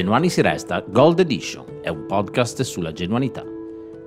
Genuani si resta Gold Edition, è un podcast sulla genuanità.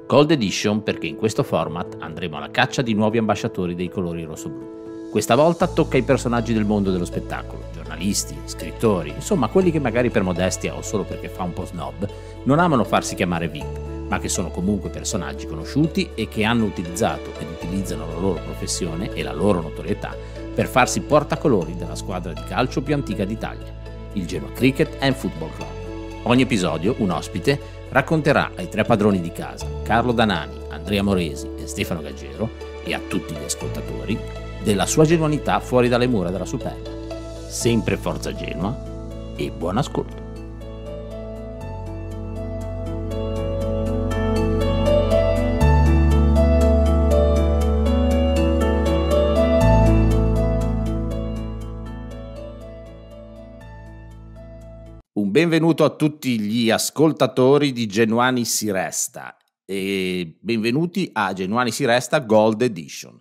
Gold Edition perché in questo format andremo alla caccia di nuovi ambasciatori dei colori rosso-blu. Questa volta tocca ai personaggi del mondo dello spettacolo, giornalisti, scrittori, insomma quelli che magari per modestia o solo perché fa un po' snob non amano farsi chiamare VIP, ma che sono comunque personaggi conosciuti e che hanno utilizzato ed utilizzano la loro professione e la loro notorietà per farsi portacolori della squadra di calcio più antica d'Italia, il Genoa Cricket and Football Club. Ogni episodio un ospite racconterà ai tre padroni di casa, Carlo Danani, Andrea Moresi e Stefano Gaggero, e a tutti gli ascoltatori, della sua genuinità fuori dalle mura della Superba. Sempre Forza Genua e buon ascolto! benvenuto a tutti gli ascoltatori di Genuani Si Resta e benvenuti a Genuani Si Resta Gold Edition.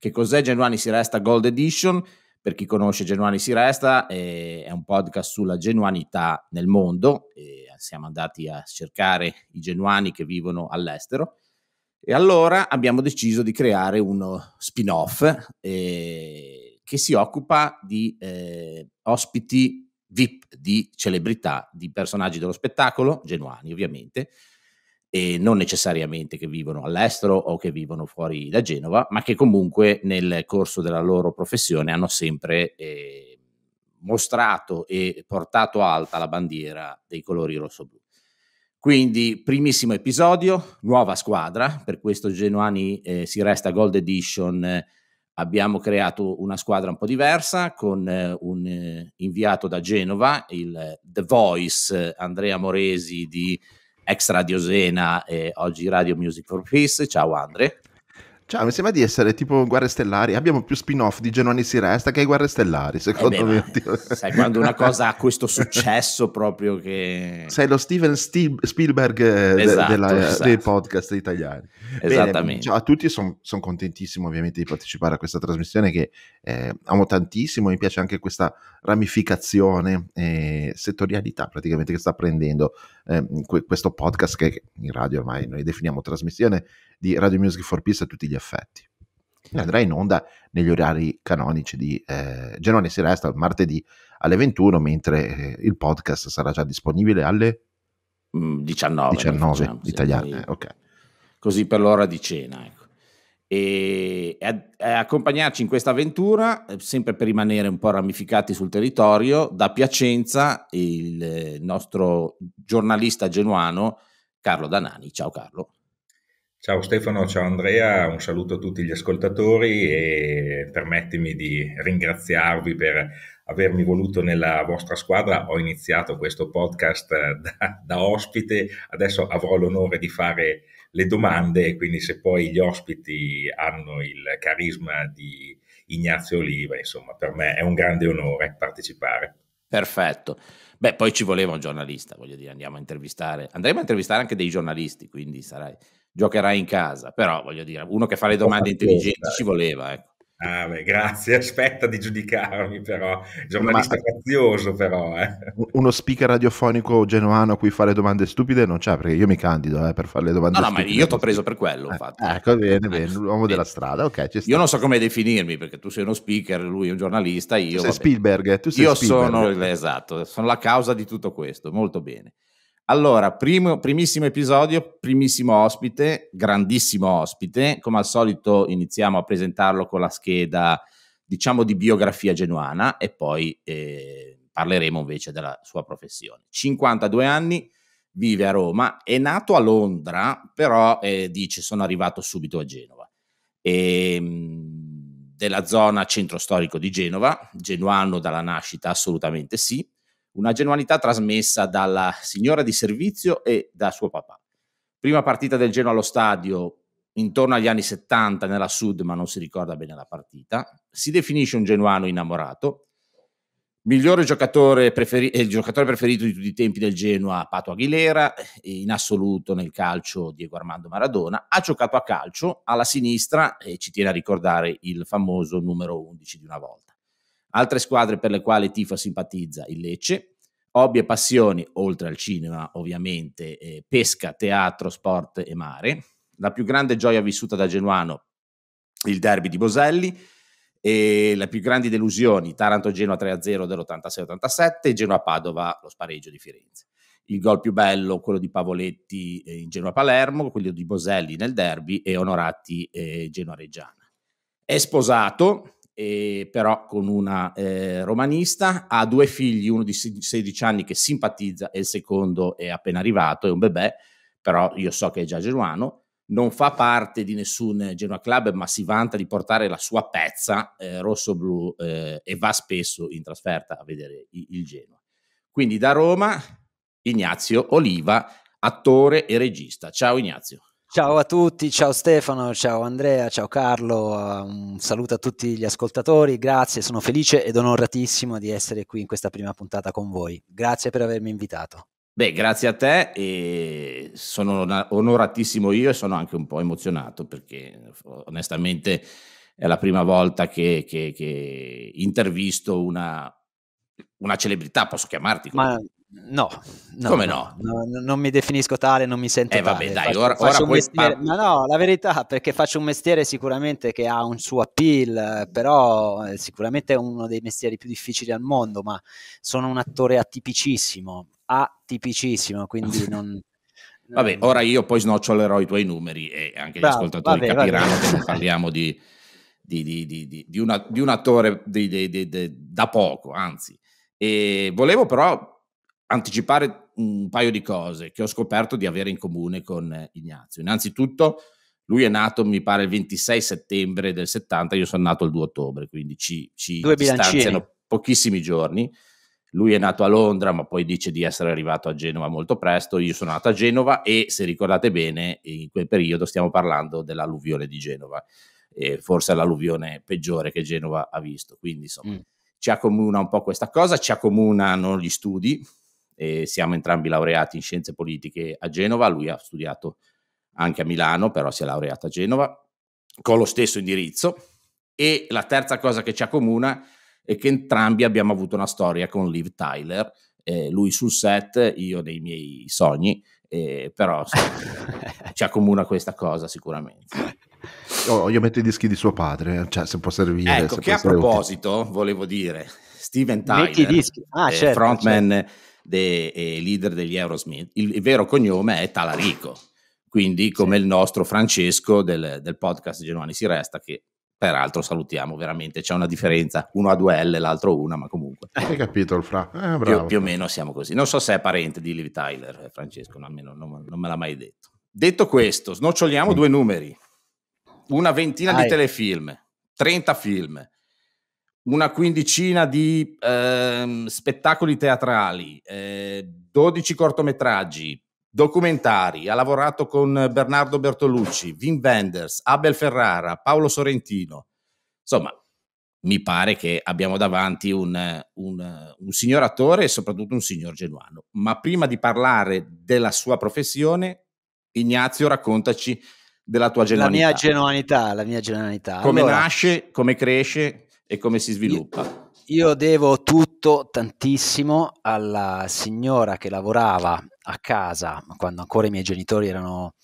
Che cos'è Genuani Si Resta Gold Edition? Per chi conosce Genuani Si Resta eh, è un podcast sulla genuanità nel mondo, siamo andati a cercare i genuani che vivono all'estero e allora abbiamo deciso di creare uno spin-off eh, che si occupa di eh, ospiti VIP di celebrità, di personaggi dello spettacolo, genuani ovviamente, e non necessariamente che vivono all'estero o che vivono fuori da Genova, ma che comunque nel corso della loro professione hanno sempre eh, mostrato e portato alta la bandiera dei colori rosso-blu. Quindi, primissimo episodio, nuova squadra, per questo Genuani eh, si resta Gold Edition. Eh, abbiamo creato una squadra un po' diversa con eh, un eh, inviato da Genova, il eh, The Voice Andrea Moresi di Ex Radio Sena e oggi Radio Music for Peace. Ciao Andre. Cioè, mi sembra di essere tipo Guerre Stellari. Abbiamo più spin-off di Genoni si resta che Guerre Stellari, eh secondo eh beh, me. sai, quando una cosa ha questo successo proprio che... Sei lo Steven Spielberg eh, esatto, de- della, eh, esatto. dei podcast italiani. Esattamente. Bene, ciao a tutti, sono son contentissimo ovviamente di partecipare a questa trasmissione che eh, amo tantissimo. Mi piace anche questa ramificazione e settorialità praticamente che sta prendendo eh, questo podcast che in radio ormai noi definiamo trasmissione di Radio Music for Peace a tutti gli effetti. E andrà in onda negli orari canonici di eh, Genone si resta martedì alle 21, mentre eh, il podcast sarà già disponibile alle 19, 19 facciamo, italiane. Sì, ok. Così per l'ora di cena. Ecco. E, e, e accompagnarci in questa avventura, eh, sempre per rimanere un po' ramificati sul territorio, da Piacenza il eh, nostro giornalista genuano Carlo Danani. Ciao Carlo. Ciao Stefano, ciao Andrea, un saluto a tutti gli ascoltatori e permettimi di ringraziarvi per avermi voluto nella vostra squadra. Ho iniziato questo podcast eh, da, da ospite, adesso avrò l'onore di fare le domande, quindi se poi gli ospiti hanno il carisma di Ignazio Oliva, insomma, per me è un grande onore partecipare. Perfetto. Beh, poi ci voleva un giornalista, voglio dire, andiamo a intervistare, andremo a intervistare anche dei giornalisti, quindi sarai giocherai in casa, però voglio dire, uno che fa le domande intelligenti ci voleva, ecco. Ah, beh, grazie, aspetta di giudicarmi però, giornalista Ma, grazioso però. Eh. Uno speaker radiofonico genuano a cui fare domande stupide non c'è, perché io mi candido eh, per fare le domande no, stupide. No, ma io ti ho preso per quello, eh, infatti. Eh, ecco, bene, eh, bene, l'uomo della strada, ok. Io non so come definirmi, perché tu sei uno speaker, lui è un giornalista, io... Tu sei vabbè. Spielberg, eh, tu sei Io Spielberg. sono, esatto, sono la causa di tutto questo, molto bene. Allora, primo, primissimo episodio, primissimo ospite, grandissimo ospite. Come al solito iniziamo a presentarlo con la scheda, diciamo, di biografia genuana e poi eh, parleremo invece della sua professione. 52 anni, vive a Roma, è nato a Londra, però eh, dice sono arrivato subito a Genova. E, ehm, della zona centro storico di Genova, genuano dalla nascita assolutamente sì una genuanità trasmessa dalla signora di servizio e da suo papà. Prima partita del Genoa allo stadio intorno agli anni 70 nella Sud, ma non si ricorda bene la partita. Si definisce un genuano innamorato. Migliore giocatore, preferi- eh, il giocatore preferito di tutti i tempi del Genoa, Pato Aguilera, eh, in assoluto nel calcio Diego Armando Maradona, ha giocato a calcio alla sinistra e ci tiene a ricordare il famoso numero 11 di una volta. Altre squadre per le quali tifa simpatizza il Lecce, hobby e passioni, oltre al cinema ovviamente, eh, pesca, teatro, sport e mare. La più grande gioia vissuta da Genuano, il derby di Boselli, e le più grandi delusioni, Taranto-Genoa 3-0 dell'86-87, e Genoa-Padova, lo spareggio di Firenze. Il gol più bello, quello di Pavoletti eh, in Genoa-Palermo, quello di Boselli nel derby e Onorati eh, Genoa-Reggiana. È sposato, eh, però con una eh, romanista, ha due figli, uno di 16 anni che simpatizza e il secondo è appena arrivato, è un bebè, però io so che è già genuano, non fa parte di nessun Genoa Club, ma si vanta di portare la sua pezza eh, rosso-blu eh, e va spesso in trasferta a vedere il, il Genoa. Quindi da Roma, Ignazio Oliva, attore e regista. Ciao Ignazio. Ciao a tutti, ciao Stefano, ciao Andrea, ciao Carlo, un saluto a tutti gli ascoltatori, grazie, sono felice ed onoratissimo di essere qui in questa prima puntata con voi. Grazie per avermi invitato. Beh, grazie a te e sono onoratissimo io e sono anche un po' emozionato perché onestamente è la prima volta che, che, che intervisto una, una celebrità, posso chiamarti? Come... Ma No, no, come no? No, no? Non mi definisco tale, non mi sento eh, vabbè, tale. Dai, faccio, ora, faccio ora mestiere, ma no, la verità, perché faccio un mestiere sicuramente che ha un suo appeal, però eh, sicuramente è uno dei mestieri più difficili al mondo, ma sono un attore atipicissimo, atipicissimo, quindi non... vabbè, ora io poi snocciolerò i tuoi numeri e anche Bravo, gli ascoltatori vabbè, capiranno vabbè. che parliamo di, di, di, di una, un attore da poco, anzi. E volevo però anticipare un paio di cose che ho scoperto di avere in comune con eh, Ignazio. Innanzitutto, lui è nato, mi pare, il 26 settembre del 70, io sono nato il 2 ottobre, quindi ci, ci distanziano pochissimi giorni. Lui è nato a Londra, ma poi dice di essere arrivato a Genova molto presto. Io sono nato a Genova e, se ricordate bene, in quel periodo stiamo parlando dell'alluvione di Genova, eh, forse l'alluvione peggiore che Genova ha visto. Quindi, insomma, mm. ci accomuna un po' questa cosa, ci accomunano gli studi, e siamo entrambi laureati in scienze politiche a Genova, lui ha studiato anche a Milano, però si è laureato a Genova, con lo stesso indirizzo. E la terza cosa che ci accomuna è che entrambi abbiamo avuto una storia con Liv Tyler, eh, lui sul set, io nei miei sogni, eh, però sì, ci accomuna questa cosa sicuramente. Oh, io metto i dischi di suo padre, eh, cioè se può servire. Ecco, se che a proposito, utile. volevo dire, Steven Tyler, ah, eh, certo, frontman certo de, eh, leader degli Eurosmith, il, il, vero cognome è Talarico, quindi come sì. il nostro Francesco del, del podcast Genuani si resta, che peraltro salutiamo veramente, c'è una differenza, uno ha due L, l'altro una, ma comunque. Eh, hai capito il fra? Eh, più, più, o meno siamo così. Non so se è parente di Liv Tyler, eh, Francesco, no, almeno non, non, me l'ha mai detto. Detto questo, snoccioliamo due numeri, una ventina Dai. di telefilm, 30 film, una quindicina di eh, spettacoli teatrali, eh, 12 cortometraggi, documentari, ha lavorato con Bernardo Bertolucci, Wim Wenders, Abel Ferrara, Paolo Sorrentino. Insomma, mi pare che abbiamo davanti un, un, un signor attore e soprattutto un signor genuano. Ma prima di parlare della sua professione, Ignazio, raccontaci della tua genuanità. La mia genuanità, la mia genuanità. Come allora... nasce, come cresce, e come si sviluppa? Io devo tutto tantissimo alla signora che lavorava a casa quando ancora i miei genitori erano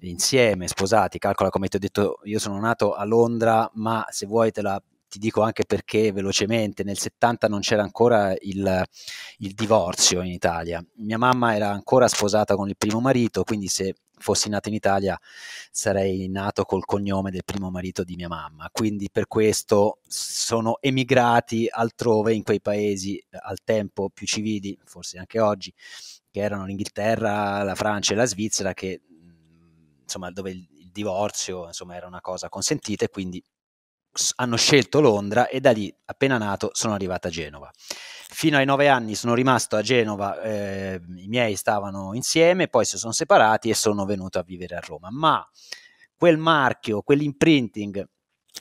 insieme, sposati. Calcola come ti ho detto, io sono nato a Londra, ma se vuoi te la ti dico anche perché velocemente, nel 70 non c'era ancora il, il, divorzio in Italia. Mia mamma era ancora sposata con il primo marito, quindi se fossi nato in Italia sarei nato col cognome del primo marito di mia mamma, quindi per questo sono emigrati altrove in quei paesi eh, al tempo più civili, forse anche oggi, che erano l'Inghilterra, la Francia e la Svizzera, che, mm, insomma, dove il divorzio insomma, era una cosa consentita e quindi hanno scelto Londra e da lì, appena nato, sono arrivato a Genova. Fino ai nove anni sono rimasto a Genova, eh, i miei stavano insieme, poi si sono separati e sono venuto a vivere a Roma. Ma quel marchio, quell'imprinting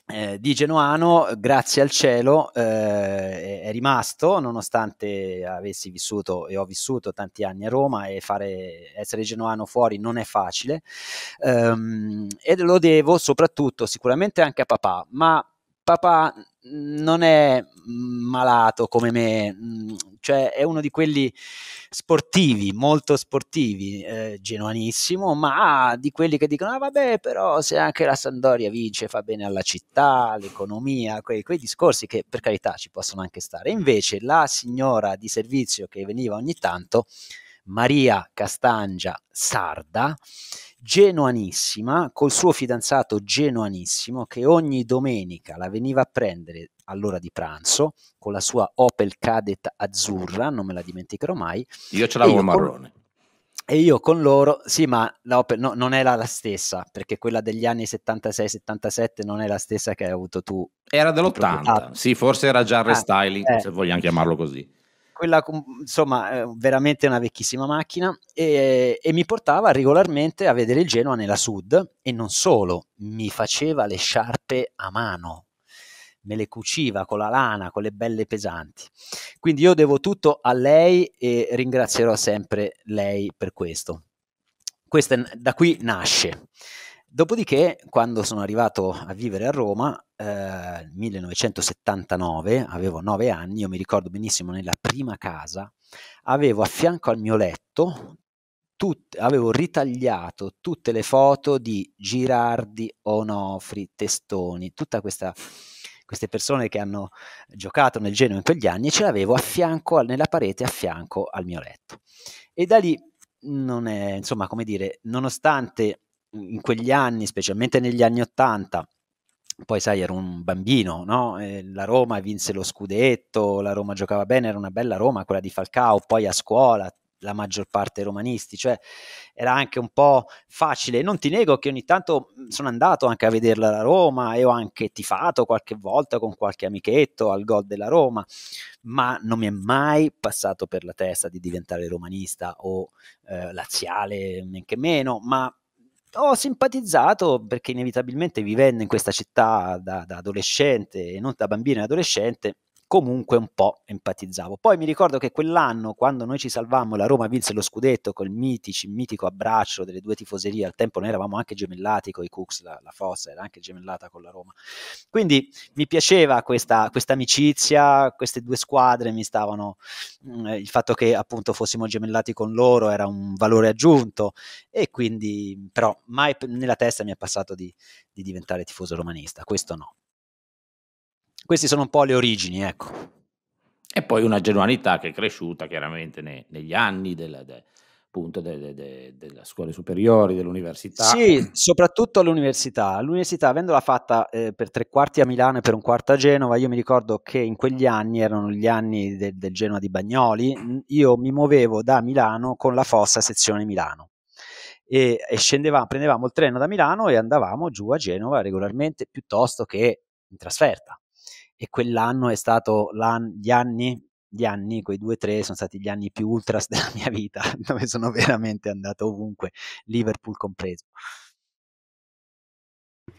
eh, di Genoano, grazie al cielo, eh, è rimasto, nonostante avessi vissuto e ho vissuto tanti anni a Roma e fare, essere genoano fuori non è facile, ehm, e lo devo soprattutto sicuramente anche a papà, ma papà non è malato come me, mm, cioè è uno di quelli sportivi, molto sportivi, eh, genuanissimo, ma di quelli che dicono ah vabbè però se anche la Sandoria vince fa bene alla città, all'economia, quei, quei discorsi che per carità ci possono anche stare. Invece la signora di servizio che veniva ogni tanto, Maria Castangia Sarda, genuanissima, col suo fidanzato genuanissimo, che ogni domenica la veniva a prendere all'ora di pranzo con la sua Opel Cadet azzurra, non me la dimenticherò mai. Io ce l'avevo marrone. Con... E io con loro, sì, ma la Opel no, non era la stessa, perché quella degli anni 76-77 non è la stessa che hai avuto tu. Era dell'80, sì, forse era già ah, restyling, ah, eh. se vogliamo chiamarlo così quella, insomma, veramente una vecchissima macchina e, e, mi portava regolarmente a vedere il Genoa nella Sud e non solo, mi faceva le sciarpe a mano, me le cuciva con la lana, con le belle pesanti. Quindi io devo tutto a lei e ringrazierò sempre lei per questo. Questa, da qui nasce. Dopodiché, quando sono arrivato a vivere a Roma, nel eh, 1979, avevo nove anni, io mi ricordo benissimo, nella prima casa avevo a fianco al mio letto, tut- avevo ritagliato tutte le foto di Girardi, Onofri, Testoni, tutte queste persone che hanno giocato nel Genoa in quegli anni, e ce l'avevo a fianco, nella parete, a fianco al mio letto. E da lì, non è, insomma, come dire, nonostante in quegli anni, specialmente negli anni Ottanta, poi sai ero un bambino, no? eh, la Roma vinse lo scudetto, la Roma giocava bene, era una bella Roma quella di Falcao, poi a scuola la maggior parte romanisti, cioè era anche un po' facile. Non ti nego che ogni tanto sono andato anche a vederla la Roma e ho anche tifato qualche volta con qualche amichetto al gol della Roma, ma non mi è mai passato per la testa di diventare romanista o eh, laziale, neanche meno, ma ho simpatizzato perché inevitabilmente vivendo in questa città da, da adolescente e non da bambino e adolescente comunque un po' empatizzavo. Poi mi ricordo che quell'anno, quando noi ci salvammo, la Roma vinse lo scudetto col mitici, mitico abbraccio delle due tifoserie, al tempo noi eravamo anche gemellati con i Cooks, la, la Fossa era anche gemellata con la Roma. Quindi mi piaceva questa, amicizia, queste due squadre mi stavano, mh, mm, eh, il fatto che appunto fossimo gemellati con loro era un valore aggiunto e quindi però mai nella testa mi è passato di, di diventare tifoso romanista, questo no. Queste sono un po' le origini, ecco. E poi una genuanità che è cresciuta chiaramente ne, negli anni della, de, appunto delle de, de, scuole superiori, dell'università. Sì, soprattutto all'università. L'università, avendola fatta eh, per tre quarti a Milano e per un quarto a Genova, io mi ricordo che in quegli anni, erano gli anni del de Genova di Bagnoli, io mi muovevo da Milano con la Fossa sezione Milano. E, e scendevamo, prendevamo il treno da Milano e andavamo giù a Genova regolarmente piuttosto che in trasferta e quell'anno è stato gli anni gli anni, quei due o tre, sono stati gli anni più ultras della mia vita, dove sono veramente andato ovunque, Liverpool compreso.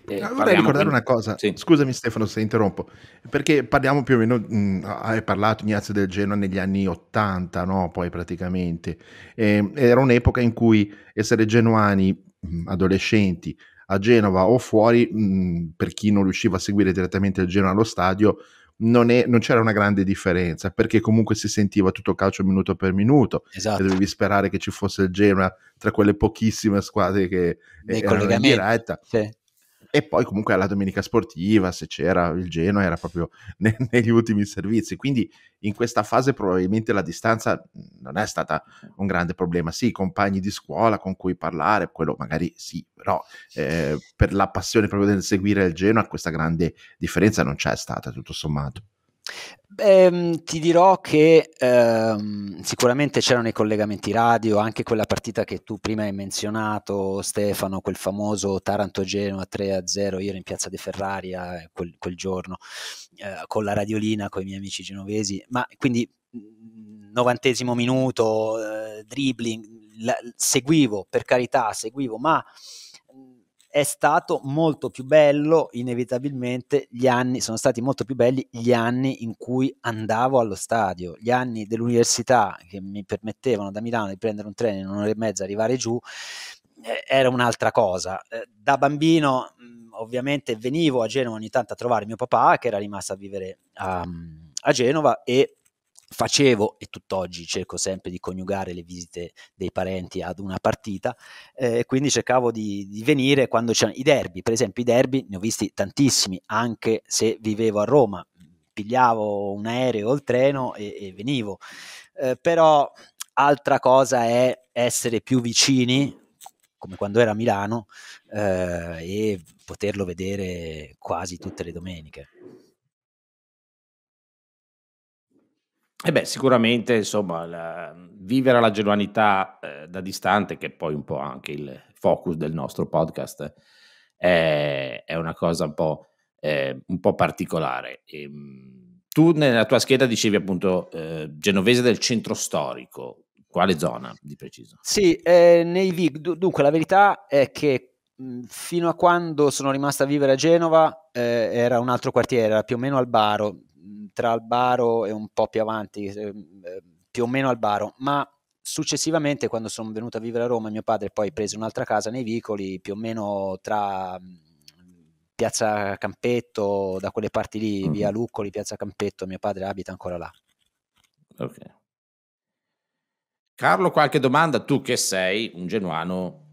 Eh, ah, vorrei ricordare quindi... una cosa, sì. scusami Stefano se interrompo, perché parliamo più o meno, mh, mm, hai parlato Ignazio del Genoa negli anni 80, no? poi praticamente, eh, era un'epoca in cui essere genuani, mh, mm, adolescenti, a Genova o fuori, mh, mm, per chi non riusciva a seguire direttamente il Genoa allo stadio, non, è, non, c'era una grande differenza perché comunque si sentiva tutto calcio minuto per minuto esatto. e dovevi sperare che ci fosse il Genoa tra quelle pochissime squadre che erano in diretta sì e poi comunque alla domenica sportiva, se c'era il Genoa, era proprio ne- negli ultimi servizi. Quindi in questa fase probabilmente la distanza mhmm, non è stata un grande problema. Sì, compagni di scuola con cui parlare, quello magari sì, però eh, per la passione proprio del seguire il Genoa, questa grande differenza non c'è stata, tutto sommato. Beh, ti dirò che ehm, sicuramente c'erano i collegamenti radio, anche quella partita che tu prima hai menzionato, Stefano, quel famoso Taranto-Genoa 3-0, io ero in piazza De Ferraria eh, quel, quel giorno, eh, con la radiolina, con i miei amici genovesi, ma quindi mm, novantesimo minuto, eh, dribbling, la, seguivo, per carità, seguivo, ma è stato molto più bello, inevitabilmente, gli anni, sono stati molto più belli gli anni in cui andavo allo stadio, gli anni dell'università che mi permettevano da Milano di prendere un treno in un'ora e mezza, arrivare giù, eh, era un'altra cosa. Eh, da bambino ovviamente venivo a Genova ogni tanto a trovare mio papà che era rimasto a vivere a, a Genova e facevo e tutt'oggi cerco sempre di coniugare le visite dei parenti ad una partita eh, quindi cercavo di, di venire quando c'erano i derby per esempio i derby ne ho visti tantissimi anche se vivevo a Roma pigliavo un aereo o il treno e, e venivo eh, però altra cosa è essere più vicini come quando era a Milano eh, e poterlo vedere quasi tutte le domeniche E eh beh, sicuramente, insomma, la- vivere la genuanità eh, da distante, che è poi un po' anche il focus del nostro podcast, eh, è una cosa un po', eh, un po particolare. Ehm, tu nella tua scheda dicevi appunto eh, genovese del centro storico, quale zona di preciso? Sì, eh, nei Vig, dunque la verità è che fino a quando sono rimasta a vivere a Genova eh, era un altro quartiere, era più o meno al Baro, tra il baro e un po' più avanti, eh, più o meno al baro, ma successivamente quando sono venuto a vivere a Roma mio padre poi prese un'altra casa nei vicoli, più o meno tra mm, Piazza Campetto, da quelle parti lì, mm-hmm. via Luccoli, Piazza Campetto, mio padre abita ancora là. Ok. Carlo, qualche domanda? Tu che sei un genuano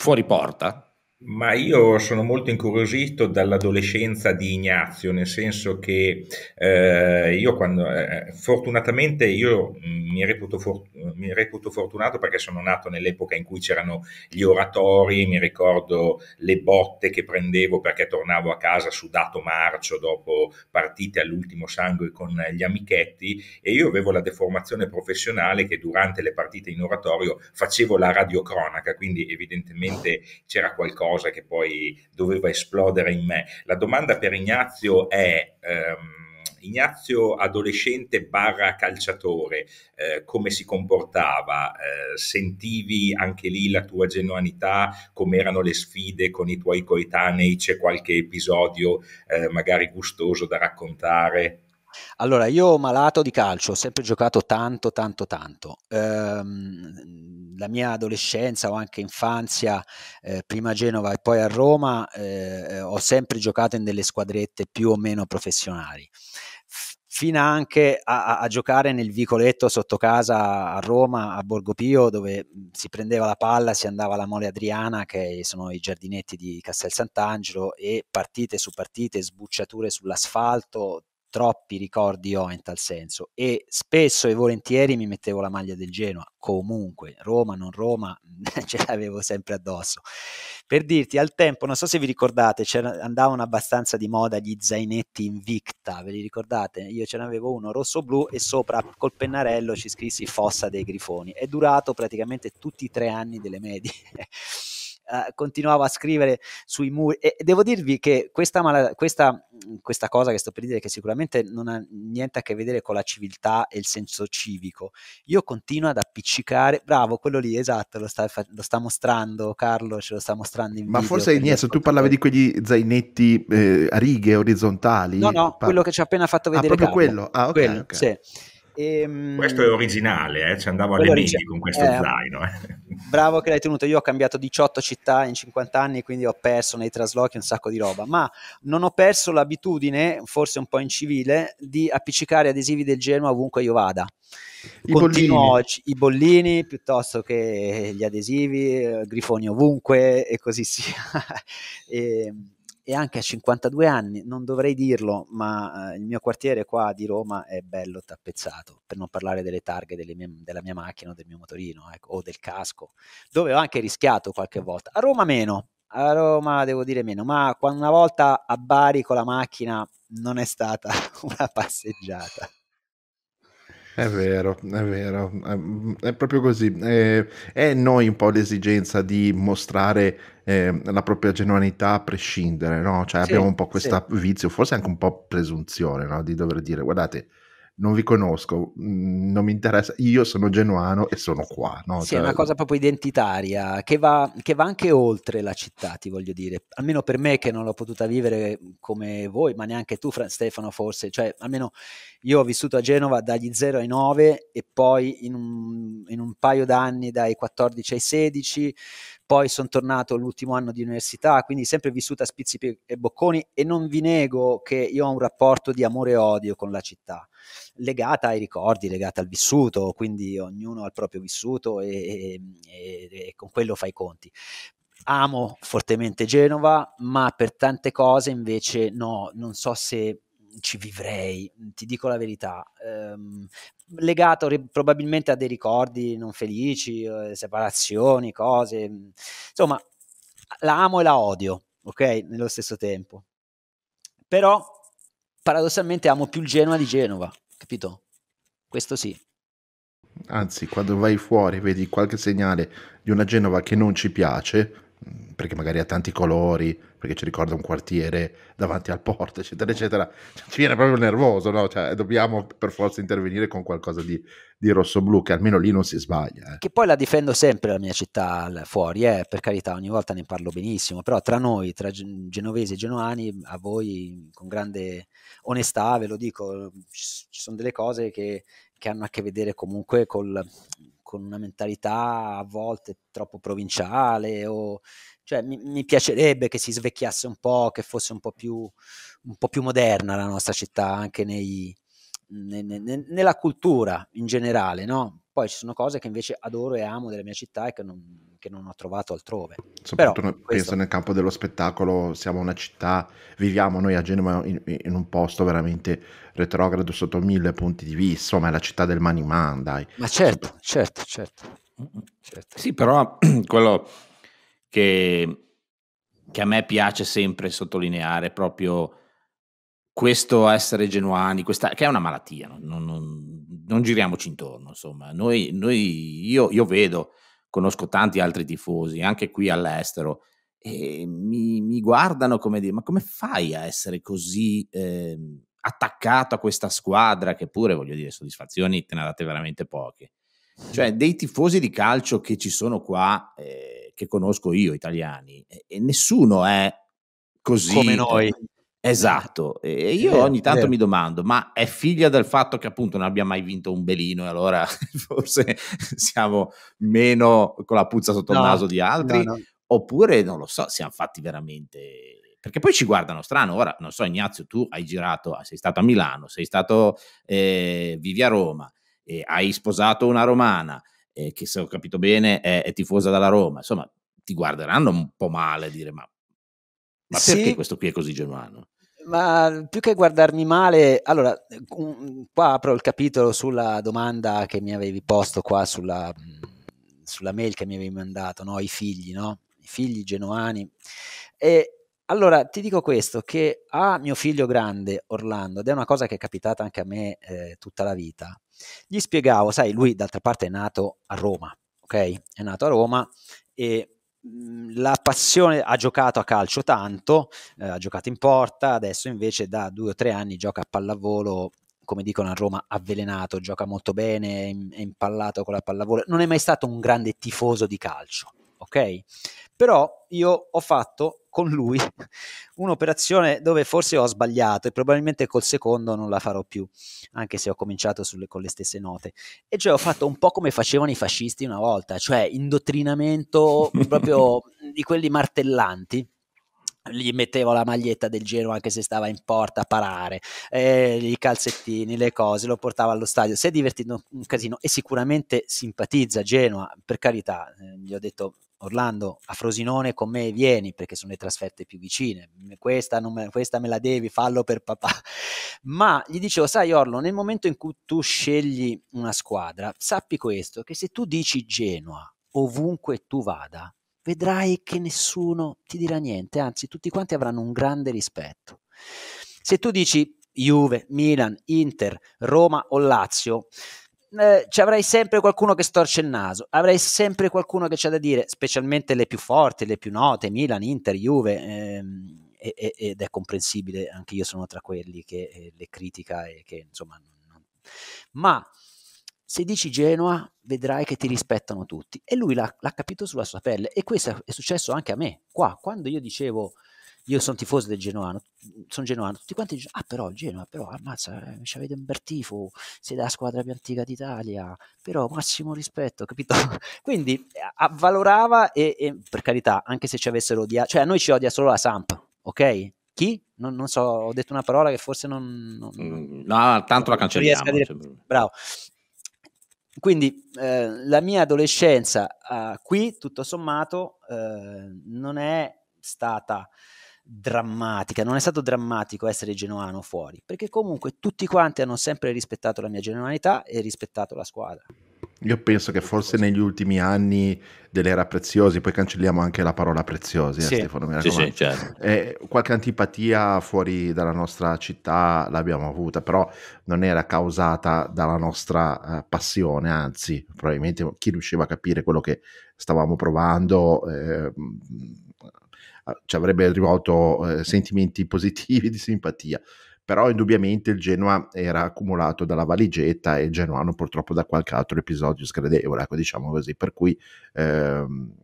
fuori porta, ma io sono molto incuriosito dall'adolescenza di Ignazio, nel senso che eh, io quando, eh, eh fortunatamente io mm, mi reputo, for, mi reputo, fortunato perché sono nato nell'epoca in cui c'erano gli oratori, mi ricordo le botte che prendevo perché tornavo a casa sudato marcio dopo partite all'ultimo sangue con gli amichetti e io avevo la deformazione professionale che durante le partite in oratorio facevo la radiocronaca, quindi evidentemente c'era qualcosa cosa che poi doveva esplodere in me. La domanda per Ignazio è... Ehm, Ignazio adolescente barra calciatore, eh, come si comportava? Eh, sentivi anche lì la tua genuanità? Come erano le sfide con i tuoi coetanei? C'è qualche episodio eh, magari gustoso da raccontare? Allora, io malato di calcio, ho sempre giocato tanto, tanto, tanto. Ehm, la mia adolescenza o anche infanzia, eh, prima a Genova e poi a Roma, eh, eh ho sempre giocato in delle squadrette più o meno professionali. fino anche a, a, giocare nel vicoletto sotto casa a Roma, a Borgo Pio, dove mm, si prendeva la palla, si andava alla Mole Adriana, che sono i giardinetti di Castel Sant'Angelo, e partite su partite, sbucciature sull'asfalto, troppi ricordi ho in tal senso e spesso e volentieri mi mettevo la maglia del Genoa, comunque Roma, non Roma, ce l'avevo sempre addosso. Per dirti, al tempo, non so se vi ricordate, andavano abbastanza di moda gli zainetti Invicta, ve li ricordate? Io ce n'avevo uno rosso-blu e sopra col pennarello ci scrissi Fossa dei Grifoni, è durato praticamente tutti i tre anni delle medie. Eh, continuavo a scrivere sui muri e devo dirvi che questa, mala- questa, questa cosa che sto per dire che sicuramente non ha niente a che vedere con la civiltà e il senso civico, io continuo ad appiccicare, bravo quello lì esatto lo sta, lo sta mostrando Carlo ce lo sta mostrando in ma video, forse Ignacio tu parlavi di quegli zainetti eh, a righe orizzontali no no, parla. quello che ci ha appena fatto ah, vedere ah, proprio Carlo. quello, ah ok, quello, okay. Sì. E, ehm, questo è originale, eh? ci andavo alle origin- medie con questo eh, zaino. Eh. Bravo che l'hai tenuto, io ho cambiato 18 città in 50 anni, quindi ho perso nei traslochi un sacco di roba, ma non ho perso l'abitudine, forse un po' incivile, di appiccicare adesivi del Genoa ovunque io vada. I bollini. oggi i bollini piuttosto che gli adesivi, eh, grifoni ovunque e così sia. e, ehm, e anche a 52 anni, non dovrei dirlo, ma eh, il mio quartiere qua di Roma è bello tappezzato, per non parlare delle targhe delle mie, della mia macchina o del mio motorino ecco, o del casco, dove ho anche rischiato qualche volta. A Roma meno, a Roma devo dire meno, ma una volta a Bari con la macchina non è stata una passeggiata. È vero, è vero, è proprio così. È, è noi un po' l'esigenza di mostrare eh, la propria genuinità a prescindere, no? Cioè sì, abbiamo un po' questo sì. vizio, forse anche un po' presunzione, no? Di dover dire, guardate, non vi conosco, mm, non mi interessa, io sono genuano e sono qua. No? Sì, cioè... è una cosa proprio identitaria che va, che va, anche oltre la città, ti voglio dire, almeno per me che non l'ho potuta vivere come voi, ma neanche tu Fra- Stefano forse, cioè almeno io ho vissuto a Genova dagli 0 ai 9 e poi in un, in un paio d'anni dai 14 ai 16, poi sono tornato l'ultimo anno di università, quindi sempre vissuta a spizzi e bocconi e non vi nego che io ho un rapporto di amore e odio con la città, legata ai ricordi, legata al vissuto, quindi ognuno ha il proprio vissuto e, e, e con quello fai i conti amo fortemente Genova, ma per tante cose invece no, non so se ci vivrei, mhmm, ti dico la verità, ehm, legato ri- probabilmente a dei ricordi non felici, eh, separazioni, cose, mhmm, insomma, la amo e la odio, ok, nello stesso tempo. Però paradossalmente amo più il Genoa di Genova, capito? Questo sì. Anzi, quando vai fuori vedi qualche segnale di una Genova che non ci piace, perché magari ha tanti colori, perché ci ricorda un quartiere davanti al porto, eccetera, eccetera, cioè, ci viene proprio nervoso, no? Cioè, dobbiamo per forza intervenire con qualcosa di, di rosso-blu, che almeno lì non si sbaglia. Eh. Che poi la difendo sempre la mia città fuori, eh, per carità, ogni volta ne parlo benissimo, però tra noi, tra genovesi e genoani, a voi con grande onestà ve lo dico, ci sono delle cose che, che hanno a che vedere comunque col, con una mentalità a volte troppo provinciale o cioè, mi, mi, piacerebbe che si svecchiasse un po', che fosse un po' più, un po più moderna la nostra città anche nei, ne, ne, nella cultura in generale, no? Poi ci sono cose che invece adoro e amo della mia città e che non, che non ho trovato altrove. Soprattutto Però, penso questo... nel campo dello spettacolo, siamo una città, viviamo noi a Genova in, in un posto veramente retrogrado sotto mille punti di vista, insomma è la città del Maniman, dai. Ma certo, Sopr- certo, certo, mm, mm, certo. Sì, però quello che, che a me piace sempre sottolineare è proprio questo essere genuani, questa, che è una malattia, non, non, non giriamoci intorno, insomma, noi, noi io, io, vedo conosco tanti altri tifosi, anche qui all'estero, e mi, mi guardano come dire, ma come fai a essere così eh, attaccato a questa squadra che pure, voglio dire, soddisfazioni te ne date veramente poche. Cioè, dei tifosi di calcio che ci sono qua, eh, che conosco io, italiani, e, e nessuno è così come noi. Esatto, e io ogni tanto mi domando, ma è figlia del fatto che appunto non abbia mai vinto un belino e allora forse siamo meno con la puzza sotto no, il naso di altri, no, no. oppure non lo so, siamo fatti veramente... Perché poi ci guardano strano, ora non so Ignazio, tu hai girato, ah, sei stato a Milano, sei stato, eh, vivi a Roma, e eh, hai sposato una romana, eh, che se ho capito bene è, è tifosa dalla Roma, insomma ti guarderanno un po' male, dire ma ma sì, perché questo qui è così genuano? Ma più che guardarmi male, allora, qua apro il capitolo sulla domanda che mi avevi posto qua sulla, sulla mail che mi avevi mandato, no? i figli, no? i figli genuani. E allora ti dico questo, che a mio figlio grande Orlando, ed è una cosa che è capitata anche a me eh, tutta la vita, gli spiegavo, sai, lui d'altra parte è nato a Roma, ok? È nato a Roma e Mhmm, la passione ha giocato a calcio tanto, eh, ha giocato in porta, adesso invece da due o tre anni gioca a pallavolo, come dicono a Roma, avvelenato, gioca molto bene, è impallato con la pallavolo, non è mai stato un grande tifoso di calcio, ok? Però io ho fatto con lui un'operazione dove forse ho sbagliato e probabilmente col secondo non la farò più, anche se ho cominciato sulle, con le stesse note. E cioè ho fatto un po' come facevano i fascisti una volta, cioè indottrinamento proprio di quelli martellanti gli mettevo la maglietta del Genoa anche se stava in porta a parare, eh, i calzettini, le cose, lo portavo allo stadio, si è divertito un casino e sicuramente simpatizza Genoa, per carità, eh, gli ho detto Orlando a Frosinone con me vieni perché sono le trasferte più vicine, questa, me, questa me la devi, fallo per papà. Ma gli dicevo, sai Orlo, nel momento in cui tu scegli una squadra, sappi questo, che se tu dici Genoa ovunque tu vada, vedrai che nessuno ti dirà niente, anzi tutti quanti avranno un grande rispetto. Se tu dici Juve, Milan, Inter, Roma o Lazio, eh, ci avrai sempre qualcuno che storce il naso, avrai sempre qualcuno che c'ha da dire, specialmente le più forti, le più note, Milan, Inter, Juve, ehm, e, ed è comprensibile, anche io sono tra quelli che eh, le critica e che insomma... Non... Ma se dici Genoa vedrai che ti rispettano tutti e lui l'ha, l'ha capito sulla sua pelle e questo è successo anche a me, qua, quando io dicevo io sono tifoso del Genoano, sono Genoano, tutti quanti dicono, ah però Genoa, però ammazza, eh, ci avete un bel tifo, sei della squadra più antica d'Italia, però massimo rispetto, capito? Quindi eh, avvalorava e, e, per carità, anche se ci avessero odiato, cioè a noi ci odia solo la Samp, ok? Chi? Non, non so, ho detto una parola che forse non... non, mm, no, tanto la cancelliamo. Dire... Cioè, mm. Bravo. Quindi eh, la mia adolescenza eh, qui, tutto sommato, eh, non è stata drammatica, non è stato drammatico essere genuano fuori, perché comunque tutti quanti hanno sempre rispettato la mia genuanità e rispettato la squadra. Io penso che forse negli ultimi anni dell'era preziosi, poi cancelliamo anche la parola preziosi, eh, Stefano, mi raccomando. Sì, sì, certo. eh, qualche antipatia fuori dalla nostra città l'abbiamo avuta, però non era causata dalla nostra eh, passione, anzi, probabilmente chi riusciva a capire quello che stavamo provando eh, ci avrebbe rivolto eh, sentimenti positivi di simpatia. Però indubbiamente il Genoa era accumulato dalla valigetta e il Genoano purtroppo da qualche altro episodio sgradevole, ecco, diciamo così. Per cui ehm,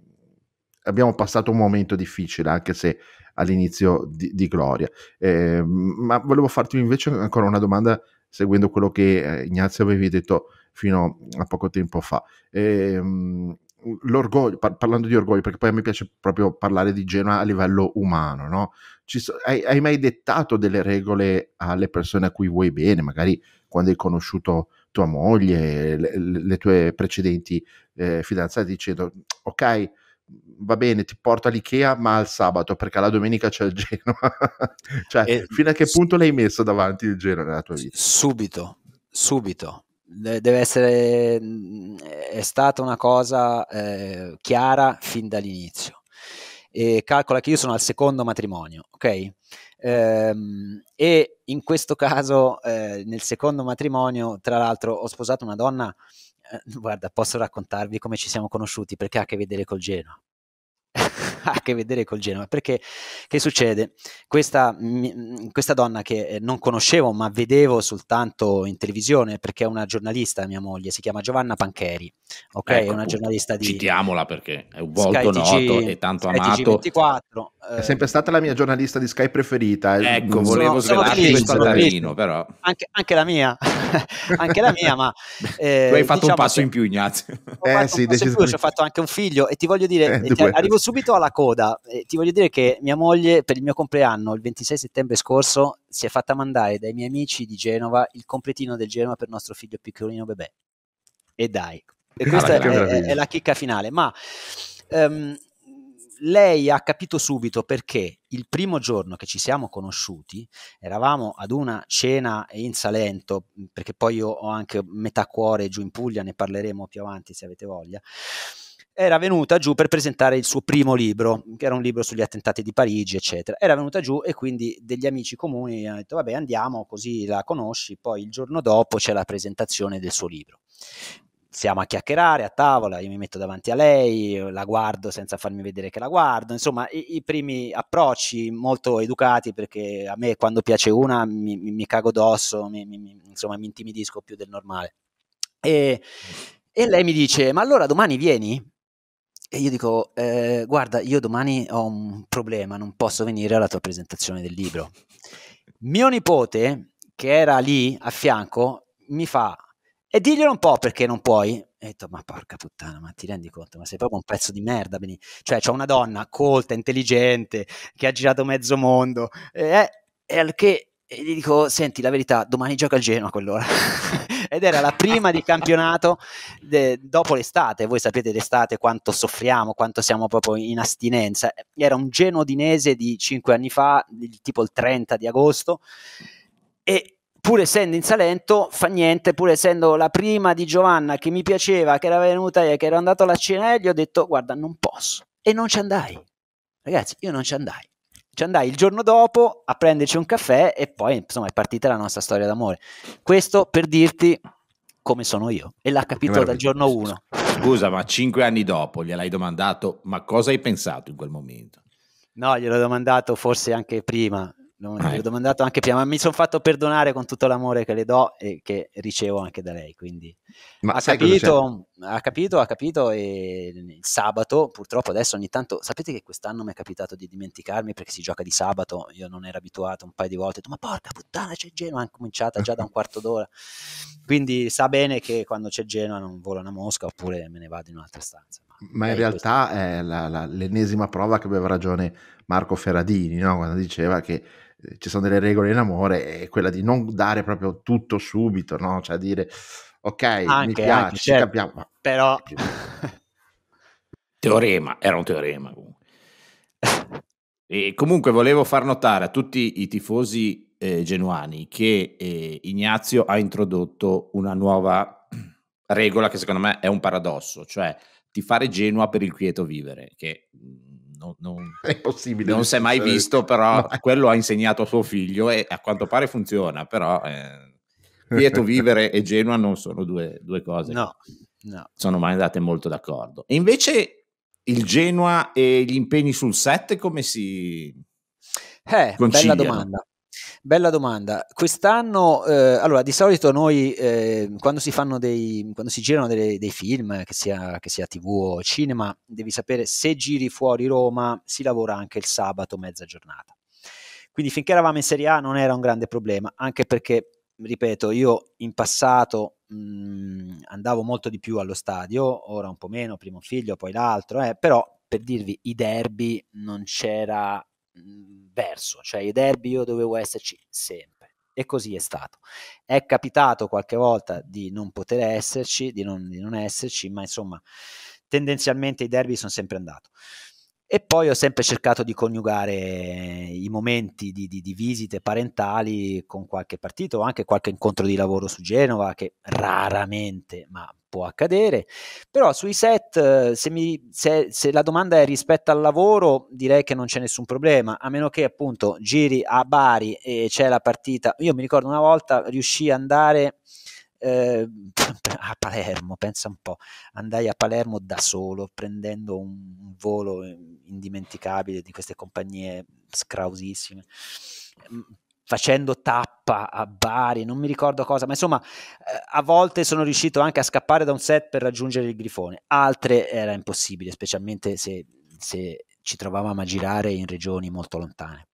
abbiamo passato un momento difficile, anche se all'inizio di, di gloria. Eh, ma volevo farti invece ancora una domanda seguendo quello che eh, Ignazio avevi detto fino a poco tempo fa. Eh, l'orgoglio, par- parlando di orgoglio, perché poi a me piace proprio parlare di Genoa a livello umano, no? so- hai, hai, mai dettato delle regole alle persone a cui vuoi bene, magari quando hai conosciuto tua moglie, le, le tue precedenti eh, fidanzate, dicendo, ok, va bene, ti porto all'Ikea, ma al sabato, perché la domenica c'è il Genoa. cioè, e fino a che punto l'hai messo davanti il Genoa nella tua vita? Subito, subito deve essere, mm, è stata una cosa eh, chiara fin dall'inizio. E calcola che io sono al secondo matrimonio, ok? Ehm, e in questo caso, eh, nel secondo matrimonio, tra l'altro, ho sposato una donna. Eh, guarda, posso raccontarvi come ci siamo conosciuti perché ha a che vedere col Genoa ha a che vedere col Genova, perché che succede? Questa, questa donna che eh, non conoscevo ma vedevo soltanto in televisione perché è una giornalista, mia moglie, si chiama Giovanna Pancheri, ok? Ecco, è una ecco. giornalista di... Citiamola perché è un volto Sky noto TG, e tanto Sky amato. 24 è eh, sempre stata la mia giornalista di Sky preferita. Eh. Ecco, mm. volevo sono, svelarti questo Darino, però. Anche, anche, la mia, anche la mia, ma... Eh, tu hai fatto diciamo un passo in più, Ignazio. Ho eh, sì, più, ci ho fatto anche un figlio e ti voglio dire, eh, ti arrivo subito alla coda. Eh, ti voglio dire che mia moglie per il mio compleanno, il 26 settembre scorso, si è fatta mandare dai miei amici di Genova il completino del Genova per nostro figlio piccolino bebè. E dai, e ah, questa ah, è, è, è, la chicca finale. Ma um, lei ha capito subito perché il primo giorno che ci siamo conosciuti eravamo ad una cena in Salento, perché poi io ho anche metà cuore giù in Puglia, ne parleremo più avanti se avete voglia era venuta giù per presentare il suo primo libro, che era un libro sugli attentati di Parigi, eccetera. Era venuta giù e quindi degli amici comuni hanno detto, vabbè andiamo così la conosci, poi il giorno dopo c'è la presentazione del suo libro siamo a chiacchierare a tavola, io mi metto davanti a lei, la guardo senza farmi vedere che la guardo, insomma i, i primi approcci molto educati perché a me quando piace una mi, mi, mi cago dosso, mi, insomma mi intimidisco più del normale. E, e lei mi dice, ma allora domani vieni? E io dico, eh, guarda, io domani ho un problema, non posso venire alla tua presentazione del libro. Mio nipote, che era lì a fianco, mi fa, e diglielo un po' perché non puoi. E ho detto, ma porca puttana, ma ti rendi conto, ma sei proprio un pezzo di merda. Benì. Cioè, c'è una donna colta, intelligente, che ha girato mezzo mondo, eh, e, è, al che e gli dico, senti, la verità, domani gioca al Genoa a quell'ora. ed era la prima di campionato de, dopo l'estate. Voi sapete l'estate quanto soffriamo, quanto siamo proprio in astinenza. Era un genodinese di 5 anni fa, tipo il 30 di agosto. E, pur essendo in Salento, fa niente, pur essendo la prima di Giovanna che mi piaceva, che era venuta e che era andato alla cena gli ho detto guarda non posso e non ci andai. Ragazzi, io non ci andai ci andai il giorno dopo a prenderci un caffè e poi insomma è partita la nostra storia d'amore. Questo per dirti come sono io e l'ha capito dal giorno 1. Scusa, ma cinque anni dopo gliel'hai domandato, ma cosa hai pensato in quel momento? No, gliel'ho domandato forse anche prima, l'ho eh. domandato anche prima, ma mi sono fatto perdonare con tutto l'amore che le do e che ricevo anche da lei, quindi ma ha capito, ha capito, ha capito e il sabato, purtroppo adesso ogni tanto, sapete che quest'anno mi è capitato di dimenticarmi perché si gioca di sabato, io non ero abituato un paio di volte, ho detto ma porca puttana c'è Genoa, è cominciata già da un quarto d'ora, quindi sa bene che quando c'è Genoa non vola una mosca oppure me ne vado in un'altra stanza. Ma, ma in realtà questo. è la, la, l'ennesima prova che aveva ragione Marco Ferradini, no? quando diceva che eh, ci sono delle regole in amore e quella di non dare proprio tutto subito, no? cioè dire ok, anche, mi piace, anche, certo. capiamo. Ma... Però... teorema, era un teorema comunque. E comunque volevo far notare a tutti i tifosi eh, genuani che eh, Ignazio ha introdotto una nuova regola che secondo me è un paradosso, cioè di fare Genua per il quieto vivere, che mm, non, non, è possibile. Non si è mai visto, però no. quello ha insegnato a suo figlio e a quanto pare funziona, però eh, Vieto Vivere e Genoa non sono due, due cose. No, no. Sono mai andate molto d'accordo. E invece il Genoa e gli impegni sul set come si... Eh, bella domanda. Bella domanda. Quest'anno, eh, allora, di solito noi eh, quando si fanno dei, quando si girano dei, dei film, che sia, che sia, tv o cinema, devi sapere se giri fuori Roma si lavora anche il sabato mezza giornata. Quindi finché eravamo in Serie A non era un grande problema, anche perché, ripeto, io in passato mh, mm, andavo molto di più allo stadio, ora un po' meno, prima un figlio, poi l'altro, eh, però per dirvi, i derby non c'era verso, cioè i derby io dovevo esserci sempre e così è stato. È capitato qualche volta di non poter esserci, di non, di non esserci, ma insomma tendenzialmente i derby sono sempre andato. E poi ho sempre cercato di coniugare eh, i momenti di, di, di visite parentali con qualche partito o anche qualche incontro di lavoro su Genova, che raramente, ma può accadere. Però sui set, eh, se, mi, se, se, la domanda è rispetto al lavoro, direi che non c'è nessun problema, a meno che appunto giri a Bari e c'è la partita. Io mi ricordo una volta riuscii ad andare eh, a Palermo, pensa un po', andai a Palermo da solo prendendo un volo ehm, indimenticabile di queste compagnie scrausissime ehm, facendo tappa a Bari, non mi ricordo cosa, ma insomma eh, a volte sono riuscito anche a scappare da un set per raggiungere il grifone, altre era impossibile, specialmente se, se ci trovavamo a girare in regioni molto lontane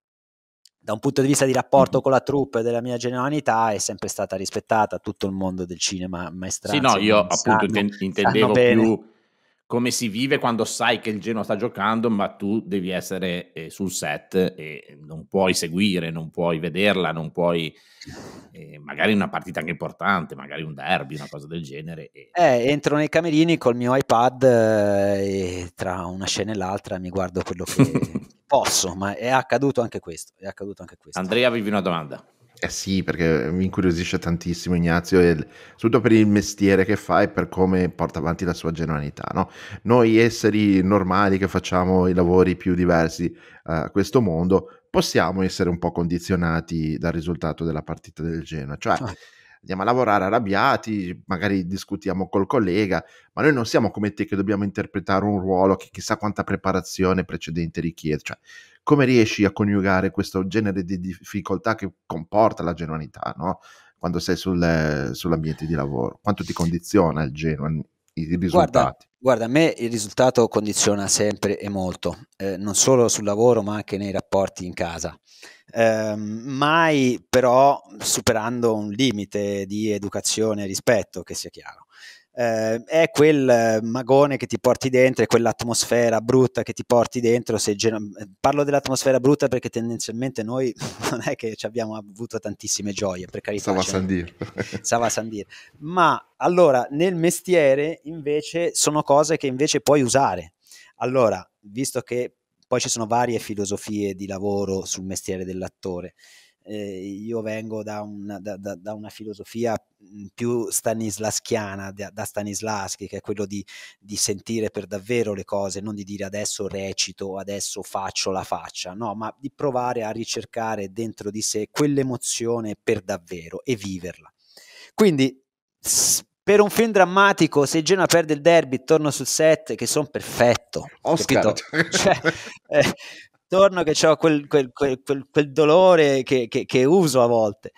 da un punto di vista di rapporto mm-hmm. con la troupe della mia generalità è sempre stata rispettata tutto il mondo del cinema maestrale. Sì, no, io appunto sanno, intendevo sanno più come si vive quando sai che il Genoa sta giocando, ma tu devi essere eh, sul set e non puoi seguire, non puoi vederla, non puoi eh, magari una partita anche importante, magari un derby, una cosa del genere. E... Eh, entro nei camerini col mio iPad eh, e tra una scena e l'altra mi guardo quello che posso, ma è accaduto anche questo. È accaduto anche questo. Andrea, vivi una domanda. Eh sì, perché mi incuriosisce tantissimo Ignazio, e soprattutto per il mestiere che fa e per come porta avanti la sua generalità. No? Noi esseri normali che facciamo i lavori più diversi eh, a uh, questo mondo possiamo essere un po' condizionati dal risultato della partita del Genoa. Cioè, ah. andiamo a lavorare arrabbiati, magari discutiamo col collega, ma noi non siamo come te che dobbiamo interpretare un ruolo che chissà quanta preparazione precedente richiede. Cioè, come riesci a coniugare questo genere di difficoltà che comporta la genuanità no? quando sei sul, sull'ambiente di lavoro? Quanto ti condiziona il genuine, i risultati? Guarda, guarda, a me il risultato condiziona sempre e molto, eh, non solo sul lavoro ma anche nei rapporti in casa. Eh, mai però superando un limite di educazione e rispetto, che sia chiaro eh, è quel eh, magone che ti porti dentro, è quell'atmosfera brutta che ti porti dentro. Gen- parlo dell'atmosfera brutta perché tendenzialmente noi non è che ci abbiamo avuto tantissime gioie, per carità. Stava a Sandir. Stava a Sandir. Ma allora nel mestiere invece sono cose che invece puoi usare. Allora, visto che poi ci sono varie filosofie di lavoro sul mestiere dell'attore, eh, io vengo da una, da, da, da una, filosofia mhmm, più stanislaschiana, da, Stanislaschi, che è quello di, di, sentire per davvero le cose, non di dire adesso recito, adesso faccio la faccia, no, ma di provare a ricercare dentro di sé quell'emozione per davvero e viverla. Quindi per un film drammatico, se Genoa perde il derby, torno sul set, che sono perfetto. Oscar. Cioè, eh, intorno che ho quel, quel, quel, quel, dolore che, che, che, uso a volte.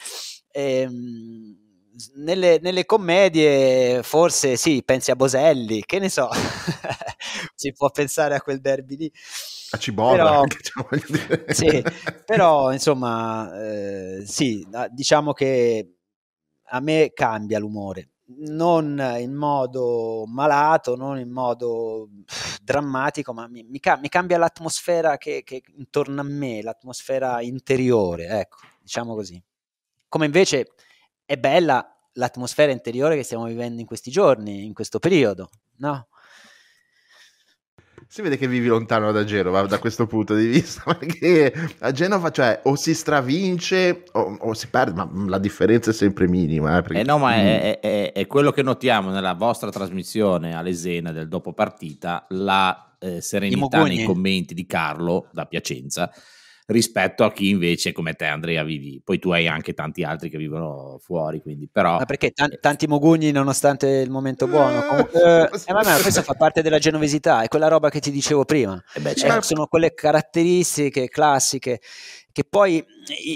E, ehm, nelle, nelle, commedie forse sì, pensi a Boselli, che ne so, si può pensare a quel derby lì. A Cibola, però, cioè, sì, però insomma, eh, sì, diciamo che a me cambia l'umore non in modo malato, non in modo drammatico, ma mi, mi, mi cambia l'atmosfera che, che, intorno a me, l'atmosfera interiore, ecco, diciamo così. Come invece è bella l'atmosfera interiore che stiamo vivendo in questi giorni, in questo periodo, no? si vede che vivi lontano da Genova da questo punto di vista, perché a Genova cioè, o si stravince o, o, si perde, ma la differenza è sempre minima. Eh, perché... eh no, ma è, mm. è, è, quello che notiamo nella vostra trasmissione a Lesena del dopo partita, la eh, serenità nei commenti di Carlo da Piacenza, rispetto a chi invece come te Andrea vivi. Poi tu hai anche tanti altri che vivono fuori, quindi però... Ma perché t- tanti mogugni nonostante il momento eh, buono? Comunque, eh, ma questo fa parte della genovesità, è quella roba che ti dicevo prima. Eh beh, eh, certo. sono quelle caratteristiche classiche che poi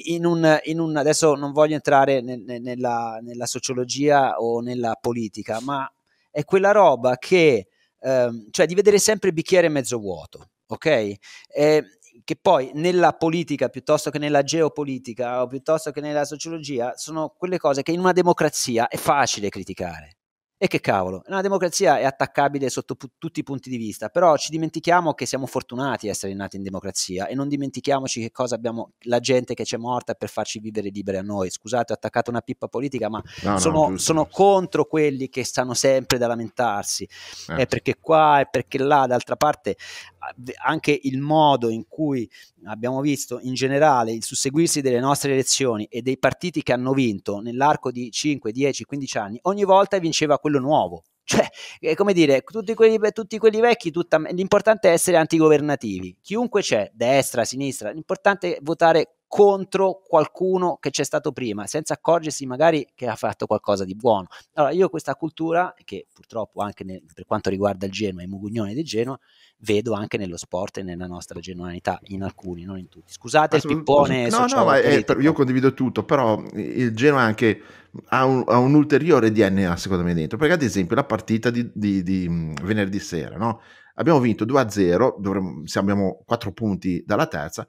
in un, in un, adesso non voglio entrare nel, nella, nella, sociologia o nella politica, ma è quella roba che, ehm, cioè di vedere sempre il bicchiere mezzo vuoto, ok? E, che poi nella politica piuttosto che nella geopolitica o piuttosto che nella sociologia sono quelle cose che in una democrazia è facile criticare. E che cavolo, una democrazia è attaccabile sotto pu- tutti i punti di vista, però ci dimentichiamo che siamo fortunati a essere nati in democrazia e non dimentichiamoci che cosa abbiamo, la gente che c'è morta per farci vivere liberi a noi. Scusate, ho attaccato una pippa politica, ma no, sono, no, sono contro quelli che stanno sempre da lamentarsi, eh. Eh, perché qua è perché là, d'altra parte anche il modo in cui abbiamo visto in generale il susseguirsi delle nostre elezioni e dei partiti che hanno vinto nell'arco di 5, 10, 15 anni, ogni volta vinceva quello nuovo. Cioè, è come dire, tutti quelli, tutti quelli vecchi, tutta, l'importante è essere antigovernativi. Chiunque c'è, destra, sinistra, l'importante è votare contro qualcuno che c'è stato prima, senza accorgersi magari che ha fatto qualcosa di buono. Allora, io questa cultura, che purtroppo anche nel, per quanto riguarda il Genoa e i Mugugnoni del Genoa, vedo anche nello sport e nella nostra genuinità, in alcuni, non in tutti. Scusate il pippone. No, no, ma è, io condivido tutto, però il Genoa anche ha un, ha un, ulteriore DNA, secondo me, dentro. Perché, ad esempio, la partita di, di, di mm, venerdì sera, no? Abbiamo vinto 2-0, dovremmo, abbiamo 4 punti dalla terza,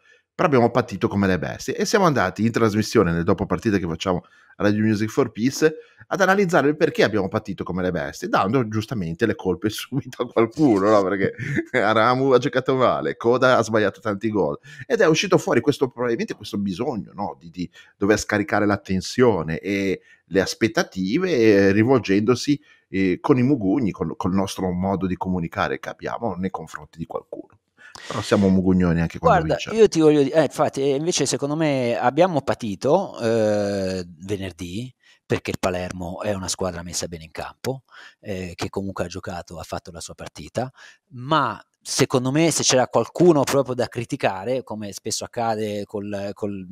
però abbiamo patito come le bestie e siamo andati in trasmissione nel dopo partita che facciamo a Radio Music for Peace ad analizzare il perché abbiamo patito come le bestie, dando giustamente le colpe subito a qualcuno, no? perché Aramu ha giocato male, Koda ha sbagliato tanti gol ed è uscito fuori questo, probabilmente questo bisogno no? di, di dover scaricare l'attenzione e le aspettative eh, rivolgendosi eh, con i mugugni, con, con il nostro modo di comunicare che abbiamo nei confronti di qualcuno. Però siamo mugugnoni anche quando Guarda, vinciamo. io ti voglio dire, eh, infatti, eh, invece secondo me abbiamo patito eh, venerdì, perché il Palermo è una squadra messa bene in campo, eh, che comunque ha giocato, ha fatto la sua partita, ma secondo me se c'era qualcuno proprio da criticare, come spesso accade col, col,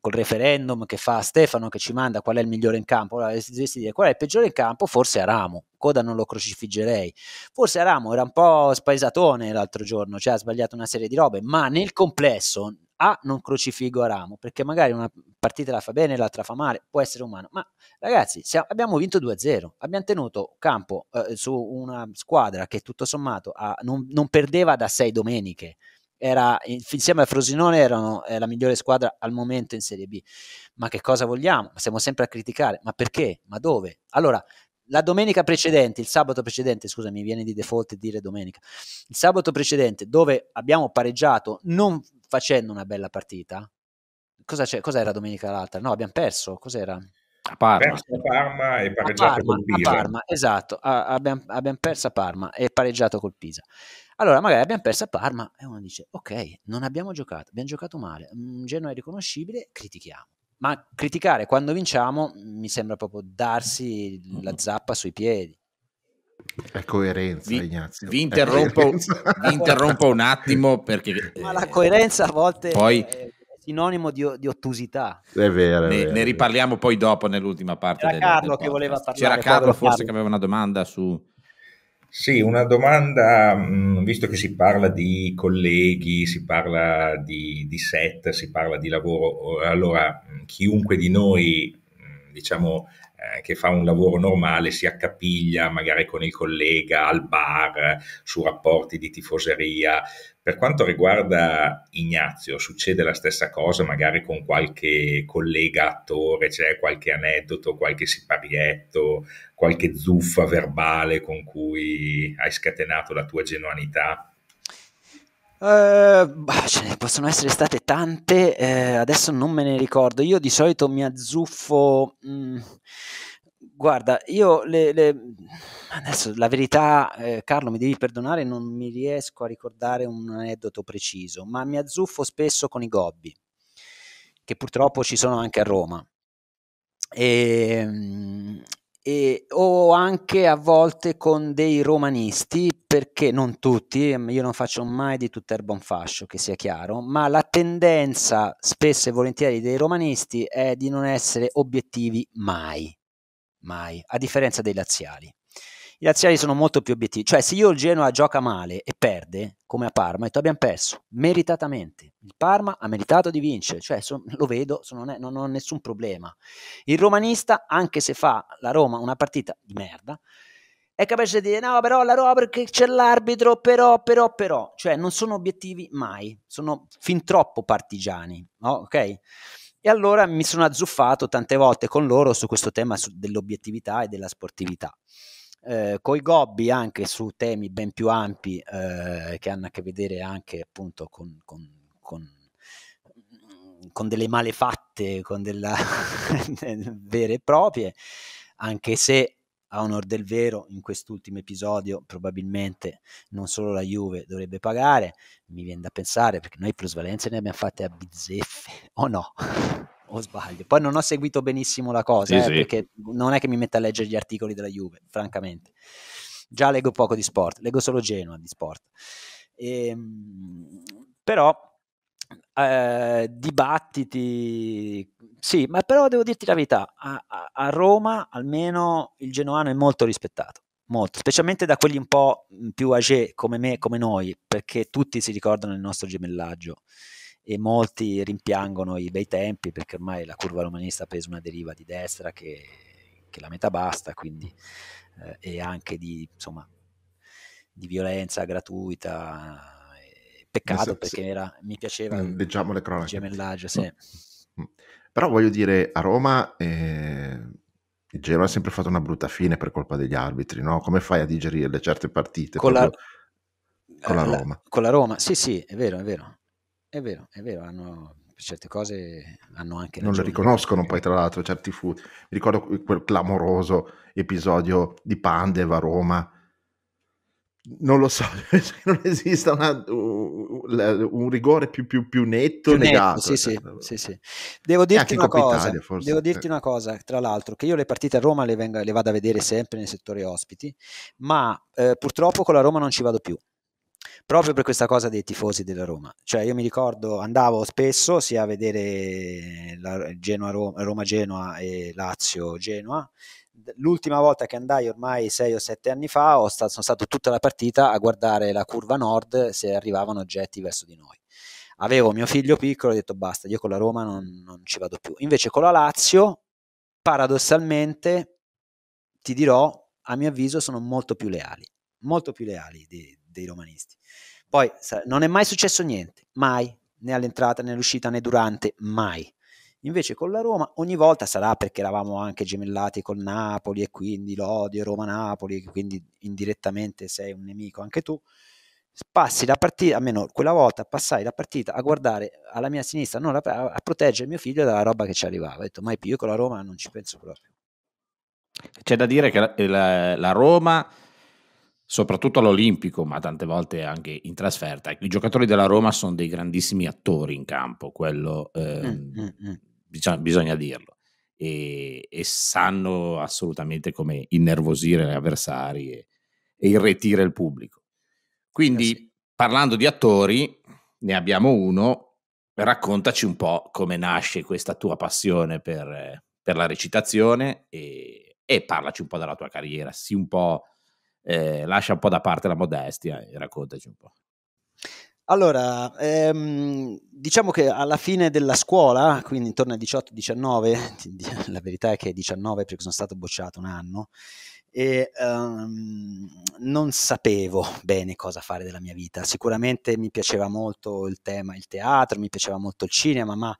col, referendum che fa Stefano, che ci manda qual è il migliore in campo, allora dovresti dire qual è il peggiore in campo, forse Aramo, coda non lo crocifiggerei, forse Aramo era un po' spaesatone l'altro giorno, cioè ha sbagliato una serie di robe, ma nel complesso a, non a ramo, perché magari una partita la fa bene, l'altra fa male, può essere umano, ma ragazzi siamo, abbiamo vinto 2-0, abbiamo tenuto campo eh, su una squadra che tutto sommato ha, non, non perdeva da sei domeniche, era, insieme a Frosinone erano eh, la migliore squadra al momento in Serie B. Ma che cosa vogliamo? Siamo sempre a criticare, ma perché? Ma dove? Allora, la domenica precedente, il sabato precedente, scusami, mi viene di default dire domenica, il sabato precedente dove abbiamo pareggiato non facendo una bella partita. Cosa, era domenica l'altra? No, abbiamo perso. Cos'era? A Parma. Perso a Parma e pareggiato Parma, col Pisa. A Parma, esatto. A, abbiamo, abbiamo perso a Parma e pareggiato col Pisa. Allora, magari abbiamo perso a Parma e uno dice: Ok, non abbiamo giocato, abbiamo giocato male. Mm, Genoa è riconoscibile, critichiamo. Ma criticare quando vinciamo mm, mi sembra proprio darsi la mm. zappa sui piedi. È coerenza, vi, Ignazio. Vi interrompo, coerenza. vi interrompo, un attimo perché... Ma la eh, coerenza a volte... Poi, sinonimo di, di, ottusità. È vero, è ne, vero, ne, riparliamo poi dopo nell'ultima parte. C'era del, Carlo del che voleva parlare. C'era Carlo forse Carlo. che aveva una domanda su... Sì, una domanda, mm, visto che si parla di colleghi, si parla di, di set, si parla di lavoro, allora mm, chiunque di noi, mm, diciamo, eh, che fa un lavoro normale si accapiglia magari con il collega al bar su rapporti di tifoseria. Per quanto riguarda Ignazio, succede la stessa cosa magari con qualche collega attore, c'è cioè qualche aneddoto, qualche siparietto, qualche zuffa verbale con cui hai scatenato la tua genuanità? Uh, ce ne possono essere state tante, eh, adesso non me ne ricordo. Io di solito mi azzuffo. Mh, mm, guarda, io le, le... adesso la verità, eh, Carlo, mi devi perdonare, non mi riesco a ricordare un aneddoto preciso, ma mi azzuffo spesso con i gobbi, che purtroppo ci sono anche a Roma. E, ehm, e, o anche a volte con dei romanisti perché non tutti, ehm, io non faccio mai di erba un fascio, che sia chiaro, ma la tendenza spesso e volentieri dei romanisti è di non essere obiettivi mai, mai, a differenza dei laziali. I laziali sono molto più obiettivi, cioè se io il Genoa gioca male e perde, come a Parma, e tu abbiamo perso, meritatamente. Il Parma ha meritato di vincere, cioè so, lo vedo, so, non, è, non ho nessun problema. Il romanista, anche se fa la Roma una partita di merda, è capace di dire no però la roba perché c'è l'arbitro però però però cioè non sono obiettivi mai sono fin troppo partigiani no? ok e allora mi sono azzuffato tante volte con loro su questo tema dell'obiettività e della sportività eh, coi gobbi anche su temi ben più ampi eh, che hanno a che vedere anche appunto con, con, con con delle malefatte, con delle vere e proprie, anche se a onor del vero, in quest'ultimo episodio probabilmente non solo la Juve dovrebbe pagare, mi viene da pensare perché noi plusvalenze ne abbiamo fatte a bizzeffe, o oh no? o sbaglio? Poi non ho seguito benissimo la cosa, sì, eh, sì. perché non è che mi metta a leggere gli articoli della Juve, francamente. Già leggo poco di sport, leggo solo Genoa di sport. E, ehm, però eh, dibattiti. Sì, ma però devo dirti la verità, a, a, Roma almeno il genuano è molto rispettato, molto, specialmente da quelli un po' più age come me, come noi, perché tutti si ricordano il nostro gemellaggio e molti rimpiangono i bei tempi perché ormai la curva romanista ha preso una deriva di destra che, che la metà basta, quindi eh, e anche di, insomma, di violenza gratuita Peccato perché era, mi piaceva mm, leggiamo le cronache. il gemellaggio, mm. sì. Mm. Però voglio dire, a Roma eh, il Genoa ha sempre fatto una brutta fine per colpa degli arbitri, no? Come fai a digerirle certe partite? Con, la... con la, eh, Roma. La, con la Roma, sì sì, è vero, è vero. È vero, è vero, hanno certe cose hanno anche ragione. non le riconoscono poi tra l'altro certi fu mi ricordo quel clamoroso episodio di Pandeva a Roma non lo so, non esista una, un rigore più, più, più netto, più negato. Netto, sì, cioè, sì, sì, devo, dirti cosa, Italia, devo eh. dirti, una cosa, tra l'altro, che io le partite a Roma le, vengo, le vado a vedere sempre nel settore ospiti, ma eh, purtroppo con la Roma non ci vado più. Proprio per questa cosa dei tifosi della Roma, cioè io mi ricordo andavo spesso sia a vedere Roma-Genoa e Lazio-Genoa, l'ultima volta che andai ormai sei o sette anni fa sta, sono stato tutta la partita a guardare la curva nord se arrivavano oggetti verso di noi. Avevo mio figlio piccolo e ho detto basta, io con la Roma non, non ci vado più. Invece con la Lazio, paradossalmente, ti dirò, a mio avviso sono molto più leali, molto più leali dei, dei romanisti. Poi non è mai successo niente, mai, né all'entrata né all'uscita né durante, mai Invece con la Roma ogni volta sarà perché eravamo anche gemellati con Napoli e quindi l'odio Roma-Napoli, quindi indirettamente sei un nemico anche tu. Passi la partita, almeno quella volta passai la partita a guardare alla mia sinistra, non la, a proteggere mio figlio dalla roba che ci arrivava. Ho detto mai più, io con la Roma non ci penso proprio. C'è da dire che la, eh, la, la Roma soprattutto all'Olimpico, ma tante volte anche in trasferta. I giocatori della Roma sono dei grandissimi attori in campo, quello eh, mm, mm, mm bisogna, bisogna dirlo, e, e, sanno assolutamente come innervosire gli avversari e, e irretire il pubblico. Eh, Quindi, eh sì. parlando di attori, ne abbiamo uno, raccontaci un po' come nasce questa tua passione per, per la recitazione e, e, parlaci un po' della tua carriera, Si un po'... Eh, lascia un po' da parte la modestia e raccontaci un po'. Allora, ehm, diciamo che alla fine della scuola, quindi intorno ai 18-19, la verità è che è 19 perché sono stato bocciato un anno, e um, non sapevo bene cosa fare della mia vita. Sicuramente mi piaceva molto il tema, il teatro, mi piaceva molto il cinema, ma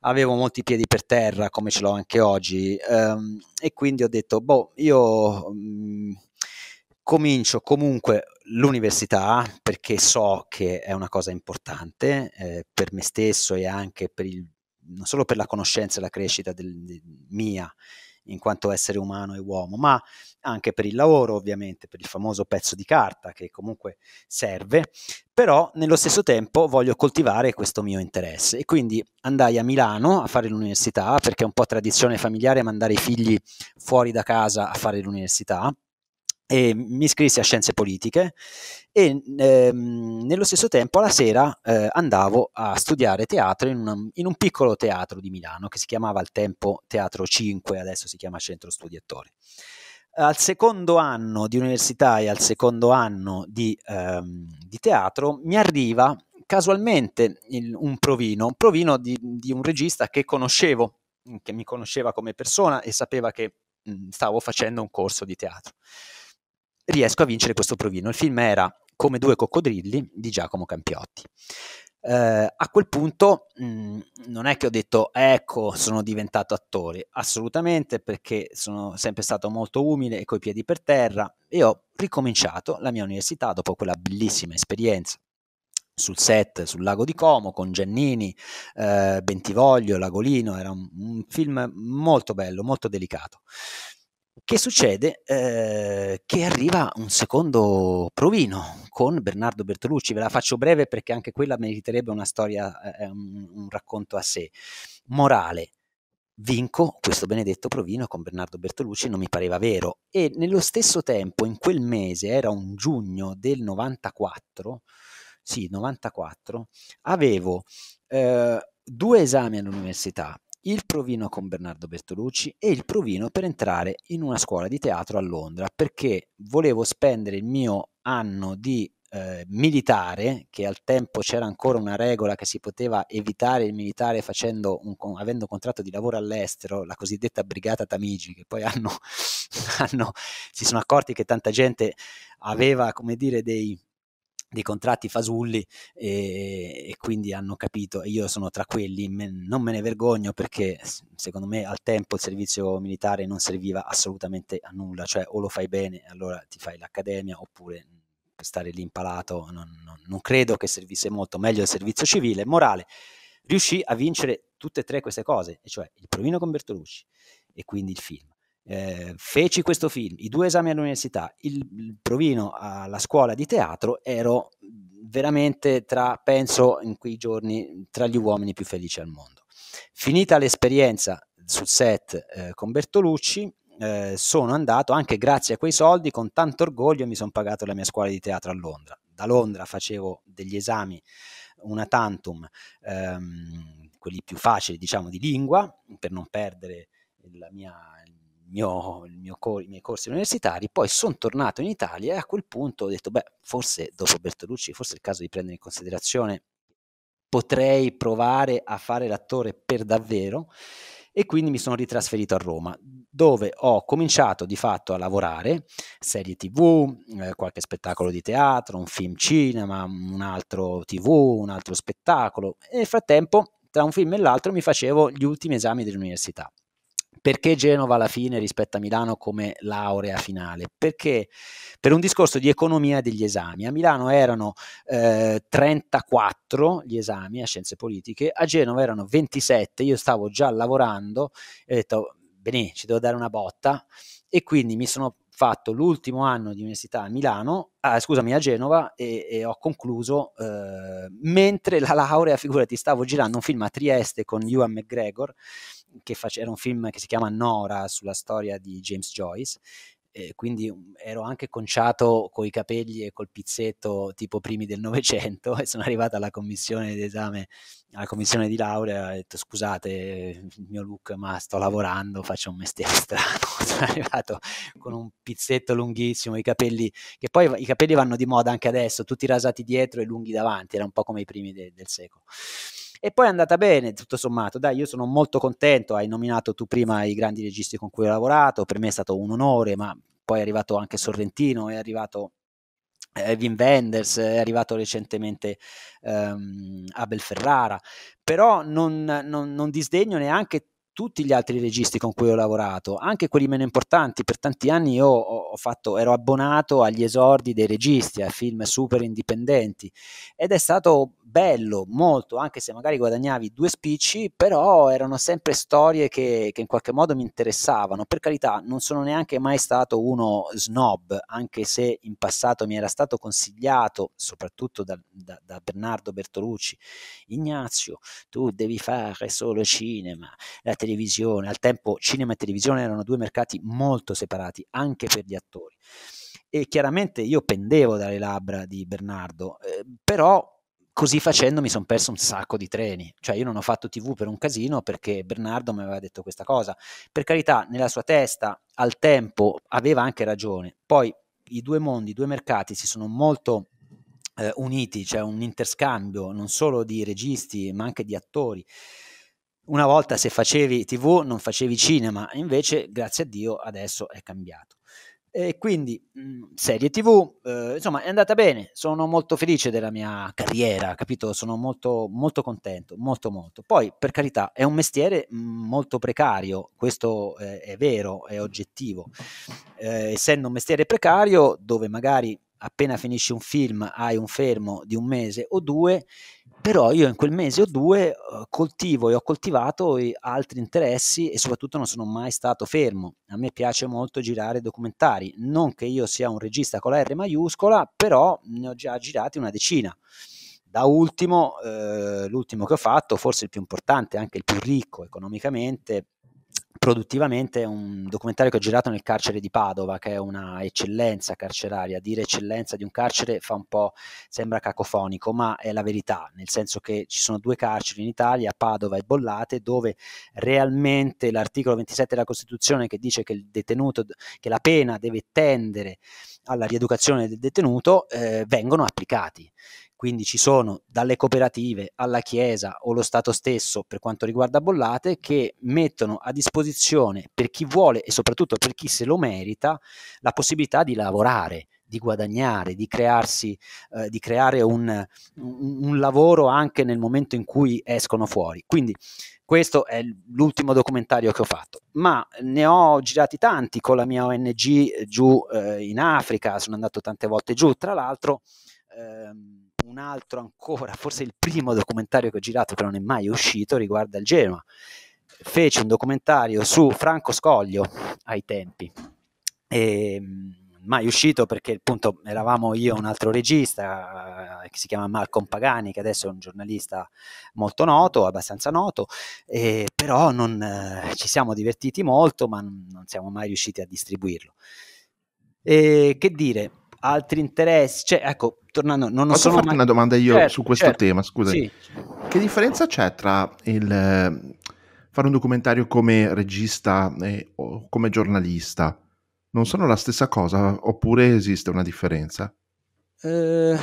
avevo molti piedi per terra, come ce l'ho anche oggi, um, e quindi ho detto, boh, io... Um, comincio comunque l'università perché so che è una cosa importante eh, per me stesso e anche per il, non solo per la conoscenza e la crescita del, del, mia in quanto essere umano e uomo, ma anche per il lavoro ovviamente, per il famoso pezzo di carta che comunque serve, però nello stesso tempo voglio coltivare questo mio interesse e quindi andai a Milano a fare l'università perché è un po' tradizione familiare mandare i figli fuori da casa a fare l'università e mi iscrissi a scienze politiche e ehm, nello stesso tempo alla sera eh, andavo a studiare teatro in, una, in, un piccolo teatro di Milano che si chiamava al tempo Teatro 5, adesso si chiama Centro Studi Attori. Al secondo anno di università e al secondo anno di, ehm, di teatro mi arriva casualmente il, un provino, un provino di, di un regista che conoscevo, che mi conosceva come persona e sapeva che mm, stavo facendo un corso di teatro riesco a vincere questo provino. Il film era Come due coccodrilli di Giacomo Campiotti. Eh, a quel punto mh, mm, non è che ho detto ecco sono diventato attore, assolutamente perché sono sempre stato molto umile e coi piedi per terra e ho ricominciato la mia università dopo quella bellissima esperienza sul set sul lago di Como con Giannini, eh, Bentivoglio, Lagolino, era un, un film molto bello, molto delicato. Che succede? Eh, che arriva un secondo provino con Bernardo Bertolucci, ve la faccio breve perché anche quella meriterebbe una storia, eh, eh, un, un racconto a sé. Morale, vinco questo benedetto provino con Bernardo Bertolucci, non mi pareva vero. E nello stesso tempo, in quel mese, era un giugno del 94, sì, 94, avevo eh, due esami all'università il provino con Bernardo Bertolucci e il provino per entrare in una scuola di teatro a Londra perché volevo spendere il mio anno di eh, militare, che al tempo c'era ancora una regola che si poteva evitare il militare facendo un, con, avendo un contratto di lavoro all'estero, la cosiddetta brigata Tamigi, che poi hanno, hanno, si sono accorti che tanta gente aveva, come dire, dei dei contratti fasulli e, ehm, e, quindi hanno capito e io sono tra quelli, me, non me ne vergogno perché secondo me al tempo il servizio militare non serviva assolutamente a nulla, cioè o lo fai bene allora ti fai l'accademia oppure per stare lì impalato non, non, non credo che servisse molto, meglio il servizio civile, morale, riuscì a vincere tutte e tre queste cose, e cioè il provino con Bertolucci e quindi il film eh, feci questo film, i due esami all'università, il, il provino alla scuola di teatro, ero veramente tra, penso in quei giorni, tra gli uomini più felici al mondo. Finita l'esperienza sul set eh, con Bertolucci, eh, sono andato anche grazie a quei soldi, con tanto orgoglio mi sono pagato la mia scuola di teatro a Londra. Da Londra facevo degli esami una tantum, ehm, quelli più facili diciamo di lingua, per non perdere la mia, il mio, mio, i miei corsi universitari, poi sono tornato in Italia e a quel punto ho detto, beh, forse dopo Bertolucci, forse è il caso di prendere in considerazione, potrei provare a fare l'attore per davvero e quindi mi sono ritrasferito a Roma, dove ho cominciato di fatto a lavorare, serie tv, eh, qualche spettacolo di teatro, un film cinema, un altro tv, un altro spettacolo e nel frattempo tra un film e l'altro mi facevo gli ultimi esami dell'università. Perché Genova alla fine rispetto a Milano come laurea finale? Perché per un discorso di economia degli esami. A Milano erano eh, 34 gli esami a scienze politiche, a Genova erano 27, io stavo già lavorando e ho detto, bene, ci devo dare una botta e quindi mi sono fatto l'ultimo anno di università a Milano, ah, scusami, a Genova e, e ho concluso eh, mentre la laurea, figurati, stavo girando un film a Trieste con Ewan McGregor che face- era un film che si chiama Nora sulla storia di James Joyce. Eh, quindi mm, ero anche conciato coi capelli e col pizzetto tipo primi del Novecento e sono arrivato alla commissione d'esame, alla commissione di laurea e ho detto scusate il mio look ma sto lavorando, faccio un mestiere strano, sono arrivato con un pizzetto lunghissimo, i capelli, che poi i capelli vanno di moda anche adesso, tutti rasati dietro e lunghi davanti, era un po' come i primi de- del secolo e poi è andata bene, tutto sommato. Dai, io sono molto contento, hai nominato tu prima i grandi registi con cui ho lavorato, per me è stato un onore, ma poi è arrivato anche Sorrentino, è arrivato eh, Wim Wenders, è arrivato recentemente ehm, Abel Ferrara, però non, non, non disdegno neanche tutti gli altri registi con cui ho lavorato, anche quelli meno importanti. Per tanti anni io ho fatto, ero abbonato agli esordi dei registi, a film super indipendenti ed è stato bello, molto, anche se magari guadagnavi due spicci, però erano sempre storie che, che in qualche modo mi interessavano. Per carità, non sono neanche mai stato uno snob, anche se in passato mi era stato consigliato, soprattutto da, da, da Bernardo Bertolucci, Ignazio, tu devi fare solo cinema, la televisione, al tempo cinema e televisione erano due mercati molto separati anche per gli attori. E chiaramente io pendevo dalle labbra di Bernardo, eh, però così facendo mi sono perso un sacco di treni, cioè io non ho fatto tv per un casino perché Bernardo mi aveva detto questa cosa, per carità nella sua testa al tempo aveva anche ragione, poi i due mondi, i due mercati si sono molto eh, uniti, c'è cioè un interscambio non solo di registi ma anche di attori una volta se facevi tv non facevi cinema, invece grazie a Dio adesso è cambiato. E quindi mm, serie tv, eh, insomma è andata bene, sono molto felice della mia carriera, capito? Sono molto, molto contento, molto molto. Poi per carità è un mestiere mm, molto precario, questo eh, è vero, è oggettivo. Eh, essendo un mestiere precario dove magari appena finisci un film hai un fermo di un mese o due però io in quel mese o due eh, coltivo e ho coltivato altri interessi e soprattutto non sono mai stato fermo. A me piace molto girare documentari, non che io sia un regista con la R maiuscola, però ne ho già girati una decina. Da ultimo, eh, l'ultimo che ho fatto, forse il più importante, anche il più ricco economicamente, produttivamente un documentario che ho girato nel carcere di Padova, che è una eccellenza carceraria. Dire eccellenza di un carcere fa un po' sembra cacofonico, ma è la verità, nel senso che ci sono due carceri in Italia, Padova e Bollate, dove realmente l'articolo 27 della Costituzione che dice che il detenuto che la pena deve tendere alla rieducazione del detenuto eh, vengono applicati quindi ci sono dalle cooperative alla Chiesa o lo Stato stesso per quanto riguarda bollate che mettono a disposizione per chi vuole e soprattutto per chi se lo merita la possibilità di lavorare, di guadagnare, di crearsi, eh, di creare un, un lavoro anche nel momento in cui escono fuori. Quindi questo è l'ultimo documentario che ho fatto, ma ne ho girati tanti con la mia ONG eh, giù eh, in Africa, sono andato tante volte giù, tra l'altro... Ehm, un altro ancora, forse il primo documentario che ho girato che non è mai uscito riguarda il Genoa. Fece un documentario su Franco Scoglio ai tempi. E, ehm, mai uscito perché appunto eravamo io e un altro regista eh, che si chiama Malcolm Pagani che adesso è un giornalista molto noto, abbastanza noto eh, però non, eh, ci siamo divertiti molto ma non, non siamo mai riusciti a distribuirlo e, che dire altri interessi. Cioè, ecco, tornando, non Posso sono... Posso mai... una domanda io certo, su questo certo. tema, scusa. Sì. Che differenza c'è tra il eh, fare un documentario come regista e, o come giornalista? Non sono la stessa cosa oppure esiste una differenza? Eh,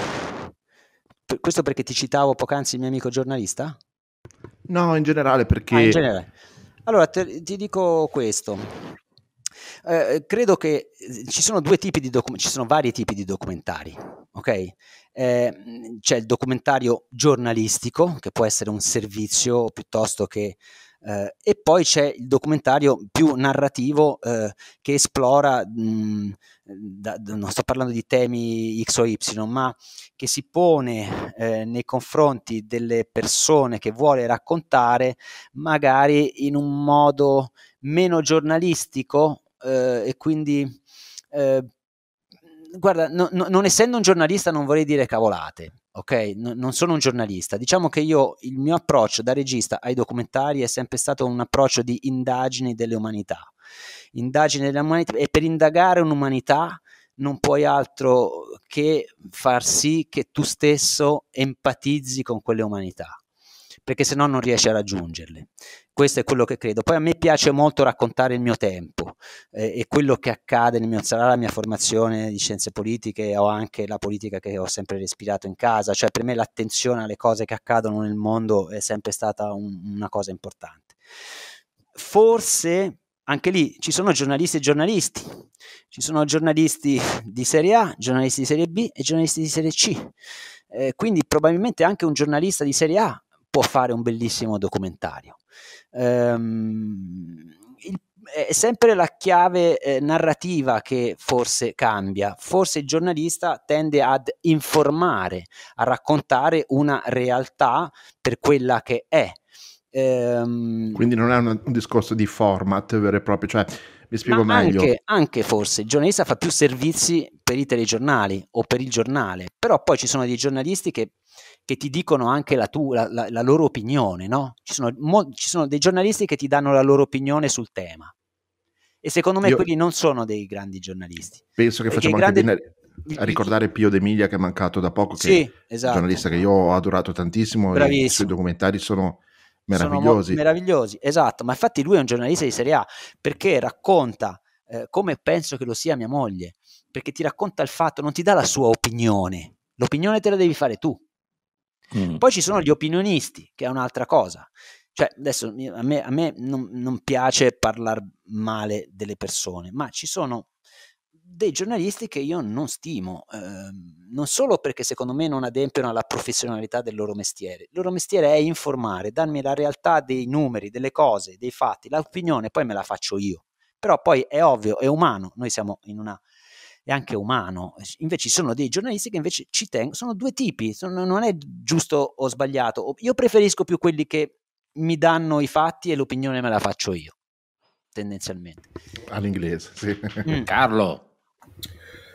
questo perché ti citavo poc'anzi il mio amico giornalista? No, in generale perché... Ah, in generale. Allora, te, ti dico questo. Eh, eh, credo che eh, ci sono due tipi di documentari, ci sono vari tipi di documentari, ok? Eh, c'è il documentario giornalistico, che può essere un servizio piuttosto che... Eh, e poi c'è il documentario più narrativo che esplora, mh, da, non sto parlando di temi X o Y, ma che si pone nei confronti delle persone che vuole raccontare, magari in un modo meno giornalistico eh, e quindi eh, guarda, no, no, non essendo un giornalista non vorrei dire cavolate, ok? No, non sono un giornalista. Diciamo che io, il mio approccio da regista ai documentari è sempre stato un approccio di indagini delle umanità. Indagini delle umanità e per indagare un'umanità non puoi altro che far sì che tu stesso empatizzi con quelle umanità perché se no non riesci a raggiungerle. Questo è quello che credo. Poi a me piace molto raccontare il mio tempo eh, e quello che accade nel mio, sarà la mia formazione di scienze politiche o anche la politica che ho sempre respirato in casa, cioè per me l'attenzione alle cose che accadono nel mondo è sempre stata un, una cosa importante. Forse anche lì ci sono giornalisti e giornalisti, ci sono giornalisti di serie A, giornalisti di serie B e giornalisti di serie C. Eh, quindi probabilmente anche un giornalista di serie A può fare un bellissimo documentario. Ehm, il è sempre la chiave eh, narrativa che forse cambia. Forse il giornalista tende ad informare, a raccontare una realtà per quella che è. Ehm, Quindi non è un, un, discorso di format vero e proprio, cioè mi spiego meglio. Anche, anche forse il giornalista fa più servizi per i telegiornali o per il giornale, però poi ci sono dei giornalisti che che ti dicono anche la, tu, la, la, la loro opinione, no? Ci sono, mo, ci sono, dei giornalisti che ti danno la loro opinione sul tema. E secondo me Io quelli non sono dei grandi giornalisti. Penso che facciamo anche bene a ricordare Pio De Miglia che è mancato da poco, che sì, è esatto. un giornalista che io ho adorato tantissimo Bravissimo. i suoi documentari sono meravigliosi. Sono meravigliosi, esatto, ma infatti lui è un giornalista di serie A perché racconta eh, come penso che lo sia mia moglie, perché ti racconta il fatto, non ti dà la sua opinione, l'opinione te la devi fare tu. Mm. Poi ci sono gli opinionisti, che è un'altra cosa. Cioè, adesso a me, a me non, non piace parlare male delle persone, ma ci sono dei giornalisti che io non stimo, ehm, non solo perché secondo me non adempiono alla professionalità del loro mestiere, il loro mestiere è informare, darmi la realtà dei numeri, delle cose, dei fatti, l'opinione poi me la faccio io, però poi è ovvio, è umano, noi siamo in una è anche umano. Invece ci sono dei giornalisti che invece ci tengono, sono due tipi, sono, non è giusto o sbagliato. Io preferisco più quelli che mi danno i fatti e l'opinione me la faccio io, tendenzialmente. All'inglese, sì. Mm. Eh, Carlo,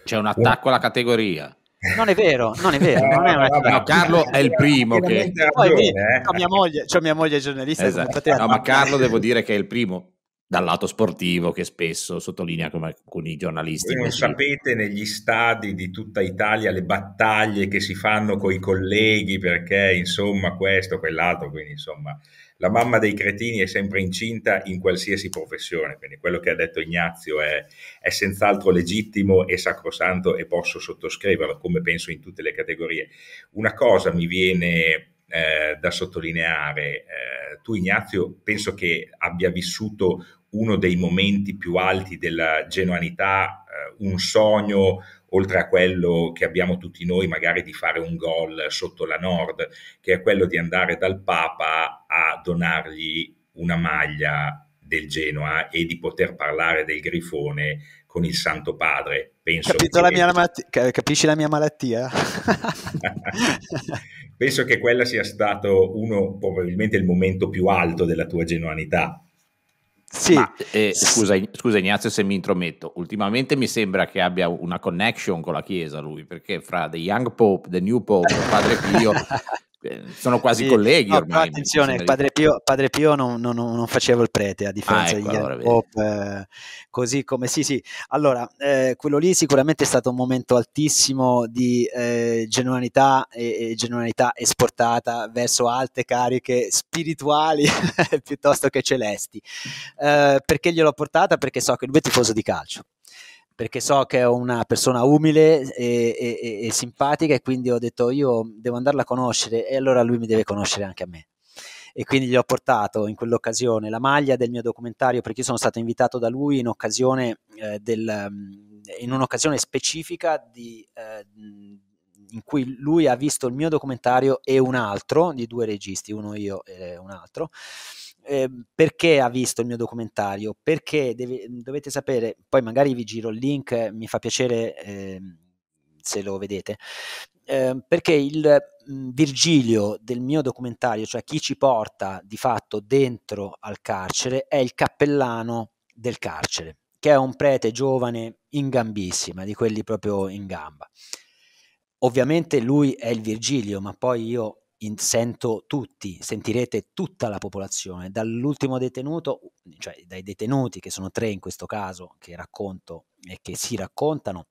c'è un attacco alla categoria. Non è vero, non è vero. No, non è vabbè, no, Carlo è il primo che... Poi, eh. mia, moglie, cioè mia moglie giornalista. Esatto. No, ma Carlo devo dire che è il primo dal lato sportivo che spesso sottolinea come alcuni giornalisti. Voi non così. sapete negli stadi di tutta Italia le battaglie che si fanno con i colleghi perché insomma questo, quell'altro, quindi insomma la mamma dei cretini è sempre incinta in qualsiasi professione, quindi quello che ha detto Ignazio è, è senz'altro legittimo e sacrosanto e posso sottoscriverlo come penso in tutte le categorie. Una cosa mi viene eh, da sottolineare. Eh, tu Ignazio penso che abbia vissuto uno dei momenti più alti della genuanità, eh, un sogno oltre a quello che abbiamo tutti noi magari di fare un gol sotto la Nord, che è quello di andare dal Papa a donargli una maglia del Genoa e di poter parlare del Grifone con il Santo Padre. Penso che... la mia malati- capisci la mia malattia? penso che quella sia stato uno, probabilmente il momento più alto della tua genuanità. Sì, Ma, eh, scusa, scusa, Ignazio se mi intrometto, ultimamente mi sembra che abbia una connection con la Chiesa lui, perché fra The Young Pope, The New Pope, Padre Pio, sono quasi sì. colleghi no, ormai. attenzione, Padre Pio, Padre Pio non, non, non, faceva il prete, a ah, differenza ah, ecco, di allora, Pop, eh, così come sì, sì. Allora, eh, quello lì sicuramente è stato un momento altissimo di eh, genuinità e, e genuinità esportata verso alte cariche spirituali piuttosto che celesti. Eh, perché gliel'ho portata? Perché so che lui è tifoso di calcio perché so che è una persona umile e, e, e, simpatica e quindi ho detto io devo andarla a conoscere e allora lui mi deve conoscere anche a me. E quindi gli ho portato in quell'occasione la maglia del mio documentario perché io sono stato invitato da lui in, occasione, eh, del, mm, in un'occasione specifica di, eh, in cui lui ha visto il mio documentario e un altro di due registi, uno io e un altro Ehm, perché ha visto il mio documentario, perché deve, mhmm, dovete sapere, poi magari vi giro il link, mi fa piacere eh, se lo vedete, eh, perché il mhmm, Virgilio del mio documentario, cioè chi ci porta di fatto dentro al carcere, è il cappellano del carcere, che è un prete giovane in gambissima, di quelli proprio in gamba. Ovviamente lui è il Virgilio, ma poi io in, sento tutti, sentirete tutta la popolazione, dall'ultimo detenuto, cioè dai detenuti che sono tre in questo caso che racconto e che si raccontano,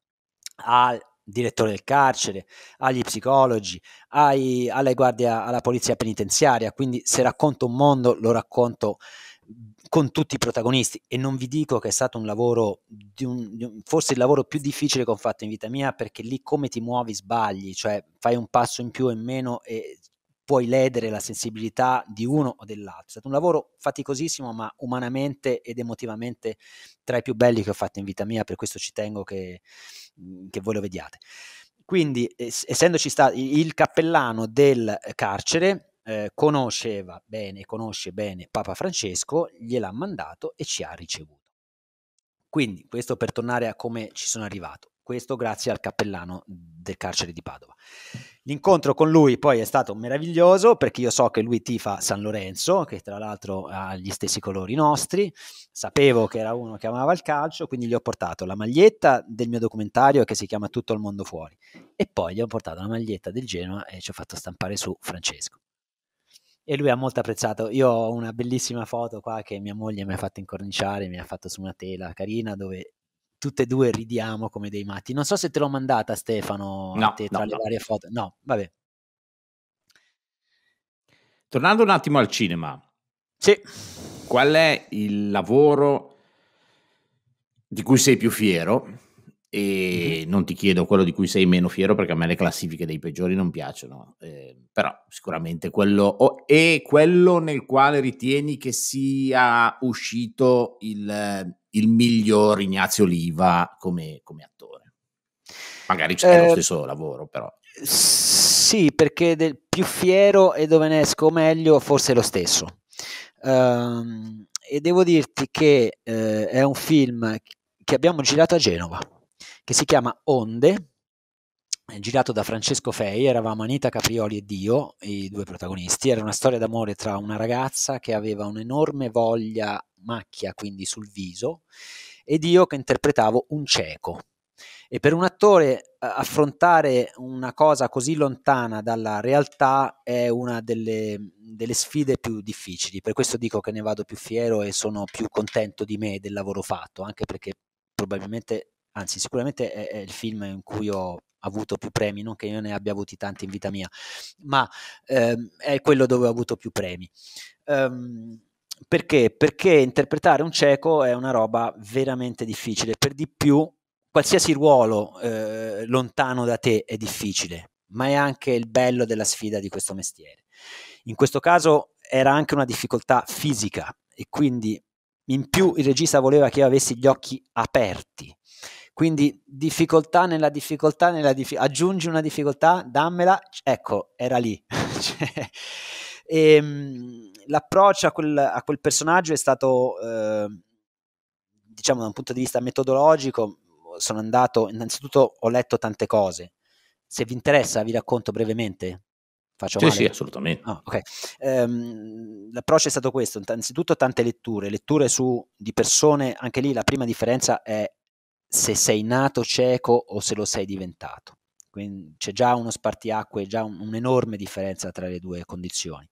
al direttore del carcere, agli psicologi, ai, guardia, alla polizia penitenziaria, quindi se racconto un mondo lo racconto mhmm, con tutti i protagonisti e non vi dico che è stato un lavoro, di un, di un, forse il lavoro più difficile che ho fatto in vita mia perché lì come ti muovi sbagli, cioè fai un passo in più e in meno e puoi ledere la sensibilità di uno o dell'altro. È stato un lavoro faticosissimo, ma umanamente ed emotivamente tra i più belli che ho fatto in vita mia, per questo ci tengo che, mhmm, che voi lo vediate. Quindi, essendoci stato il cappellano del carcere, eh, conosceva bene, conosce bene Papa Francesco, gliel'ha mandato e ci ha ricevuto. Quindi, questo per tornare a come ci sono arrivato. Questo grazie al cappellano del carcere di Padova. L'incontro con lui poi è stato meraviglioso perché io so che lui tifa San Lorenzo, che tra l'altro ha gli stessi colori nostri, sapevo che era uno che amava il calcio, quindi gli ho portato la maglietta del mio documentario che si chiama Tutto il mondo fuori e poi gli ho portato la maglietta del Genoa e ci ho fatto stampare su Francesco. E lui ha molto apprezzato. Io ho una bellissima foto qua che mia moglie mi ha fatto incorniciare, mi ha fatto su una tela carina dove tutte e due ridiamo come dei matti. Non so se te l'ho mandata Stefano, no, te, tra no, le no. varie foto. No, vabbè. Tornando un attimo al cinema. Sì. Qual è il lavoro di cui sei più fiero? E mm-hmm. non ti chiedo quello di cui sei meno fiero perché a me le classifiche dei peggiori non piacciono, eh, però sicuramente quello o, è quello nel quale ritieni che sia uscito il il miglior Ignazio Liva come, come attore. Magari c'è eh, lo stesso lavoro, però. Sì, perché del più fiero e dove ne esco meglio forse è lo stesso. Um, e devo dirti che eh, è un film che abbiamo girato a Genova, che si chiama Onde, eh, girato da Francesco Fei, eravamo Anita Caprioli e Dio, i due protagonisti, era una storia d'amore tra una ragazza che aveva un'enorme voglia macchia, quindi sul viso, ed io che interpretavo un cieco. E per un attore eh, affrontare una cosa così lontana dalla realtà è una delle, delle sfide più difficili, per questo dico che ne vado più fiero e sono più contento di me del lavoro fatto, anche perché probabilmente anzi sicuramente è, è, il film in cui ho avuto più premi, non che io ne abbia avuti tanti in vita mia, ma ehm, è quello dove ho avuto più premi. Um, perché? Perché interpretare un cieco è una roba veramente difficile, per di più qualsiasi ruolo eh, lontano da te è difficile, ma è anche il bello della sfida di questo mestiere. In questo caso era anche una difficoltà fisica e quindi in più il regista voleva che io avessi gli occhi aperti quindi difficoltà nella difficoltà, nella dif- aggiungi una difficoltà, dammela, ecco, era lì. Cioè, e, ehm, l'approccio a quel, a quel, personaggio è stato, eh, diciamo, da un punto di vista metodologico, sono andato, innanzitutto ho letto tante cose. Se vi interessa vi racconto brevemente Faccio sì, male? sì, assolutamente. Ah, okay. um, l'approccio è stato questo, innanzitutto tante letture, letture su di persone, anche lì la prima differenza è se sei nato cieco o se lo sei diventato. Quindi c'è già uno spartiacque, già un, un'enorme differenza tra le due condizioni.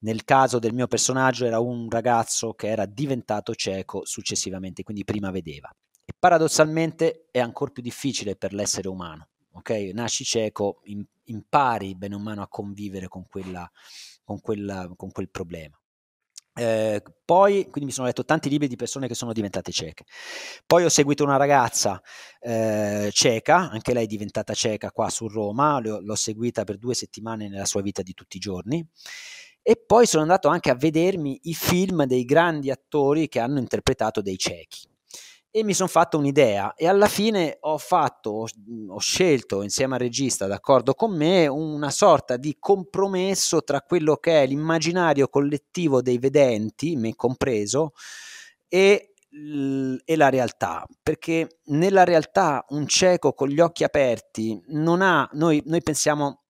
Nel caso del mio personaggio era un ragazzo che era diventato cieco successivamente, quindi prima vedeva. E paradossalmente è ancora più difficile per l'essere umano. Okay? Nasci cieco, impari bene o male a convivere con, quella, con, quella, con quel problema. Eh, poi, quindi mi sono letto tanti libri di persone che sono diventate cieche. Poi ho seguito una ragazza eh, cieca, anche lei è diventata cieca qua su Roma, l'ho, l'ho seguita per due settimane nella sua vita di tutti i giorni. E poi sono andato anche a vedermi i film dei grandi attori che hanno interpretato dei ciechi e mi sono fatto un'idea e alla fine ho fatto, ho scelto insieme al regista, d'accordo con me, una sorta di compromesso tra quello che è l'immaginario collettivo dei vedenti, me compreso, e, e la realtà, perché nella realtà un cieco con gli occhi aperti non ha, noi, noi pensiamo,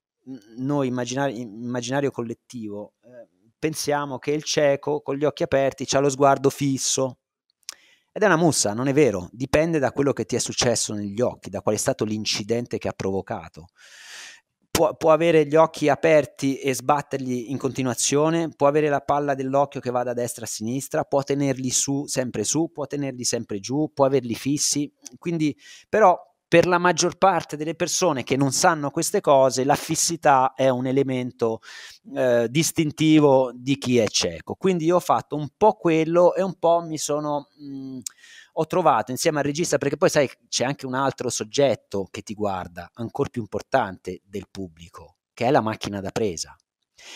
noi immaginario, immaginario collettivo, eh, pensiamo che il cieco con gli occhi aperti ha lo sguardo fisso, ed è una mussa, non è vero, dipende da quello che ti è successo negli occhi, da qual è stato l'incidente che ha provocato. Può, può, avere gli occhi aperti e sbattergli in continuazione, può avere la palla dell'occhio che va da destra a sinistra, può tenerli su, sempre su, può tenerli sempre giù, può averli fissi. Quindi, però, per la maggior parte delle persone che non sanno queste cose, la fissità è un elemento eh, distintivo di chi è cieco. Quindi io ho fatto un po' quello e un po' mi sono... Mh, mm, ho trovato insieme al regista, perché poi sai c'è anche un altro soggetto che ti guarda, ancora più importante del pubblico, che è la macchina da presa.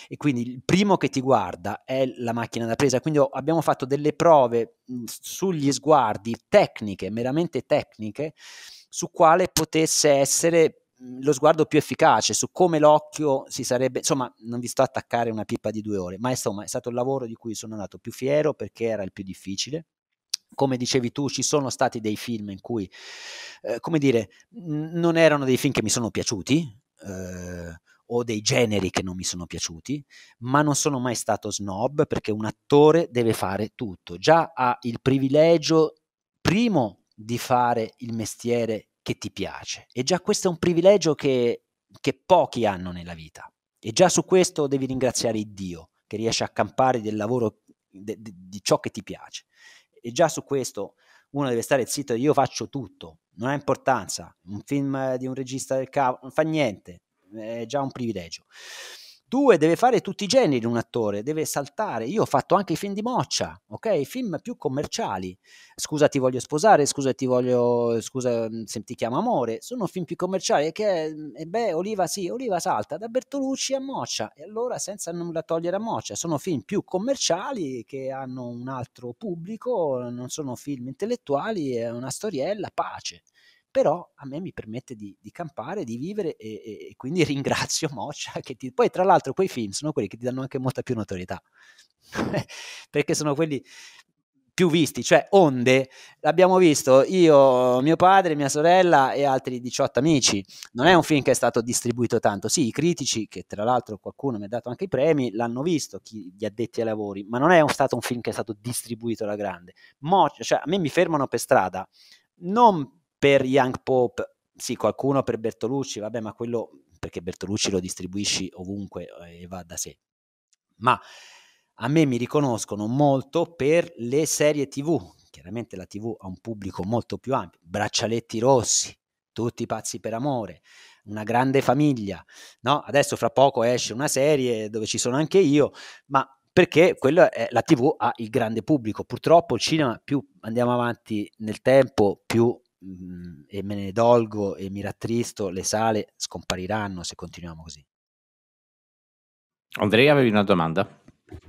E quindi il primo che ti guarda è la macchina da presa. Quindi abbiamo fatto delle prove mm, sugli sguardi tecniche, meramente tecniche, su quale potesse essere mhmm, lo sguardo più efficace, su come l'occhio si sarebbe, insomma, non vi sto a attaccare una pipa di due ore, ma insomma è stato il lavoro di cui sono andato più fiero perché era il più difficile. Come dicevi tu, ci sono stati dei film in cui, eh, come dire, non erano dei film che mi sono piaciuti. Eh, o dei generi che non mi sono piaciuti, ma non sono mai stato snob perché un attore deve fare tutto, già ha il privilegio primo di fare il mestiere che ti piace. E già questo è un privilegio che, che pochi hanno nella vita. E già su questo devi ringraziare Dio che riesce a campare del lavoro, de, de, di ciò che ti piace. E già su questo uno deve stare zitto, io faccio tutto, non ha importanza, un film di un regista del cavolo non fa niente, è già un privilegio. Due, deve fare tutti i generi un attore, deve saltare. Io ho fatto anche i film di moccia, ok? Film più commerciali. Scusa ti voglio sposare, scusa ti voglio, scusa mm, se ti chiamo amore. Sono film più commerciali che, mm, e beh, Oliva sì, Oliva salta da Bertolucci a moccia. E allora senza nulla togliere a moccia. Sono film più commerciali che hanno un altro pubblico, non sono film intellettuali, è una storiella, pace però a me mi permette di, di campare, di vivere e, e, quindi ringrazio Moccia che ti... Poi tra l'altro quei film sono quelli che ti danno anche molta più notorietà, perché sono quelli più visti, cioè Onde l'abbiamo visto io, mio padre, mia sorella e altri 18 amici. Non è un film che è stato distribuito tanto. Sì, i critici, che tra l'altro qualcuno mi ha dato anche i premi, l'hanno visto, chi, gli addetti ai lavori, ma non è un, stato un film che è stato distribuito alla grande. Mo, cioè, a me mi fermano per strada, non per Young Pop, sì, qualcuno per Bertolucci, vabbè, ma quello perché Bertolucci lo distribuisci ovunque eh, e va da sé. Ma a me mi riconoscono molto per le serie TV. Chiaramente la TV ha un pubblico molto più ampio. Braccialetti rossi, tutti pazzi per amore, una grande famiglia. No? Adesso fra poco esce una serie dove ci sono anche io, ma perché è, la TV ha il grande pubblico. Purtroppo il cinema più andiamo avanti nel tempo, più mh, mhmm, e me ne dolgo e mi rattristo, le sale scompariranno se continuiamo così. Andrea, avevi una domanda?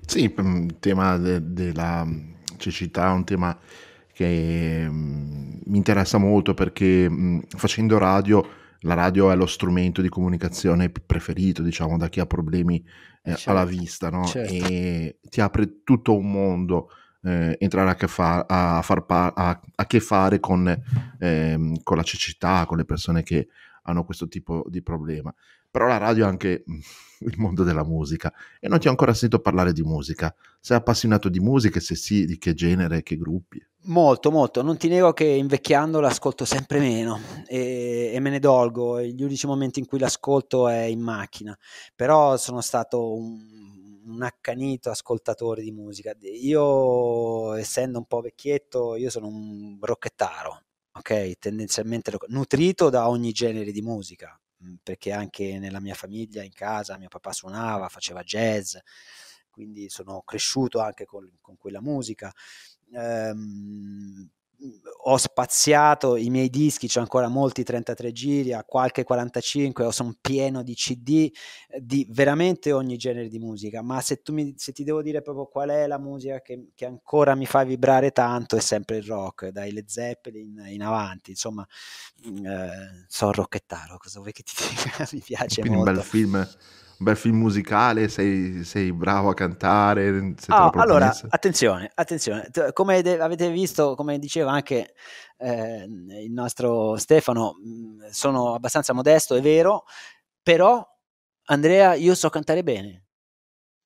Sì, il mhmm, tema de- della mhmm, cecità è un tema che mh, mi interessa molto perché mh, facendo radio la radio è lo strumento di comunicazione preferito, diciamo, da chi ha problemi eh, certo, alla vista, no? certo. E ti apre tutto un mondo eh, entrare a che, fa- a far par- a- a che fare con, ehm, con, la cecità, con le persone che hanno questo tipo di problema. Però la radio è anche mm, il mondo della musica e non ti ho ancora sentito parlare di musica. Sei appassionato di musica? Se sì, di che genere, che gruppi? Molto, molto. Non ti nego che invecchiando l'ascolto sempre meno e, e me ne dolgo. Gli unici momenti in cui l'ascolto è in macchina. Però sono stato un un accanito ascoltatore di musica. Io, essendo un po' vecchietto, io sono un rocchettaro, ok? Tendenzialmente nutrito da ogni genere di musica, mm, perché anche nella mia famiglia, in casa, mio papà suonava, faceva jazz, quindi sono cresciuto anche con, con quella musica. Ehm, ho spaziato i miei dischi, c'è ancora molti 33 giri, a qualche 45, o sono pieno di CD di veramente ogni genere di musica, ma se, mi, se ti devo dire proprio qual è la musica che, che, ancora mi fa vibrare tanto è sempre il rock, dai Led Zeppelin in, in avanti, insomma, mm, eh, sono rockettaro, cosa vuoi che ti dica, mi piace Quindi molto. un bel film un bel film musicale, sei, sei bravo a cantare. Oh, allora, attenzione, attenzione, come de- avete visto, come diceva anche eh, il nostro Stefano, mm, sono abbastanza modesto, è vero, però Andrea, io so cantare bene.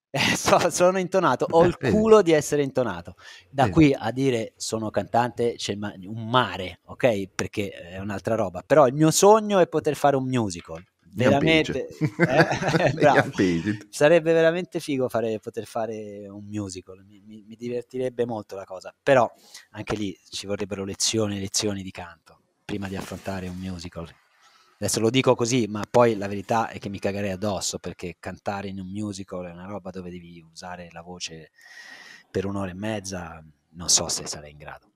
Eh, so, sono intonato, ho il culo di essere intonato. Da qui a dire sono cantante c'è un mare, ok? Perché è un'altra roba. Però il mio sogno è poter fare un musical veramente eh, eh, sarebbe veramente figo fare, poter fare un musical mi, mi, mi, divertirebbe molto la cosa però anche lì ci vorrebbero lezioni lezioni di canto prima di affrontare un musical adesso lo dico così ma poi la verità è che mi cagherei addosso perché cantare in un musical è una roba dove devi usare la voce per un'ora e mezza non so se sarei in grado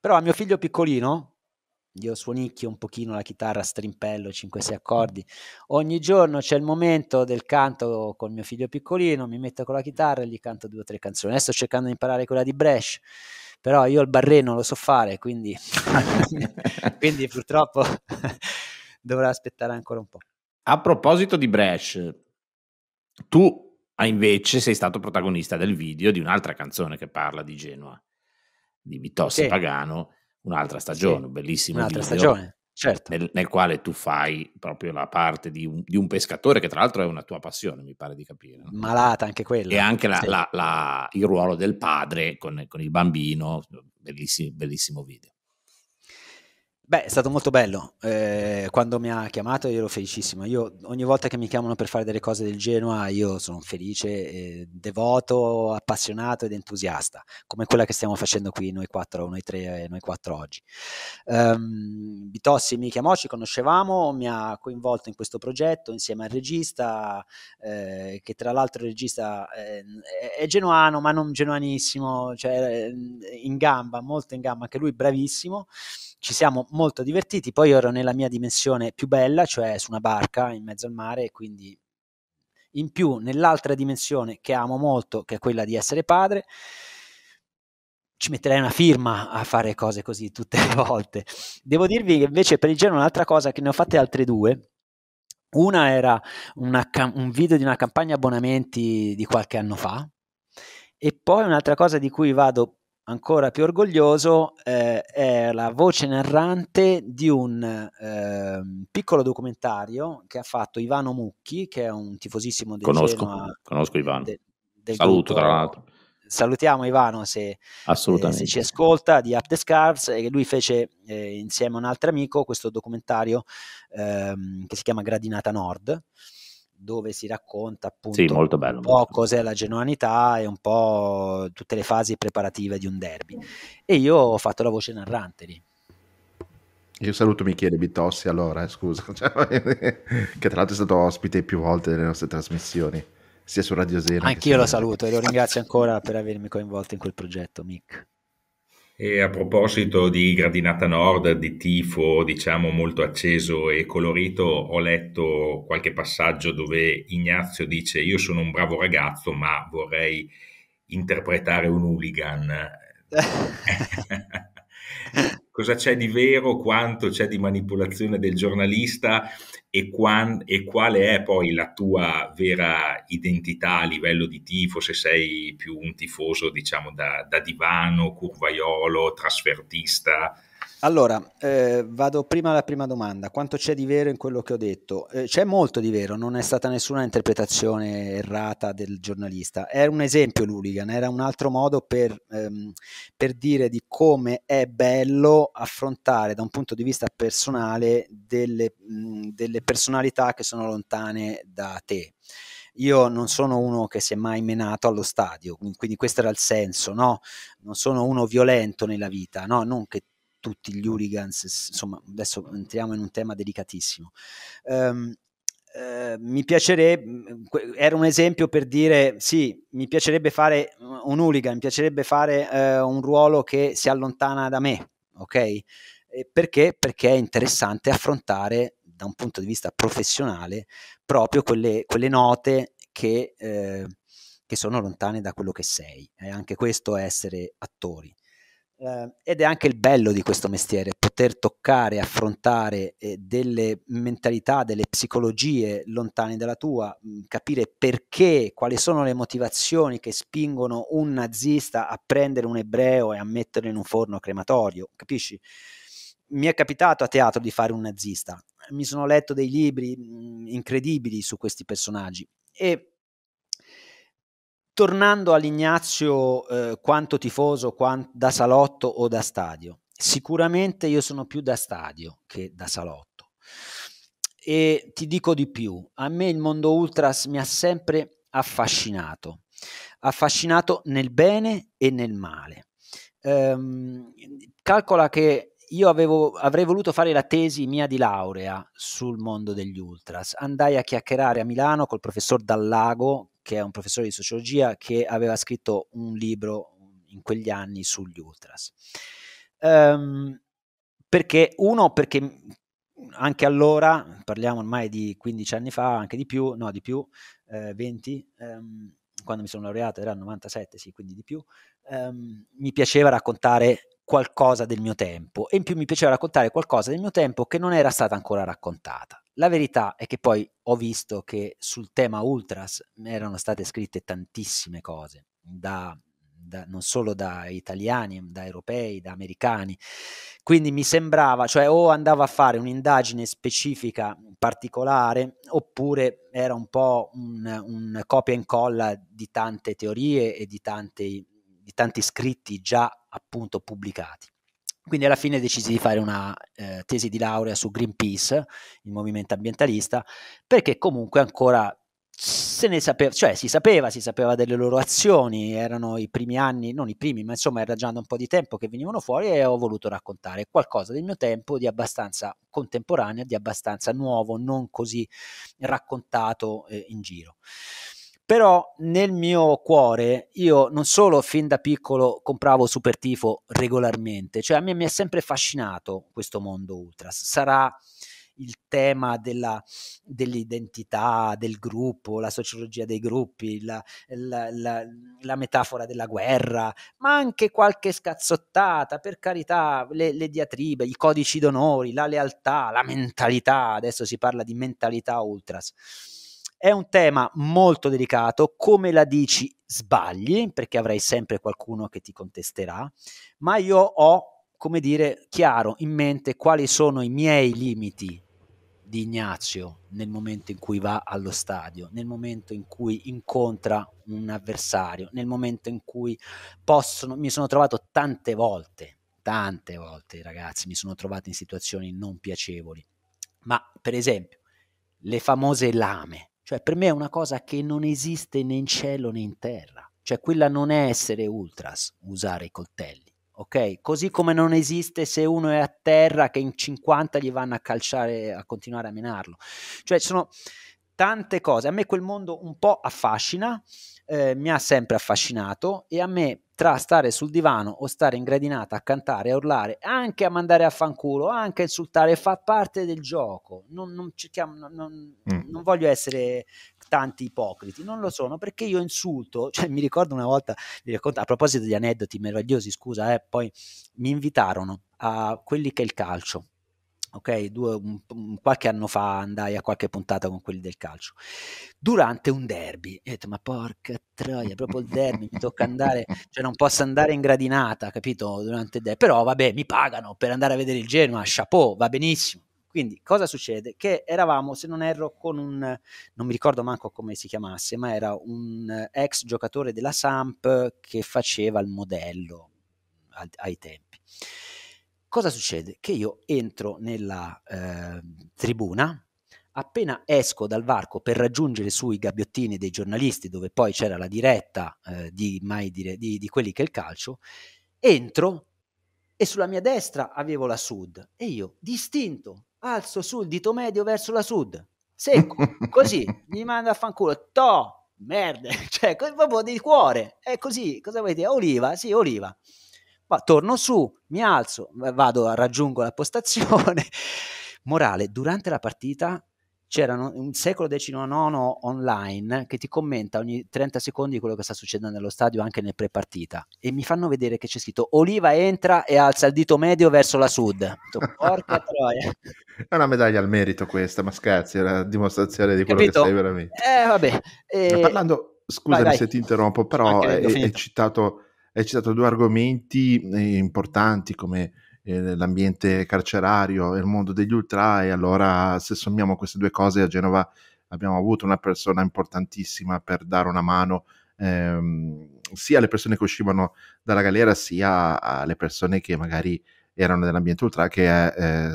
però a mio figlio piccolino io suonicchio un pochino la chitarra, strimpello 5-6 accordi. Ogni giorno c'è il momento del canto con mio figlio piccolino, mi metto con la chitarra e gli canto due o tre canzoni. Adesso sto cercando di imparare quella di Bresh, però io il barreno lo so fare, quindi, quindi purtroppo dovrà aspettare ancora un po'. A proposito di Bresh, tu invece sei stato protagonista del video di un'altra canzone che parla di Genoa, di Vittorio sì. Pagano un'altra stagione, sì, bellissimo un'altra video, stagione, certo. Nel, nel, quale tu fai proprio la parte di un, di un, pescatore, che tra l'altro è una tua passione, mi pare di capire. No? Malata anche quella. E anche la, sì. la, la, il ruolo del padre con, con il bambino, bellissimo, bellissimo video. Beh, è stato molto bello. Eh, quando mi ha chiamato io ero felicissimo. Io ogni volta che mi chiamano per fare delle cose del Genoa, io sono felice, eh, devoto, appassionato ed entusiasta, come quella che stiamo facendo qui noi quattro, noi tre e noi quattro oggi. Um, Bitossi mi chiamò, ci conoscevamo, mi ha coinvolto in questo progetto insieme al regista, eh, che tra l'altro il regista eh, è, è genuano, ma non genuanissimo, cioè eh, in gamba, molto in gamba, anche lui bravissimo ci siamo molto divertiti, poi ero nella mia dimensione più bella, cioè su una barca in mezzo al mare, quindi in più nell'altra dimensione che amo molto, che è quella di essere padre, ci metterei una firma a fare cose così tutte le volte. Devo dirvi che invece per il genere un'altra cosa che ne ho fatte altre due. Una era una, un video di una campagna abbonamenti di qualche anno fa e poi un'altra cosa di cui vado ancora più orgoglioso eh, è la voce narrante di un eh, piccolo documentario che ha fatto Ivano Mucchi, che è un tifosissimo del conosco, Genoa, Conosco Ivano, de, saluto gruppo. tra l'altro. Salutiamo Ivano se, eh, se, ci ascolta di Up the Scars e lui fece eh, insieme a un altro amico questo documentario ehm, che si chiama Gradinata Nord dove si racconta appunto sì, molto bello, un po' molto. cos'è la genuanità e un po' tutte le fasi preparative di un derby. E io ho fatto la voce narrante lì. Io saluto Michele Bitossi allora, eh, scusa, cioè, che tra l'altro è stato ospite più volte delle nostre trasmissioni, sia su Radio Zero. Anch'io lo saluto e lo ringrazio ancora per avermi coinvolto in quel progetto, Mick. E a proposito di Gradinata Nord, di tifo, diciamo molto acceso e colorito, ho letto qualche passaggio dove Ignazio dice: Io sono un bravo ragazzo, ma vorrei interpretare un hooligan. Cosa c'è di vero? Quanto c'è di manipolazione del giornalista? e, quan, e, quale è poi la tua vera identità a livello di tifo, se sei più un tifoso diciamo da, da divano, curvaiolo, trasfertista, allora, eh, vado prima alla prima domanda. Quanto c'è di vero in quello che ho detto? Eh, c'è molto di vero, non è stata nessuna interpretazione errata del giornalista. Era un esempio l'Hooligan, era un altro modo per, ehm, per, dire di come è bello affrontare da un punto di vista personale delle, mh, delle personalità che sono lontane da te io non sono uno che si è mai menato allo stadio, quindi questo era il senso, no? Non sono uno violento nella vita, no? Non che tutti gli hooligans, insomma adesso entriamo in un tema delicatissimo. Um, mi piacerebbe, mm, era un esempio per dire sì, mi piacerebbe fare un hooligan, mi piacerebbe fare uh, un ruolo che si allontana da me, ok? Perché? Perché è interessante affrontare da un punto di vista professionale proprio quelle, quelle note che, uh, che sono lontane da quello che sei. E anche questo è essere attori. Eh, ed è anche il bello di questo mestiere, poter toccare, affrontare eh, delle mentalità, delle psicologie lontane dalla tua, mh, mhmm, capire perché, quali sono le motivazioni che spingono un nazista a prendere un ebreo e a metterlo in un forno crematorio, capisci? mi è capitato a teatro di fare un nazista, mi sono letto dei libri mhmm, incredibili su questi personaggi e Tornando all'Ignazio, eh, quanto tifoso, quant- da salotto o da stadio? Sicuramente io sono più da stadio che da salotto. E ti dico di più, a me il mondo ultras mi ha sempre affascinato, affascinato nel bene e nel male. Ehm, calcola che io avevo, avrei voluto fare la tesi mia di laurea sul mondo degli ultras. Andai a chiacchierare a Milano col professor Dallago, che è un professore di sociologia che aveva scritto un libro in quegli anni sugli ultras. Um, perché uno, perché anche allora, parliamo ormai di 15 anni fa, anche di più, no di più, eh, 20, um, ehm, quando mi sono laureato era 97, sì, quindi di più, um, mi piaceva raccontare qualcosa del mio tempo e in più mi piaceva raccontare qualcosa del mio tempo che non era stata ancora raccontata. La verità è che poi ho visto che sul tema Ultras erano state scritte tantissime cose, da, da, non solo da italiani, da europei, da americani. Quindi mi sembrava, cioè o andava a fare un'indagine specifica particolare, oppure era un po' un, un copia e incolla di tante teorie e di tanti, di tanti scritti già appunto pubblicati. Quindi alla fine decisi di fare una eh, tesi di laurea su Greenpeace, il movimento ambientalista, perché comunque ancora se ne sapeva, cioè si sapeva, si sapeva delle loro azioni, erano i primi anni, non i primi, ma insomma era già da un po' di tempo che venivano fuori e ho voluto raccontare qualcosa del mio tempo di abbastanza contemporaneo, di abbastanza nuovo, non così raccontato eh, in giro però nel mio cuore io non solo fin da piccolo compravo Super Tifo regolarmente, cioè a me mi è sempre affascinato questo mondo ultras, sarà il tema della, dell'identità del gruppo, la sociologia dei gruppi, la, la, la, la, metafora della guerra, ma anche qualche scazzottata, per carità, le, le diatribe, i codici d'onori, la lealtà, la mentalità, adesso si parla di mentalità ultras è un tema molto delicato, come la dici sbagli, perché avrai sempre qualcuno che ti contesterà, ma io ho, come dire, chiaro in mente quali sono i miei limiti di Ignazio nel momento in cui va allo stadio, nel momento in cui incontra un avversario, nel momento in cui possono, mi sono trovato tante volte, tante volte ragazzi, mi sono trovato in situazioni non piacevoli, ma per esempio le famose lame, cioè per me è una cosa che non esiste né in cielo né in terra. Cioè quella non è essere ultras, usare i coltelli. Ok? Così come non esiste se uno è a terra che in 50 gli vanno a calciare, a continuare a menarlo. Cioè sono tante cose. A me quel mondo un po' affascina, eh, mi ha sempre affascinato e a me tra stare sul divano o stare in gradinata a cantare, a urlare, anche a mandare a fanculo, anche a insultare, fa parte del gioco. Non, non, non, non, mm. non voglio essere tanti ipocriti, non lo sono perché io insulto, cioè mi ricordo una volta, racconto, a proposito di aneddoti meravigliosi, scusa, eh, poi mi invitarono a quelli che è il calcio, ok? Due, un, un, qualche anno fa andai a qualche puntata con quelli del calcio, durante un derby. E ho detto, ma porca troia, proprio il derby, mi tocca andare, cioè non posso andare in gradinata, capito? Durante il derby. Però vabbè, mi pagano per andare a vedere il Genoa, chapeau, va benissimo. Quindi cosa succede? Che eravamo, se non erro, con un, non mi ricordo manco come si chiamasse, ma era un ex giocatore della Samp che faceva il modello ai tempi Cosa succede? Che io entro nella eh, tribuna, appena esco dal varco per raggiungere sui gabbiottini dei giornalisti, dove poi c'era la diretta eh, di, dire, di, di quelli che è il calcio, entro e sulla mia destra avevo la sud e io, distinto, alzo sul dito medio verso la sud, secco, così, mi manda a fanculo, to, merda, cioè proprio di cuore, è così, cosa vuoi dire? oliva, sì, oliva. Va, torno su, mi alzo, vado, raggiungo la postazione. Morale, durante la partita c'era un secolo XIX online che ti commenta ogni 30 secondi quello che sta succedendo nello stadio anche nel pre-partita e mi fanno vedere che c'è scritto Oliva entra e alza il dito medio verso la sud porca troia è una medaglia al merito questa ma scherzi è una dimostrazione di quello Capito? che sei veramente eh vabbè e... Eh, eh, parlando scusami vai, vai. se ti interrompo però è, è citato hai citato due argomenti eh, importanti come eh, l'ambiente carcerario e il mondo degli ultra e allora se sommiamo queste due cose a Genova abbiamo avuto una persona importantissima per dare una mano ehm, sia alle persone che uscivano dalla galera sia alle persone che magari erano nell'ambiente ultra che è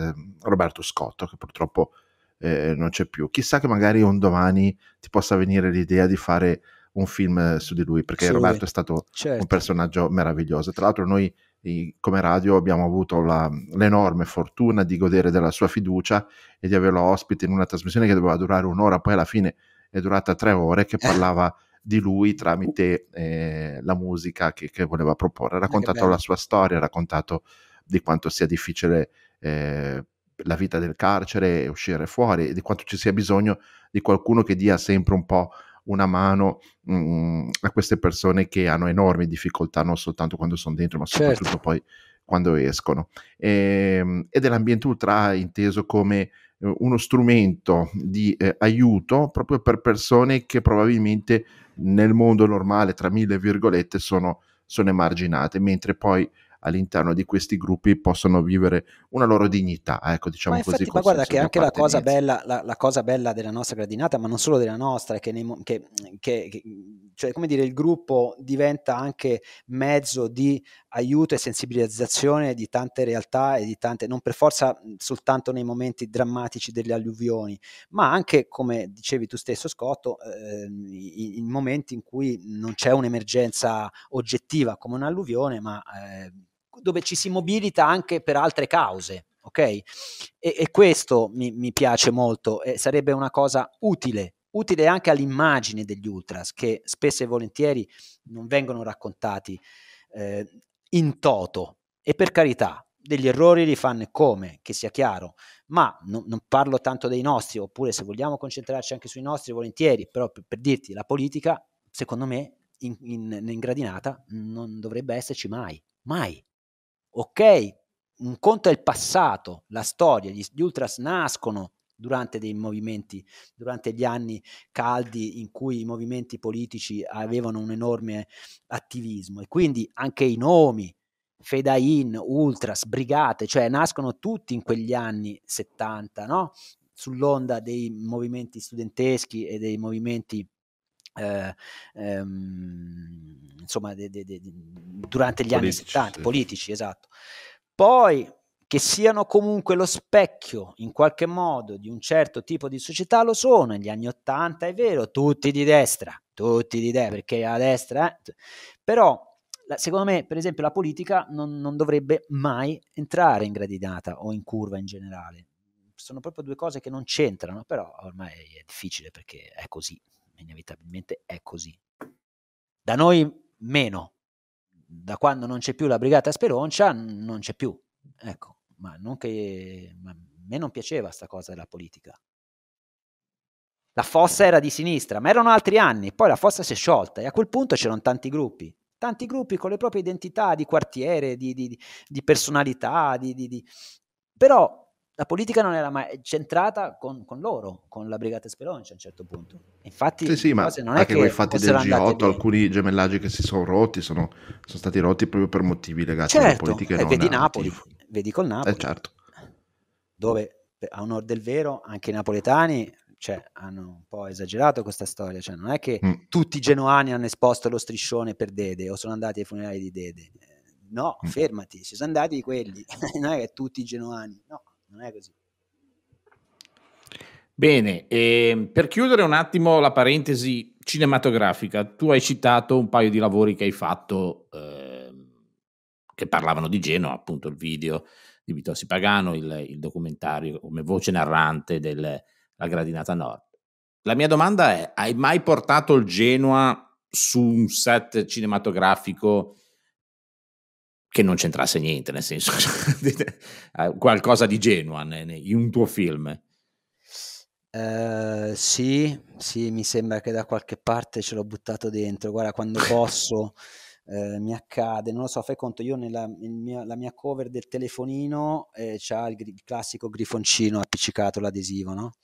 eh, Roberto Scotto che purtroppo eh, non c'è più chissà che magari un domani ti possa venire l'idea di fare un film su di lui perché sì, Roberto è stato certo. un personaggio meraviglioso. Tra l'altro noi come radio abbiamo avuto la, l'enorme fortuna di godere della sua fiducia e di averlo ospite in una trasmissione che doveva durare un'ora, poi alla fine è durata tre ore, che eh. parlava di lui tramite eh, la musica che, che, voleva proporre. Ha raccontato la sua storia, ha raccontato di quanto sia difficile eh, la vita del carcere e uscire fuori, e di quanto ci sia bisogno di qualcuno che dia sempre un po' una mano mh, mm, a queste persone che hanno enormi difficoltà non soltanto quando sono dentro ma certo. soprattutto certo. poi quando escono. E, ehm, è l'ambiente ultra inteso come eh, uno strumento di eh, aiuto proprio per persone che probabilmente nel mondo normale, tra mille virgolette, sono, sono emarginate, mentre poi all'interno di questi gruppi possono vivere una loro dignità, ecco diciamo ma così. Infatti, ma guarda che anche la cosa, bella, la, la cosa, bella, della nostra gradinata, ma non solo della nostra, è che, nei, che, che, che cioè, come dire, il gruppo diventa anche mezzo di aiuto e sensibilizzazione di tante realtà e di tante, non per forza soltanto nei momenti drammatici delle alluvioni, ma anche, come dicevi tu stesso Scotto, eh, in momenti in cui non c'è un'emergenza oggettiva come un'alluvione, ma eh, dove ci si mobilita anche per altre cause. Ok? E, e questo mi, mi, piace molto e sarebbe una cosa utile, utile anche all'immagine degli ultras che spesso e volentieri non vengono raccontati eh, in toto. E per carità, degli errori li fanno come, che sia chiaro, ma non, non, parlo tanto dei nostri, oppure se vogliamo concentrarci anche sui nostri, volentieri, però per, per dirti, la politica, secondo me, in, in, in gradinata non dovrebbe esserci mai, mai. Ok, un conto è il passato, la storia, gli, gli ultras nascono durante dei movimenti, durante gli anni caldi in cui i movimenti politici avevano un enorme attivismo e quindi anche i nomi, Fedain, Ultras, Brigate, cioè nascono tutti in quegli anni 70, no? sull'onda dei movimenti studenteschi e dei movimenti eh, ehm, insomma, de, de, de, durante gli politici, anni 70, sì. politici, esatto. Poi che siano comunque lo specchio in qualche modo di un certo tipo di società lo sono, negli anni 80 è vero, tutti di destra, tutti di destra, perché a destra, eh, però secondo me, per esempio, la politica non, non, dovrebbe mai entrare in gradinata o in curva in generale. Sono proprio due cose che non c'entrano, però ormai è difficile perché è così inevitabilmente è così. Da noi meno, da quando non c'è più la brigata Speroncia non c'è più, ecco, ma, non che, a me non piaceva questa cosa della politica. La fossa era di sinistra, ma erano altri anni, poi la fossa si è sciolta e a quel punto c'erano tanti gruppi, tanti gruppi con le proprie identità di quartiere, di, di, di personalità, di, però la politica non era mai centrata con, con loro, con la Brigata Speroni a un certo punto. Infatti, sì, sì, ma non anche quei fatti del G8, alcuni gemellaggi che si sono rotti, sono, sono, stati rotti proprio per motivi legati certo, alla politica. E eh, vedi Napoli, tifo. vedi col Napoli, eh, certo. dove a onore del vero anche i napoletani cioè, hanno un po' esagerato questa storia, cioè, non è che mm. tutti i genuani hanno esposto lo striscione per Dede o sono andati ai funerali di Dede. No, mm. fermati, ci sono andati quelli, non è che tutti i genuani, no non è così. Bene, ehm, per chiudere un attimo la parentesi cinematografica, tu hai citato un paio di lavori che hai fatto eh, che parlavano di Genova, appunto il video di Vitossi Pagano, il, il documentario come voce narrante della Gradinata Nord. La mia domanda è, hai mai portato il Genoa su un set cinematografico che non c'entrasse niente, nel senso eh, qualcosa di genuine in un tuo film. Uh, sì, sì, mi sembra che da qualche parte ce l'ho buttato dentro. Guarda, quando posso uh, mi accade, non lo so, fai conto, io nella mia, la mia cover del telefonino eh, c'ha il, il, classico grifoncino appiccicato, l'adesivo, no?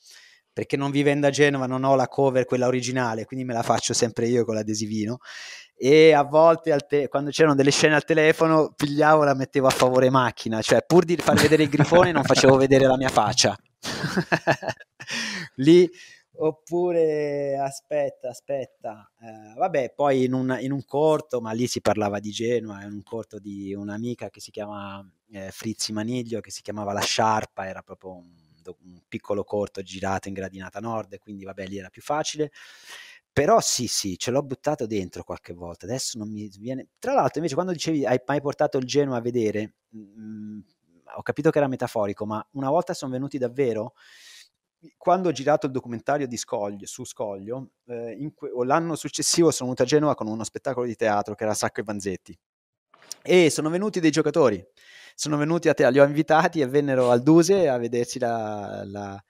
Perché non vivendo a Genova non ho la cover, quella originale, quindi me la faccio sempre io con l'adesivino e a volte te- quando c'erano delle scene al telefono pigliavo la mettevo a favore macchina, cioè pur di far vedere il grifone non facevo vedere la mia faccia. Lì oppure aspetta, aspetta, eh, vabbè, poi in un, in un, corto, ma lì si parlava di Genova, in un corto di un'amica che si chiama eh, Frizzi Maniglio, che si chiamava La Sciarpa, era proprio un, un piccolo corto girato in gradinata nord, quindi vabbè, lì era più facile. Però sì, sì, ce l'ho buttato dentro qualche volta. Adesso non mi viene. Tra l'altro, invece, quando dicevi hai mai portato il Genoa a vedere, mh, mm, mm, ho capito che era metaforico, ma una volta sono venuti davvero quando ho girato il documentario Scoglio, su Scoglio, eh, que- l'anno successivo sono venuto a Genova con uno spettacolo di teatro che era Sacco e Vanzetti. E sono venuti dei giocatori, sono venuti a te, li ho invitati e vennero al Duse a vedersi la, la,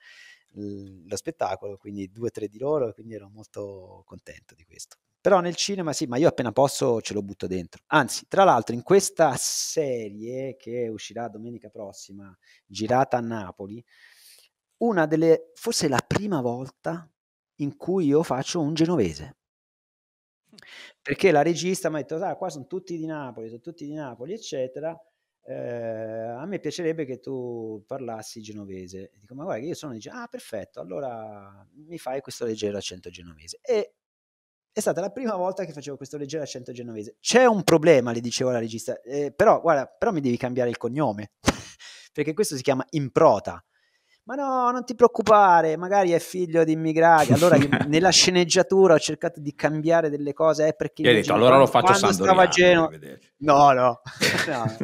lo spettacolo, quindi due o tre di loro, quindi ero molto contento di questo. Però nel cinema sì, ma io appena posso ce lo butto dentro. Anzi, tra l'altro in questa serie che uscirà domenica prossima, girata a Napoli, una delle, forse la prima volta in cui io faccio un genovese. Hm. Perché la regista mi ha detto, ah, qua sono tutti di Napoli, sono tutti di Napoli, eccetera eh, a me piacerebbe che tu parlassi genovese. Dico, ma guarda, io sono di Ah, perfetto, allora mi fai questo leggero accento genovese. E è stata la prima volta che facevo questo leggero accento genovese. C'è un problema, le dicevo alla regista, eh, però guarda, però mi devi cambiare il cognome, perché questo si chiama improta ma no, non ti preoccupare, magari è figlio di immigrati. Allora nella sceneggiatura ho cercato di cambiare delle cose, È eh, perché detto, Genova, allora lo faccio quando stavo a Genova. No, no, no,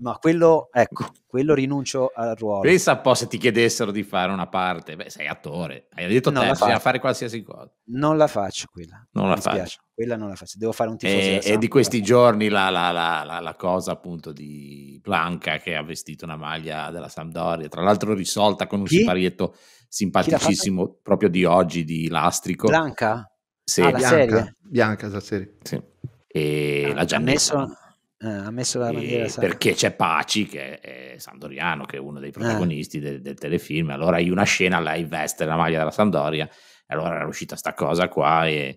ma quello, ecco, quello rinuncio al ruolo. Pensa un po' se ti chiedessero di fare una parte, beh, sei attore, hai detto non te, bisogna fare qualsiasi cosa. Non la faccio quella, non mi la faccio. Quella non la faccio, devo fare un tifoso. E, e di questi giorni la, la, la, la, cosa appunto di Blanca che ha vestito una maglia della Sampdoria, tra l'altro risolta con un Chi? siparietto simpaticissimo proprio di oggi di Lastrico. Blanca? Sì, ah, Bianca, Bianca, la serie. Bianca, la serie. Sì. E ah, la Giannetta. Messo eh, ha messo la bandiera e perché c'è Paci che è Sandoriano che è uno dei eh. protagonisti eh. del, del, telefilm allora in una scena lei veste la maglia della Sandoria e allora era uscita sta cosa qua e,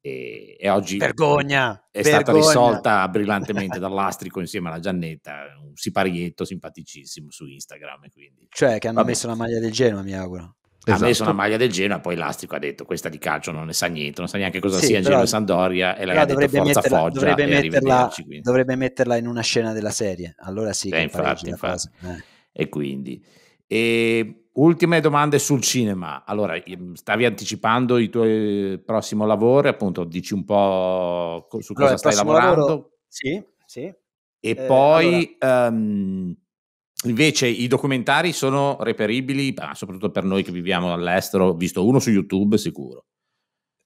e, e oggi vergogna, è vergogna. stata risolta brillantemente dall'astrico insieme alla Giannetta un siparietto simpaticissimo su Instagram quindi. cioè che hanno Vabbè. messo la maglia del Genoa mi auguro Esatto. Ha messo una maglia del Genoa, poi Lastico ha detto questa di calcio non ne sa niente, non sa neanche cosa sì, sia Genoa Sandoria e l'ha detto forza metterla, Foggia dovrebbe metterla, dovrebbe metterla, in una scena della serie, allora sì. Eh, infatti, infatti. Eh. E quindi... E ultime domande sul cinema. Allora, mm, stavi anticipando il tuo prossimo lavoro, appunto, dici un po' su cosa allora, stai lavorando. Lavoro, sì, sì. E eh, poi allora. um, Invece i documentari sono reperibili, ah, soprattutto per noi che viviamo all'estero, visto uno su YouTube sicuro.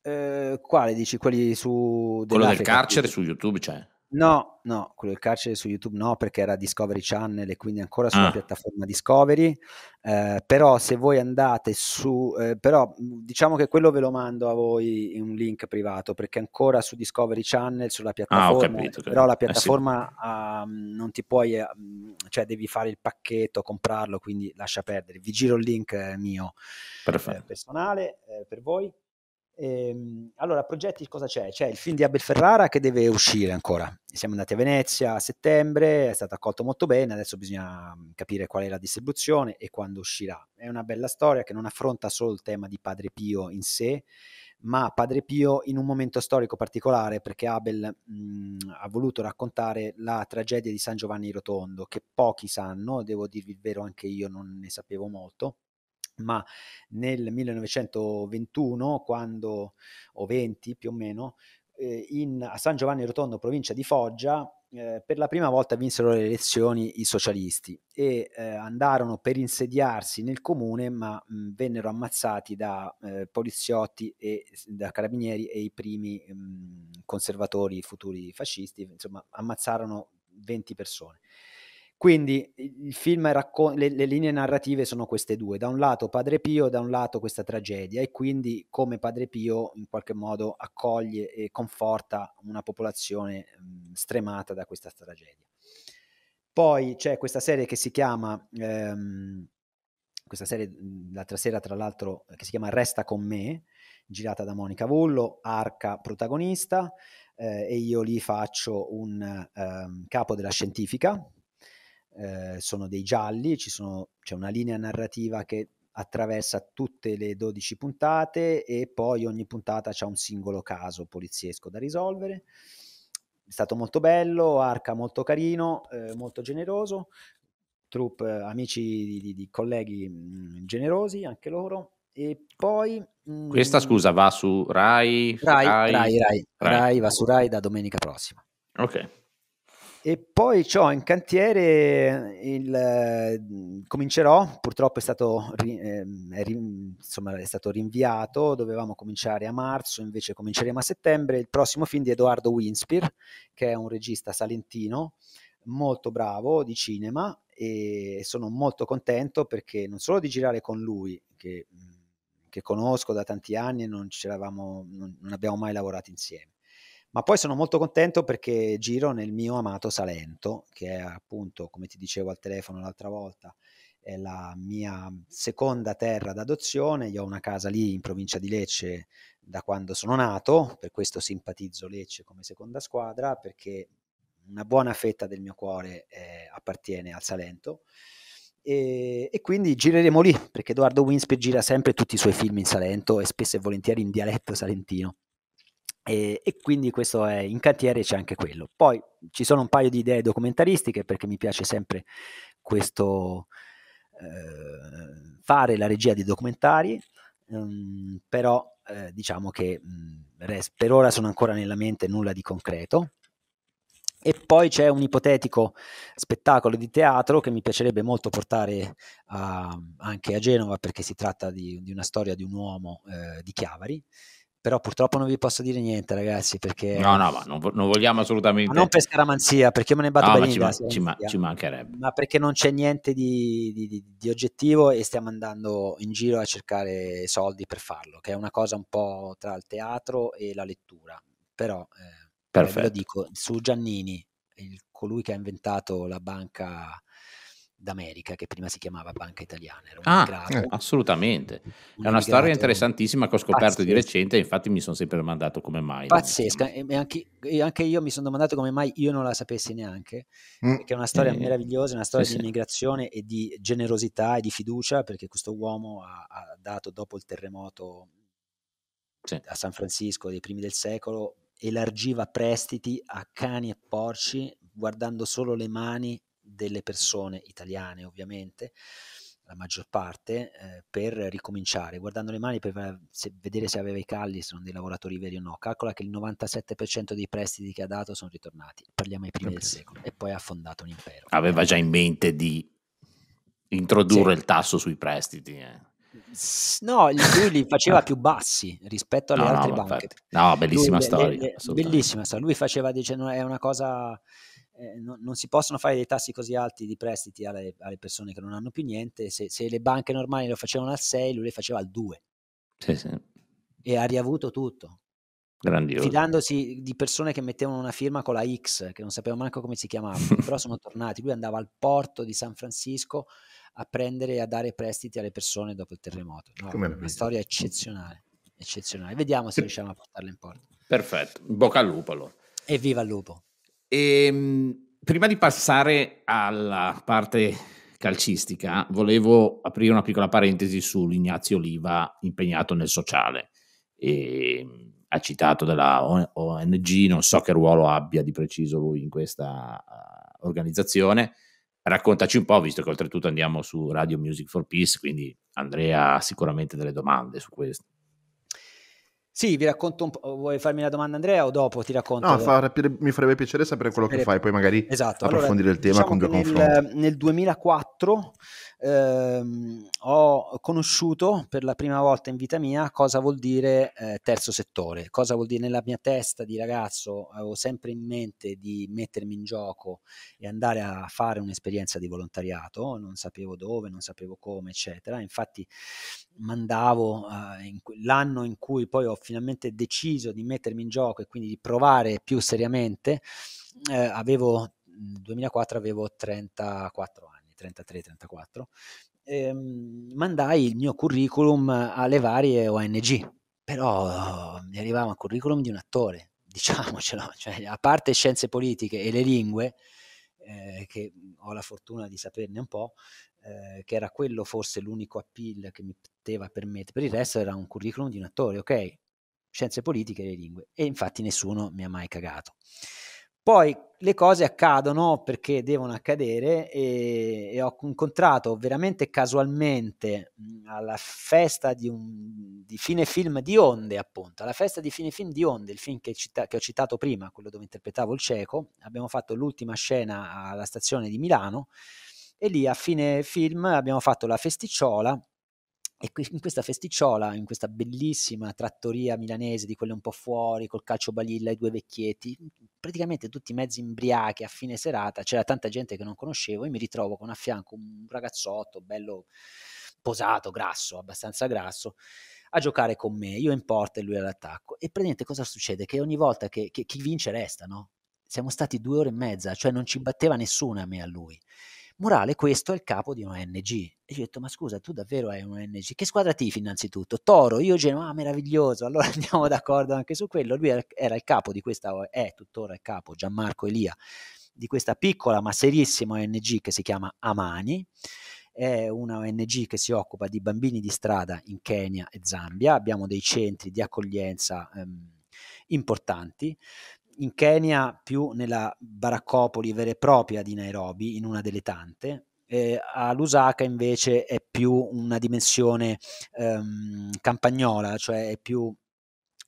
Eh, quale dici? Quelli su... Quello del carcere su YouTube c'è. No, no, quello del carcere su YouTube no, perché era Discovery Channel e quindi ancora sulla ah. piattaforma Discovery. Eh, però se voi andate su, eh, però diciamo che quello ve lo mando a voi in un link privato, perché ancora su Discovery Channel, sulla ah, piattaforma, ah, ho capito. però la piattaforma eh, sì. Ehm, non ti puoi, eh, cioè devi fare il pacchetto, comprarlo, quindi lascia perdere. Vi giro il link eh, mio eh, personale per voi. Ehm, allora, progetti cosa c'è? C'è il film di Abel Ferrara che deve uscire ancora. Siamo andati a Venezia a settembre, è stato accolto molto bene, adesso bisogna mm, capire qual è la distribuzione e quando uscirà. È una bella storia che non affronta solo il tema di Padre Pio in sé, ma Padre Pio in un momento storico particolare perché Abel mh, mm, ha voluto raccontare la tragedia di San Giovanni Rotondo che pochi sanno, devo dirvi il vero anche io non ne sapevo molto ma nel 1921, quando, o 20 più o meno, eh, in, a San Giovanni Rotondo, provincia di Foggia, eh, per la prima volta vinsero le elezioni i socialisti e eh, andarono per insediarsi nel comune, ma mh, mm, vennero ammazzati da eh, poliziotti e da carabinieri e i primi mh, mm, conservatori futuri fascisti, insomma, ammazzarono 20 persone. Quindi il film raccon- le, le, linee narrative sono queste due, da un lato Padre Pio, da un lato questa tragedia e quindi come Padre Pio in qualche modo accoglie e conforta una popolazione mh, stremata da questa tragedia. Poi c'è questa serie che si chiama, ehm, questa serie l'altra sera tra l'altro, che si chiama Resta con me, girata da Monica Vullo, arca protagonista eh, e io lì faccio un eh, capo della scientifica eh, sono dei gialli, sono, c'è una linea narrativa che attraversa tutte le 12 puntate e poi ogni puntata ha un singolo caso poliziesco da risolvere. È stato molto bello, Arca molto carino, eh, molto generoso, troupe, eh, amici di, di, di colleghi mh, mm, generosi anche loro. E poi... Mh, Questa mm, scusa va su Rai Rai Rai, Rai Rai, Rai, Rai va su Rai da domenica prossima. Ok. E poi ho in cantiere, il, eh, comincerò, purtroppo è stato, eh, è, insomma, è stato, rinviato, dovevamo cominciare a marzo, invece cominceremo a settembre, il prossimo film di Edoardo Winspir, che è un regista salentino, molto bravo di cinema e sono molto contento perché non solo di girare con lui, che, mhmm, che conosco da tanti anni e non, non, non abbiamo mai lavorato insieme, ma poi sono molto contento perché giro nel mio amato Salento, che è appunto, come ti dicevo al telefono l'altra volta, è la mia seconda terra d'adozione, io ho una casa lì in provincia di Lecce da quando sono nato, per questo simpatizzo Lecce come seconda squadra, perché una buona fetta del mio cuore eh, appartiene al Salento. E, e, quindi gireremo lì perché Edoardo Winspe gira sempre tutti i suoi film in Salento e spesso e volentieri in dialetto salentino. E, e, quindi questo è in cantiere c'è anche quello. Poi ci sono un paio di idee documentaristiche perché mi piace sempre questo eh, fare la regia di documentari, um, però eh, diciamo che mh, mhmm, res- per ora sono ancora nella mente nulla di concreto. E poi c'è un ipotetico spettacolo di teatro che mi piacerebbe molto portare a, anche a Genova perché si tratta di, di una storia di un uomo eh, di Chiavari però purtroppo non vi posso dire niente ragazzi perché no no ma non, non vogliamo assolutamente ma non per scaramanzia perché me ne batto no, ma ci, ma, ci, ma, ci, mancherebbe ma perché non c'è niente di, di, di, di, oggettivo e stiamo andando in giro a cercare soldi per farlo che è una cosa un po' tra il teatro e la lettura però eh, eh ve lo dico su Giannini il, colui che ha inventato la banca d'America, che prima si chiamava Banca Italiana. ah, grado, eh, assolutamente. Un è una storia interessantissima che ho scoperto pazzesca. di recente, infatti mi sono sempre domandato come mai. Pazzesca, e anche, anche, io mi sono domandato come mai io non la sapessi neanche, mm. perché è una storia eh. meravigliosa, una storia sì, di sì. immigrazione e di generosità e di fiducia, perché questo uomo ha, ha dato dopo il terremoto sì. a San Francisco dei primi del secolo, elargiva prestiti a cani e porci guardando solo le mani delle persone italiane ovviamente, la maggior parte, eh, per ricominciare, guardando le mani per se, vedere se aveva i calli, se sono dei lavoratori veri o no. Calcola che il 97% dei prestiti che ha dato sono ritornati, parliamo ai primi del secolo, e poi ha fondato un impero. Aveva già in mente di introdurre sì. il tasso sui prestiti. Eh. No, lui li faceva più bassi rispetto alle no, altre no, banche. Infatti. No, bellissima lui, storia. Le, le, bellissima storia. Lui faceva, dice, è una cosa eh, non, non, si possono fare dei tassi così alti di prestiti alle, alle persone che non hanno più niente. Se, se, le banche normali lo facevano al 6, lui le faceva al 2. Sì, sì. E ha riavuto tutto. Grandioso. Fidandosi di persone che mettevano una firma con la X, che non sapevo manco come si chiamava, però sono tornati. Lui andava al porto di San Francisco a prendere e a dare prestiti alle persone dopo il terremoto. No, una storia eccezionale, eccezionale. Vediamo se riusciamo a portarla in porto. Perfetto, bocca al lupo allora. Evviva il lupo. E, ehm, prima di passare alla parte calcistica, volevo aprire una piccola parentesi sull'Ignazio Oliva impegnato nel sociale. E, ehm, ha citato della ONG, non so che ruolo abbia di preciso lui in questa uh, organizzazione. Raccontaci un po', visto che oltretutto andiamo su Radio Music for Peace, quindi Andrea ha sicuramente delle domande su questo. Sì, vi racconto un po'. Vuoi farmi la domanda, Andrea, o dopo ti racconto? No, far... mi farebbe piacere sapere quello sapere... che fai, poi magari esatto. approfondire allora, il tema diciamo con due confronti. Nel, nel 2004 teatro ehm, ho conosciuto per la prima volta in vita mia cosa vuol dire eh, terzo settore, cosa vuol dire nella mia testa di ragazzo avevo sempre in mente di mettermi in gioco e andare a fare un'esperienza di volontariato, non sapevo dove, non sapevo come, eccetera. Infatti mandavo eh, in, l'anno in cui poi ho finalmente deciso di mettermi in gioco e quindi di provare più seriamente, eh, avevo 2004 avevo 34 anni 33-34, ehm, mandai il mio curriculum alle varie ONG, però mi arrivava un curriculum di un attore, diciamocelo, cioè, a parte scienze politiche e le lingue, eh, che ho la fortuna di saperne un po', eh, che era quello forse l'unico appeal che mi poteva permettere, per il resto era un curriculum di un attore, ok? Scienze politiche e le lingue, e infatti nessuno mi ha mai cagato. Poi le cose accadono perché devono accadere e, e ho incontrato veramente casualmente alla festa di, un, di, fine film di Onde, appunto, alla festa di fine film di Onde, il film che, cita, che ho citato prima, quello dove interpretavo il cieco, abbiamo fatto l'ultima scena alla stazione di Milano e lì a fine film abbiamo fatto la festicciola e in questa festicciola, in questa bellissima trattoria milanese di quelle un po' fuori, col calcio balilla, i due vecchietti, praticamente tutti mezzi imbriachi a fine serata, c'era tanta gente che non conoscevo e mi ritrovo con a fianco un ragazzotto bello posato, grasso, abbastanza grasso, a giocare con me, io in porta e lui all'attacco. E praticamente cosa succede? Che ogni volta che, che chi vince resta, no? Siamo stati due ore e mezza, cioè non ci batteva nessuno a me a lui. Morale, questo è il capo di un'ONG. E gli ho detto, ma scusa, tu davvero hai un'ONG? Che squadra tifi innanzitutto? Toro, io Genoa, ah, meraviglioso, allora andiamo d'accordo anche su quello. Lui era il capo di questa, è tuttora il capo, Gianmarco Elia, di questa piccola ma serissima ONG che si chiama Amani è una ONG che si occupa di bambini di strada in Kenya e Zambia, abbiamo dei centri di accoglienza ehm, importanti, in Kenya più nella baraccopoli vera e propria di Nairobi, in una delle tante. Eh, a Lusaka invece è più una dimensione ehm, campagnola, cioè è più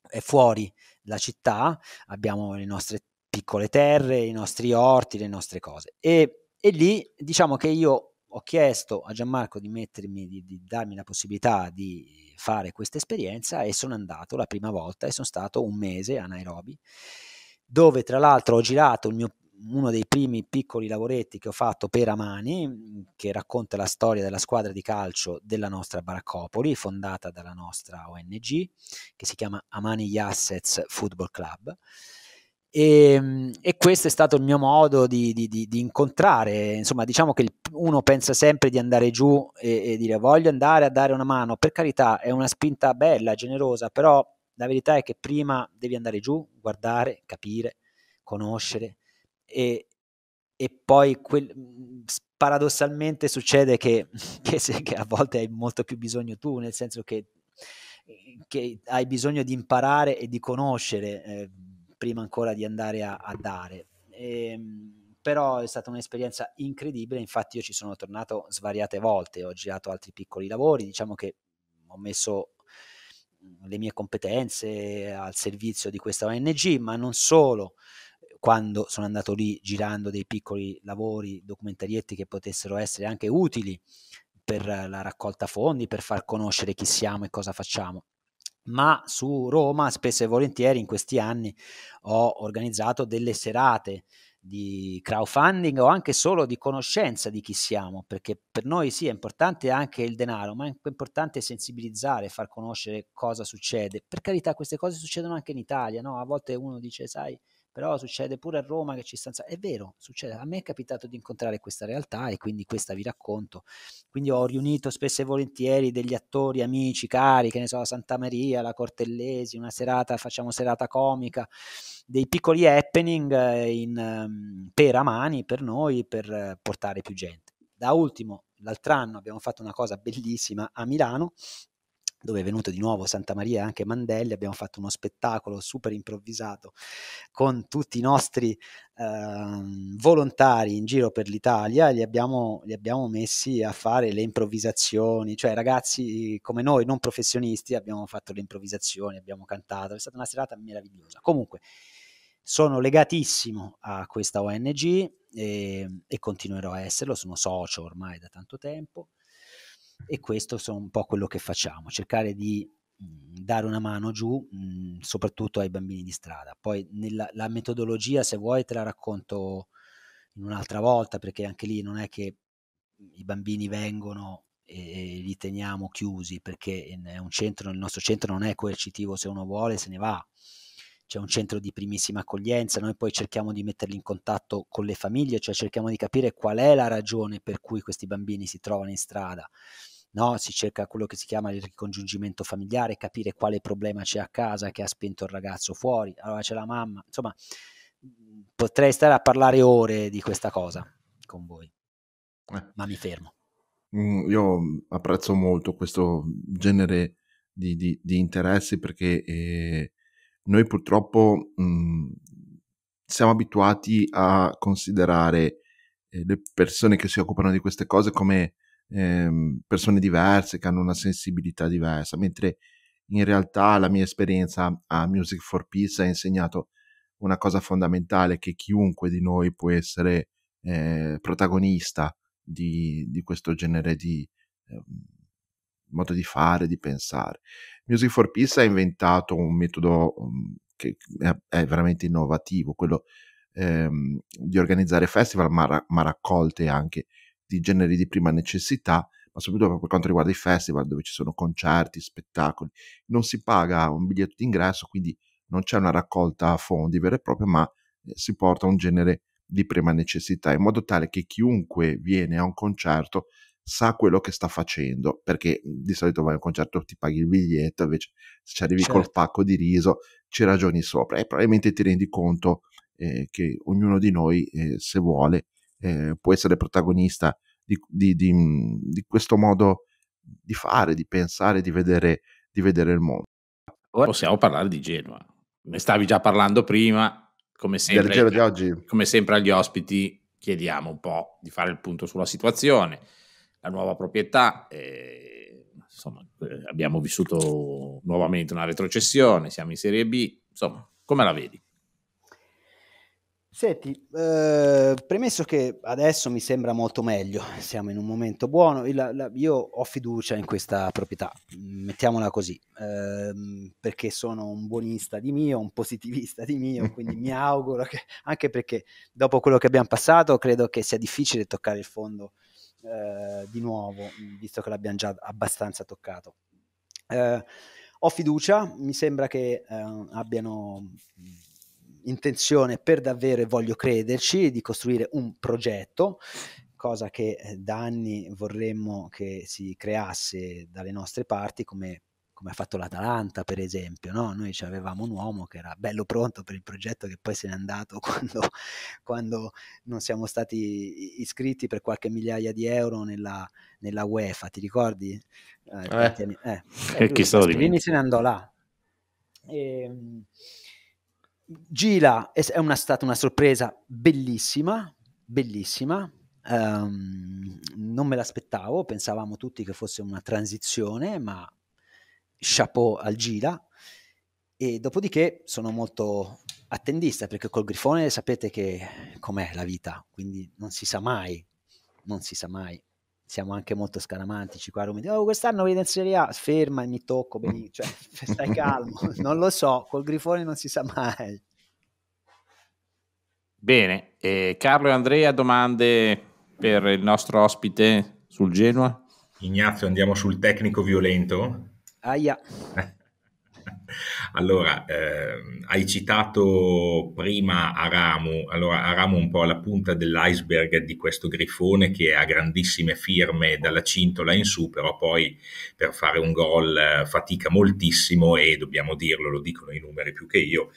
è fuori la città, abbiamo le nostre piccole terre, i nostri orti, le nostre cose. E, e lì diciamo che io ho chiesto a Gianmarco di, mettermi, di, di darmi la possibilità di fare questa esperienza e sono andato la prima volta e sono stato un mese a Nairobi dove tra l'altro ho girato mio, uno dei primi piccoli lavoretti che ho fatto per Amani, che racconta la storia della squadra di calcio della nostra Baraccopoli, fondata dalla nostra ONG, che si chiama Amani Assets Football Club. E, ehm, e, questo è stato il mio modo di, di, di, di incontrare, insomma diciamo che il, uno pensa sempre di andare giù e, e, dire voglio andare a dare una mano, per carità è una spinta bella, generosa, però la verità è che prima devi andare giù, guardare, capire, conoscere e, e poi quel, paradossalmente succede che, che, se, che, a volte hai molto più bisogno tu, nel senso che, che hai bisogno di imparare e di conoscere eh, prima ancora di andare a, a dare. E, ehm, però è stata un'esperienza incredibile, infatti io ci sono tornato svariate volte, ho girato altri piccoli lavori, diciamo che ho messo le mie competenze al servizio di questa ONG, ma non solo quando sono andato lì girando dei piccoli lavori documentarietti che potessero essere anche utili per la raccolta fondi, per far conoscere chi siamo e cosa facciamo. Ma su Roma spesso e volentieri in questi anni ho organizzato delle serate di crowdfunding o anche solo di conoscenza di chi siamo, perché per noi sì è importante anche il denaro, ma è importante sensibilizzare, far conoscere cosa succede. Per carità, queste cose succedono anche in Italia, no? A volte uno dice, sai, però succede pure a Roma che ci stanza. È vero, succede. A me è capitato di incontrare questa realtà e quindi questa vi racconto. Quindi ho riunito spesso e volentieri degli attori, amici, cari, che ne so, Santa Maria, la Cortellesi, una serata, facciamo serata comica, dei piccoli happening eh, in, ehm, per Amani, per noi, per eh, portare più gente. Da ultimo, l'altro anno abbiamo fatto una cosa bellissima a Milano dove è venuto di nuovo Santa Maria e anche Mandelli, abbiamo fatto uno spettacolo super improvvisato con tutti i nostri eh, volontari in giro per l'Italia, li abbiamo, li abbiamo, messi a fare le improvvisazioni, cioè ragazzi come noi non professionisti abbiamo fatto le improvvisazioni, abbiamo cantato, è stata una serata meravigliosa. Comunque sono legatissimo a questa ONG e, ehm, e continuerò a esserlo, sono socio ormai da tanto tempo e questo è un po' quello che facciamo, cercare di mm, dare una mano giù mh, mm, soprattutto ai bambini di strada. Poi nella, la metodologia se vuoi te la racconto in un'altra volta perché anche lì non è che mm, i bambini vengono e, e li teniamo chiusi perché è un centro, il nostro centro non è coercitivo se uno vuole se ne va c'è un centro di primissima accoglienza, noi poi cerchiamo di metterli in contatto con le famiglie, cioè cerchiamo di capire qual è la ragione per cui questi bambini si trovano in strada. No, si cerca quello che si chiama il ricongiungimento familiare, capire quale problema c'è a casa che ha spinto il ragazzo fuori, allora c'è la mamma, insomma potrei stare a parlare ore di questa cosa con voi, eh. ma mi fermo. Mm, io apprezzo molto questo genere di, di, di interessi perché eh, noi purtroppo mh, mm, siamo abituati a considerare eh, le persone che si occupano di queste cose come ehm, persone diverse, che hanno una sensibilità diversa, mentre in realtà la mia esperienza a Music for Peace ha insegnato una cosa fondamentale, che chiunque di noi può essere eh, protagonista di, di, questo genere di, eh, modo di fare, di pensare. Music for Peace ha inventato un metodo mm, che è veramente innovativo, quello ehm, di organizzare festival, ma, ra- ma, raccolte anche di generi di prima necessità, ma soprattutto per quanto riguarda i festival dove ci sono concerti, spettacoli. Non si paga un biglietto d'ingresso, quindi non c'è una raccolta a fondi vera e propria, ma eh, si porta un genere di prima necessità, in modo tale che chiunque viene a un concerto sa quello che sta facendo, perché mhmm, di solito vai a un concerto, ti paghi il biglietto, invece se ci arrivi certo. col pacco di riso ci ragioni sopra e probabilmente ti rendi conto eh, che ognuno di noi, eh, se vuole, eh, può essere protagonista di, di, di, mhmm, di, questo modo di fare, di pensare, di vedere, vedere il mondo. Ora possiamo parlare di Genova. Ne stavi già parlando prima, come sempre, come sempre agli ospiti chiediamo un po' di fare il punto sulla situazione la nuova proprietà. Eh, insomma, abbiamo vissuto nuovamente una retrocessione, siamo in Serie B, insomma, come la vedi? Senti, eh, premesso che adesso mi sembra molto meglio, siamo in un momento buono, io, la, io ho fiducia in questa proprietà, mettiamola così, eh, perché sono un buonista di mio, un positivista di mio, quindi mi auguro che, anche perché dopo quello che abbiamo passato, credo che sia difficile toccare il fondo eh, di nuovo, visto che l'abbiamo già abbastanza toccato. Eh, ho fiducia, mi sembra che eh, abbiano intenzione per davvero e voglio crederci di costruire un progetto cosa che eh, da anni vorremmo che si creasse dalle nostre parti come come ha fatto l'Atalanta per esempio, no? noi avevamo un uomo che era bello pronto per il progetto che poi se n'è andato quando, quando non siamo stati iscritti per qualche migliaia di euro nella, nella UEFA, ti ricordi? Eh, eh, eh, eh chi Pasqualini se ne andò là. E, ehm, Gila è una, stata una sorpresa bellissima, bellissima, Um, non me l'aspettavo, pensavamo tutti che fosse una transizione, ma chapeau al Gila. E dopodiché sono molto attendista perché col grifone sapete che com'è la vita, quindi non si sa mai, non si sa mai. Siamo anche molto scaramantici qua a Roma. Oh, quest'anno vedi in Serie A, ferma, mi tocco, benissimo. Cioè, stai calmo, non lo so, col grifone non si sa mai. Bene, eh, Carlo e Andrea, domande per il nostro ospite sul Genoa? Ignazio, andiamo sul tecnico violento? Aia. Allora, eh, hai citato prima Aramu, allora Aramu è un po' la punta dell'iceberg di questo grifone che ha grandissime firme dalla cintola in su, però poi per fare un gol eh, fatica moltissimo e dobbiamo dirlo, lo dicono i numeri più che io,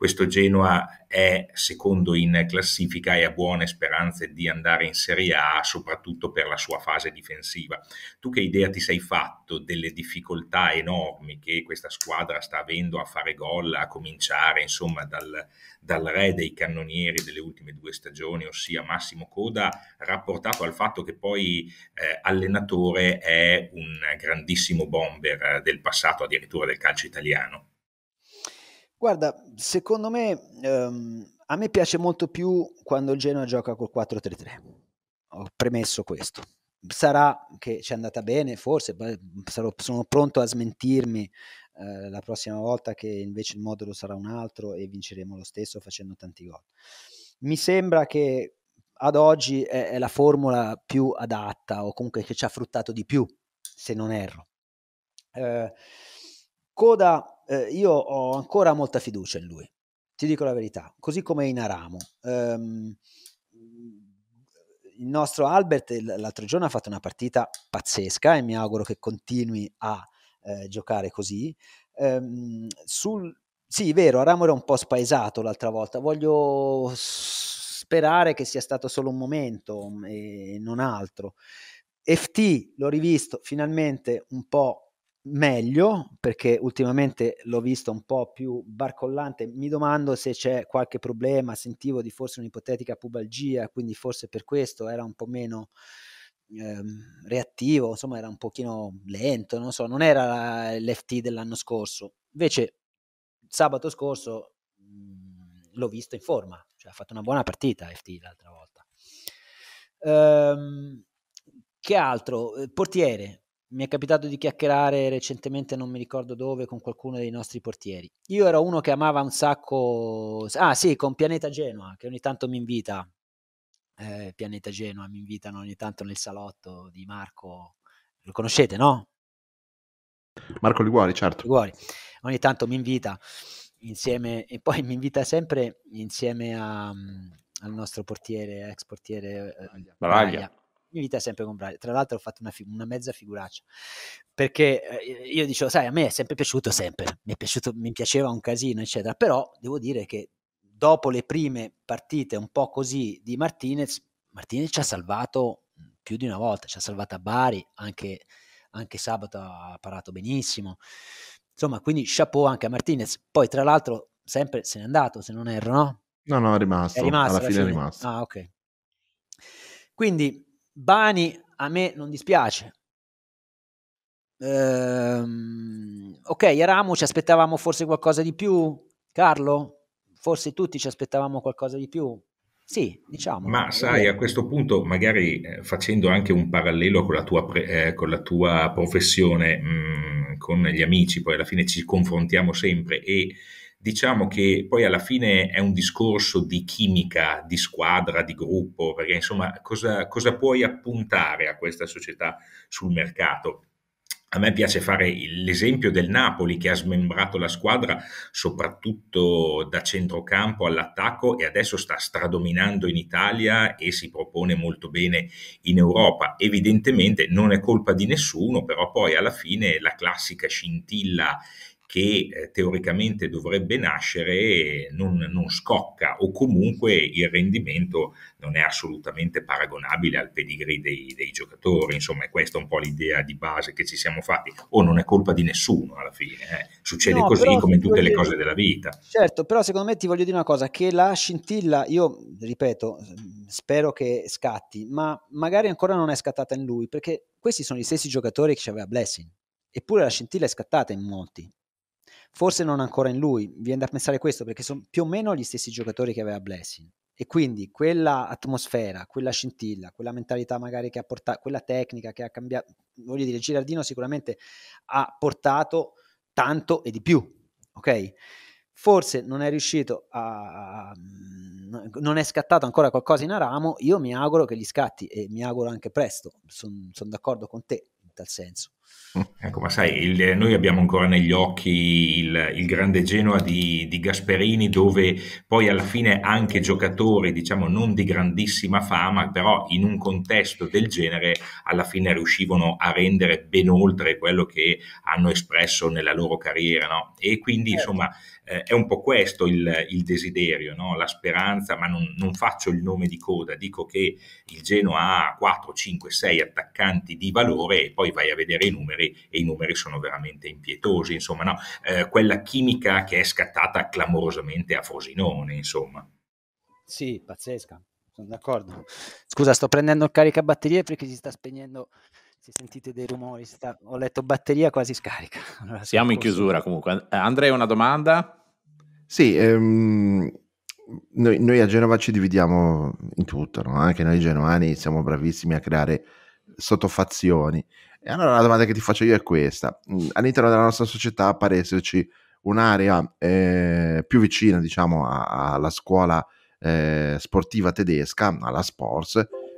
questo Genoa è secondo in classifica e ha buone speranze di andare in Serie A, soprattutto per la sua fase difensiva. Tu che idea ti sei fatto delle difficoltà enormi che questa squadra sta avendo a fare gol, a cominciare insomma dal, dal re dei cannonieri delle ultime due stagioni, ossia Massimo Coda, rapportato al fatto che poi eh, allenatore è un grandissimo bomber del passato, addirittura del calcio italiano? Guarda, secondo me ehm, a me piace molto più quando il Genoa gioca col 4-3-3. Ho premesso questo. Sarà che ci è andata bene, forse sarò, sono pronto a smentirmi eh, la prossima volta che invece il modulo sarà un altro e vinceremo lo stesso facendo tanti gol. Mi sembra che ad oggi è, è la formula più adatta o comunque che ci ha fruttato di più, se non erro. Eh, coda eh, io ho ancora molta fiducia in lui, ti dico la verità, così come in Aramo. Um, il nostro Albert l'altro giorno ha fatto una partita pazzesca e mi auguro che continui a eh, giocare così. Um, sul, sì, è vero, Aramo era un po' spaesato l'altra volta, voglio sperare che sia stato solo un momento mm, e non altro. FT l'ho rivisto finalmente un po' meglio perché ultimamente l'ho visto un po' più barcollante. Mi domando se c'è qualche problema, sentivo di forse un'ipotetica pubalgia, quindi forse per questo era un po' meno ehm, reattivo, insomma era un pochino lento, non so, non era l'FT dell'anno scorso. Invece sabato scorso mh, mhmm, l'ho visto in forma, cioè ha fatto una buona partita FT l'altra volta. Ehm, che altro? Portiere, mi è capitato di chiacchierare recentemente, non mi ricordo dove, con qualcuno dei nostri portieri. Io ero uno che amava un sacco. Ah, sì, con Pianeta Genoa, che ogni tanto mi invita. Eh, Pianeta Genoa mi invitano ogni tanto nel salotto di Marco. Lo conoscete, no? Marco Liguori, certo. Liguori. Ogni tanto mi invita insieme, e poi mi invita sempre insieme a, mm, al nostro portiere, ex portiere eh, Baraglia. Baraglia mi invita sempre a comprare. Tra l'altro ho fatto una, una, mezza figuraccia, perché eh, io dicevo, sai, a me è sempre piaciuto, sempre, mi, piaciuto, mi piaceva un casino, eccetera, però devo dire che dopo le prime partite un po' così di Martinez, Martinez ci ha salvato più di una volta, ci ha salvato a Bari, anche, anche sabato ha parato benissimo. Insomma, quindi chapeau anche a Martinez. Poi, tra l'altro, sempre se n'è andato, se non erro, no? No, no, è rimasto. È rimasto alla, alla fine, fine, è rimasto. Ah, ok. Quindi, Bani a me non dispiace. Ehm, ok, Aramu ci aspettavamo forse qualcosa di più, Carlo? Forse tutti ci aspettavamo qualcosa di più. Sì, diciamo. Ma sai, a questo punto, magari eh, facendo anche un parallelo con la tua, pre- eh, con la tua professione, mh, mm, con gli amici, poi alla fine ci confrontiamo sempre e diciamo che poi alla fine è un discorso di chimica, di squadra, di gruppo, perché insomma cosa, cosa puoi appuntare a questa società sul mercato? A me piace fare l'esempio del Napoli che ha smembrato la squadra soprattutto da centrocampo all'attacco e adesso sta stradominando in Italia e si propone molto bene in Europa. Evidentemente non è colpa di nessuno, però poi alla fine la classica scintilla che eh, teoricamente dovrebbe nascere non, non, scocca o comunque il rendimento non è assolutamente paragonabile al pedigree dei, dei giocatori. Insomma, è questa un po' l'idea di base che ci siamo fatti. O oh, non è colpa di nessuno alla fine, eh. succede no, così come in tutte le cose della vita. Certo, però secondo me ti voglio dire una cosa, che la scintilla, io ripeto, spero che scatti, ma magari ancora non è scattata in lui, perché questi sono gli stessi giocatori che aveva Blessing eppure la scintilla è scattata in molti. Forse non ancora in lui, viene da pensare questo perché sono più o meno gli stessi giocatori che aveva Blessing. E quindi quella atmosfera, quella scintilla, quella mentalità magari che ha portato, quella tecnica che ha cambiato, voglio dire, Girardino sicuramente ha portato tanto e di più, ok? Forse non è riuscito a... non è scattato ancora qualcosa in Aramo, io mi auguro che gli scatti e mi auguro anche presto, sono son d'accordo con te in tal senso. Mm. Ecco, ma sai, il, noi abbiamo ancora negli occhi il, il grande Genoa di, di, Gasperini, dove poi alla fine anche giocatori, diciamo, non di grandissima fama, però in un contesto del genere alla fine riuscivano a rendere ben oltre quello che hanno espresso nella loro carriera, no? E quindi, certo. insomma, eh, è un po' questo il, il desiderio, no? la speranza, ma non, non, faccio il nome di coda, dico che il Genoa ha 4, 5, 6 attaccanti di valore e poi vai a vedere i numeri e i numeri sono veramente impietosi, insomma, no? eh, quella chimica che è scattata clamorosamente a Frosinone, insomma. Sì, pazzesca, sono d'accordo. Scusa, sto prendendo il caricabatterie perché si sta spegnendo se sentite dei rumori, sta... ho letto batteria quasi scarica. Allora, Siamo in chiusura comunque. Eh, Andrea, una domanda? Sì, ehm, noi, noi, a Genova ci dividiamo in tutto, no? anche noi genovani siamo bravissimi a creare sottofazioni. E allora la domanda che ti faccio io è questa. Mm, all'interno della nostra società pare esserci un'area eh, più vicina, diciamo, alla scuola eh, sportiva tedesca, alla Sports,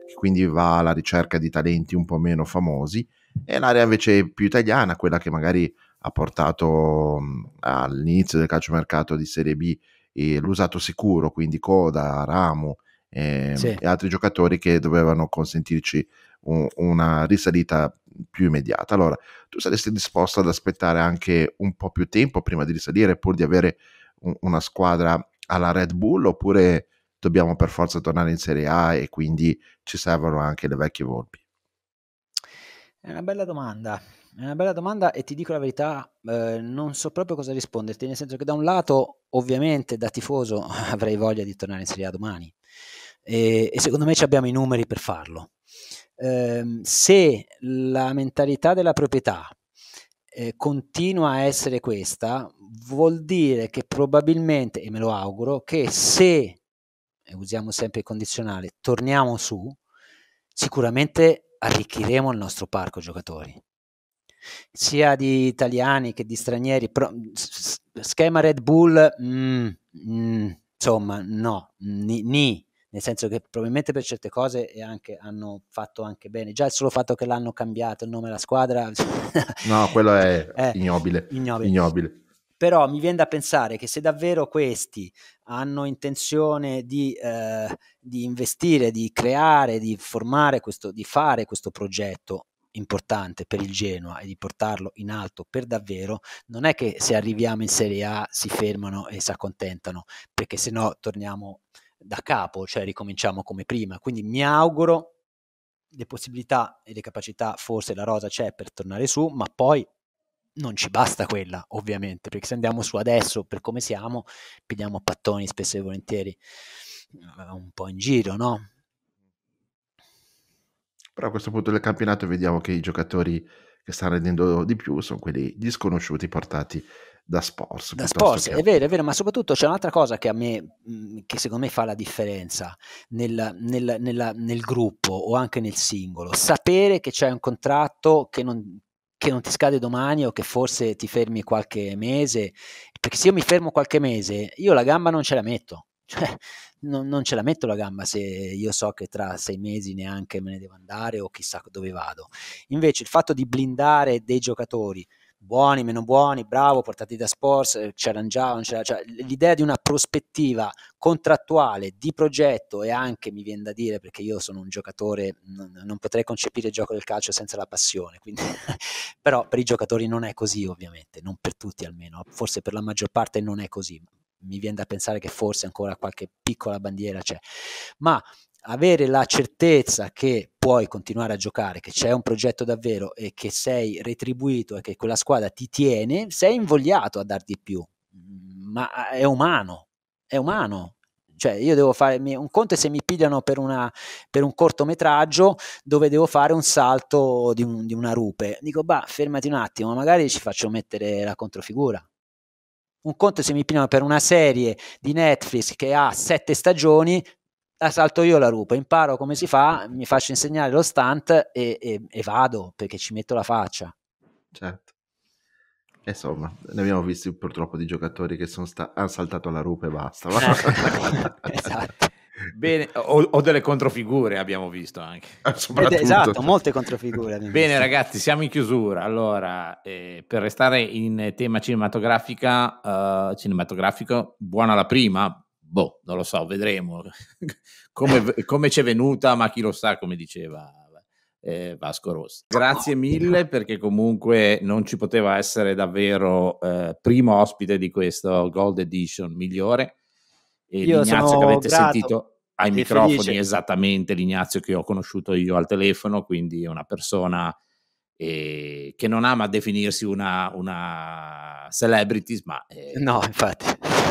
che quindi va alla ricerca di talenti un po' meno famosi, e l'area invece più italiana, quella che magari ha portato mm, all'inizio del calciomercato di Serie B eh, l'usato sicuro, quindi Coda, Ramo eh, sì. e altri giocatori che dovevano consentirci un, una risalita più immediata. Allora, tu saresti disposto ad aspettare anche un po' più tempo prima di risalire, pur di avere un, una squadra alla Red Bull, oppure dobbiamo per forza tornare in Serie A e quindi ci servono anche le vecchie volpi? È una bella domanda. È una bella domanda e ti dico la verità, eh, non so proprio cosa risponderti, nel senso che da un lato, ovviamente, da tifoso avrei voglia di tornare in Serie A domani e, e secondo me ci abbiamo i numeri per farlo. Ehm, se la mentalità della proprietà eh, continua a essere questa, vuol dire che probabilmente, e me lo auguro, che se, usiamo sempre il condizionale, torniamo su, sicuramente arricchiremo il nostro parco giocatori, sia di italiani che di stranieri. Però, schema Red Bull, mm, mm, insomma, no, ni, ni, nel senso che probabilmente per certe cose anche, hanno fatto anche bene. Già il solo fatto che l'hanno cambiato il nome della squadra... no, quello è, è eh, ignobile. ignobile. ignobile. Però mi viene da pensare che se davvero questi hanno intenzione di, eh, di investire, di creare, di formare questo, di fare questo progetto, importante per il Genoa e di portarlo in alto per davvero, non è che se arriviamo in Serie A si fermano e si accontentano, perché sennò torniamo da capo, cioè ricominciamo come prima. Quindi mi auguro le possibilità e le capacità, forse la rosa c'è per tornare su, ma poi non ci basta quella, ovviamente, perché se andiamo su adesso per come siamo, pigliamo pattoni spesso e volentieri eh, un po' in giro, no? Però a questo punto del campionato vediamo che i giocatori che stanno rendendo di più sono quelli disconosciuti portati da sport. Da sports, che... è vero, è vero, ma soprattutto c'è un'altra cosa che a me, mm, che secondo me fa la differenza nel, nel, nella, nel gruppo o anche nel singolo, sapere che c'è un contratto che non, che non ti scade domani o che forse ti fermi qualche mese, perché se io mi fermo qualche mese, io la gamba non ce la metto, cioè, non, non, ce la metto la gamba se io so che tra sei mesi neanche me ne devo andare o chissà dove vado. Invece il fatto di blindare dei giocatori buoni, meno buoni, bravo, portati da sports, eh, c'erano già, non c'era, cioè, l'idea di una prospettiva contrattuale, di progetto e anche, mi viene da dire, perché io sono un giocatore, non, non potrei concepire il gioco del calcio senza la passione, quindi, però per i giocatori non è così ovviamente, non per tutti almeno, forse per la maggior parte non è così, mi viene da pensare che forse ancora qualche piccola bandiera c'è, ma avere la certezza che puoi continuare a giocare, che c'è un progetto davvero e che sei retribuito e che quella squadra ti tiene, sei invogliato a dar di più, mm, ma eh, è umano, è umano. Cioè io devo fare un conto se mi pigliano per, una, per un cortometraggio dove devo fare un salto di, un, di una rupe. Dico, bah, fermati un attimo, magari ci faccio mettere la controfigura. Un conto se mi pigliano per una serie di Netflix che ha sette stagioni, la salto io la rupa, imparo come si fa, mi faccio insegnare lo stunt e, e, e vado perché ci metto la faccia. Certo. Insomma, ne abbiamo visti purtroppo di giocatori che sta- hanno saltato la rupa e basta. Eh, esatto. Bene, o, o, delle controfigure abbiamo visto anche. Eh, esatto, molte controfigure. Bene visto. ragazzi, siamo in chiusura. Allora, eh, per restare in tema cinematografica, eh, cinematografico, buona la prima, boh, non lo so, vedremo come, come c'è venuta, ma chi lo sa, come diceva eh, Vasco Rossi. Grazie mille perché comunque non ci poteva essere davvero eh, primo ospite di questo Gold Edition migliore e io l'Ignazio che avete grato, sentito ai microfoni felice. esattamente l'Ignazio che ho conosciuto io al telefono, quindi è una persona eh, che non ama definirsi una, una celebrities, ma... Eh, no, infatti.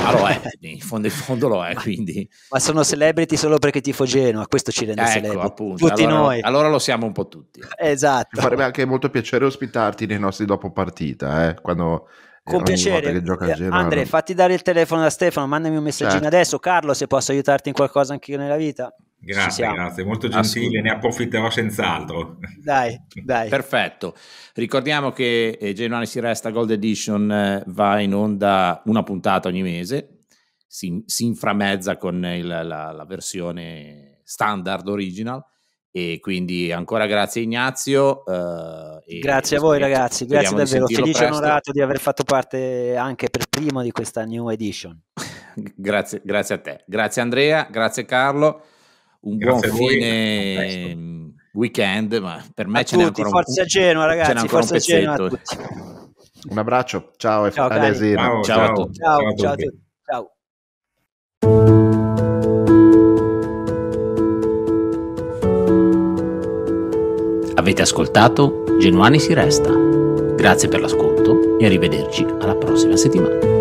Ma lo è, in fondo, in fondo lo è, ma, quindi... Ma sono celebrity solo perché tifo Genoa, questo ci rende ecco, celebrity. Appunto, tutti allora, noi. Allora lo siamo un po' tutti. Esatto. Mi farebbe anche molto piacere ospitarti nei nostri dopo partita, eh, quando... Eh, Con piacere, eh, Genoa, Andre, fatti dare il telefono da Stefano, mandami un messaggino certo. adesso. Carlo, se posso aiutarti in qualcosa anche nella vita. Grazie, grazie, molto gentile, ne approfitterò senz'altro. Dai, dai. Perfetto. Ricordiamo che eh, Genuani si resta Gold Edition eh, va in onda una puntata ogni mese, si, si inframezza con il, la, la, versione standard original e quindi ancora grazie Ignazio. Eh, grazie a voi ragazzi, grazie davvero, felice e onorato di aver fatto parte anche per primo di questa new edition. grazie, grazie a te, grazie Andrea, grazie Carlo un buon fine mm, weekend, ma per me a ce n'è ancora forza un, Genova, ragazzi, ce ancora un pezzetto. Un abbraccio, ciao, ciao e Alesir. Ciao, ciao, ciao, a tutti. Ciao, ciao, ciao a tutti. Ciao. Avete ascoltato Genuani si resta. Grazie per l'ascolto e arrivederci alla prossima settimana.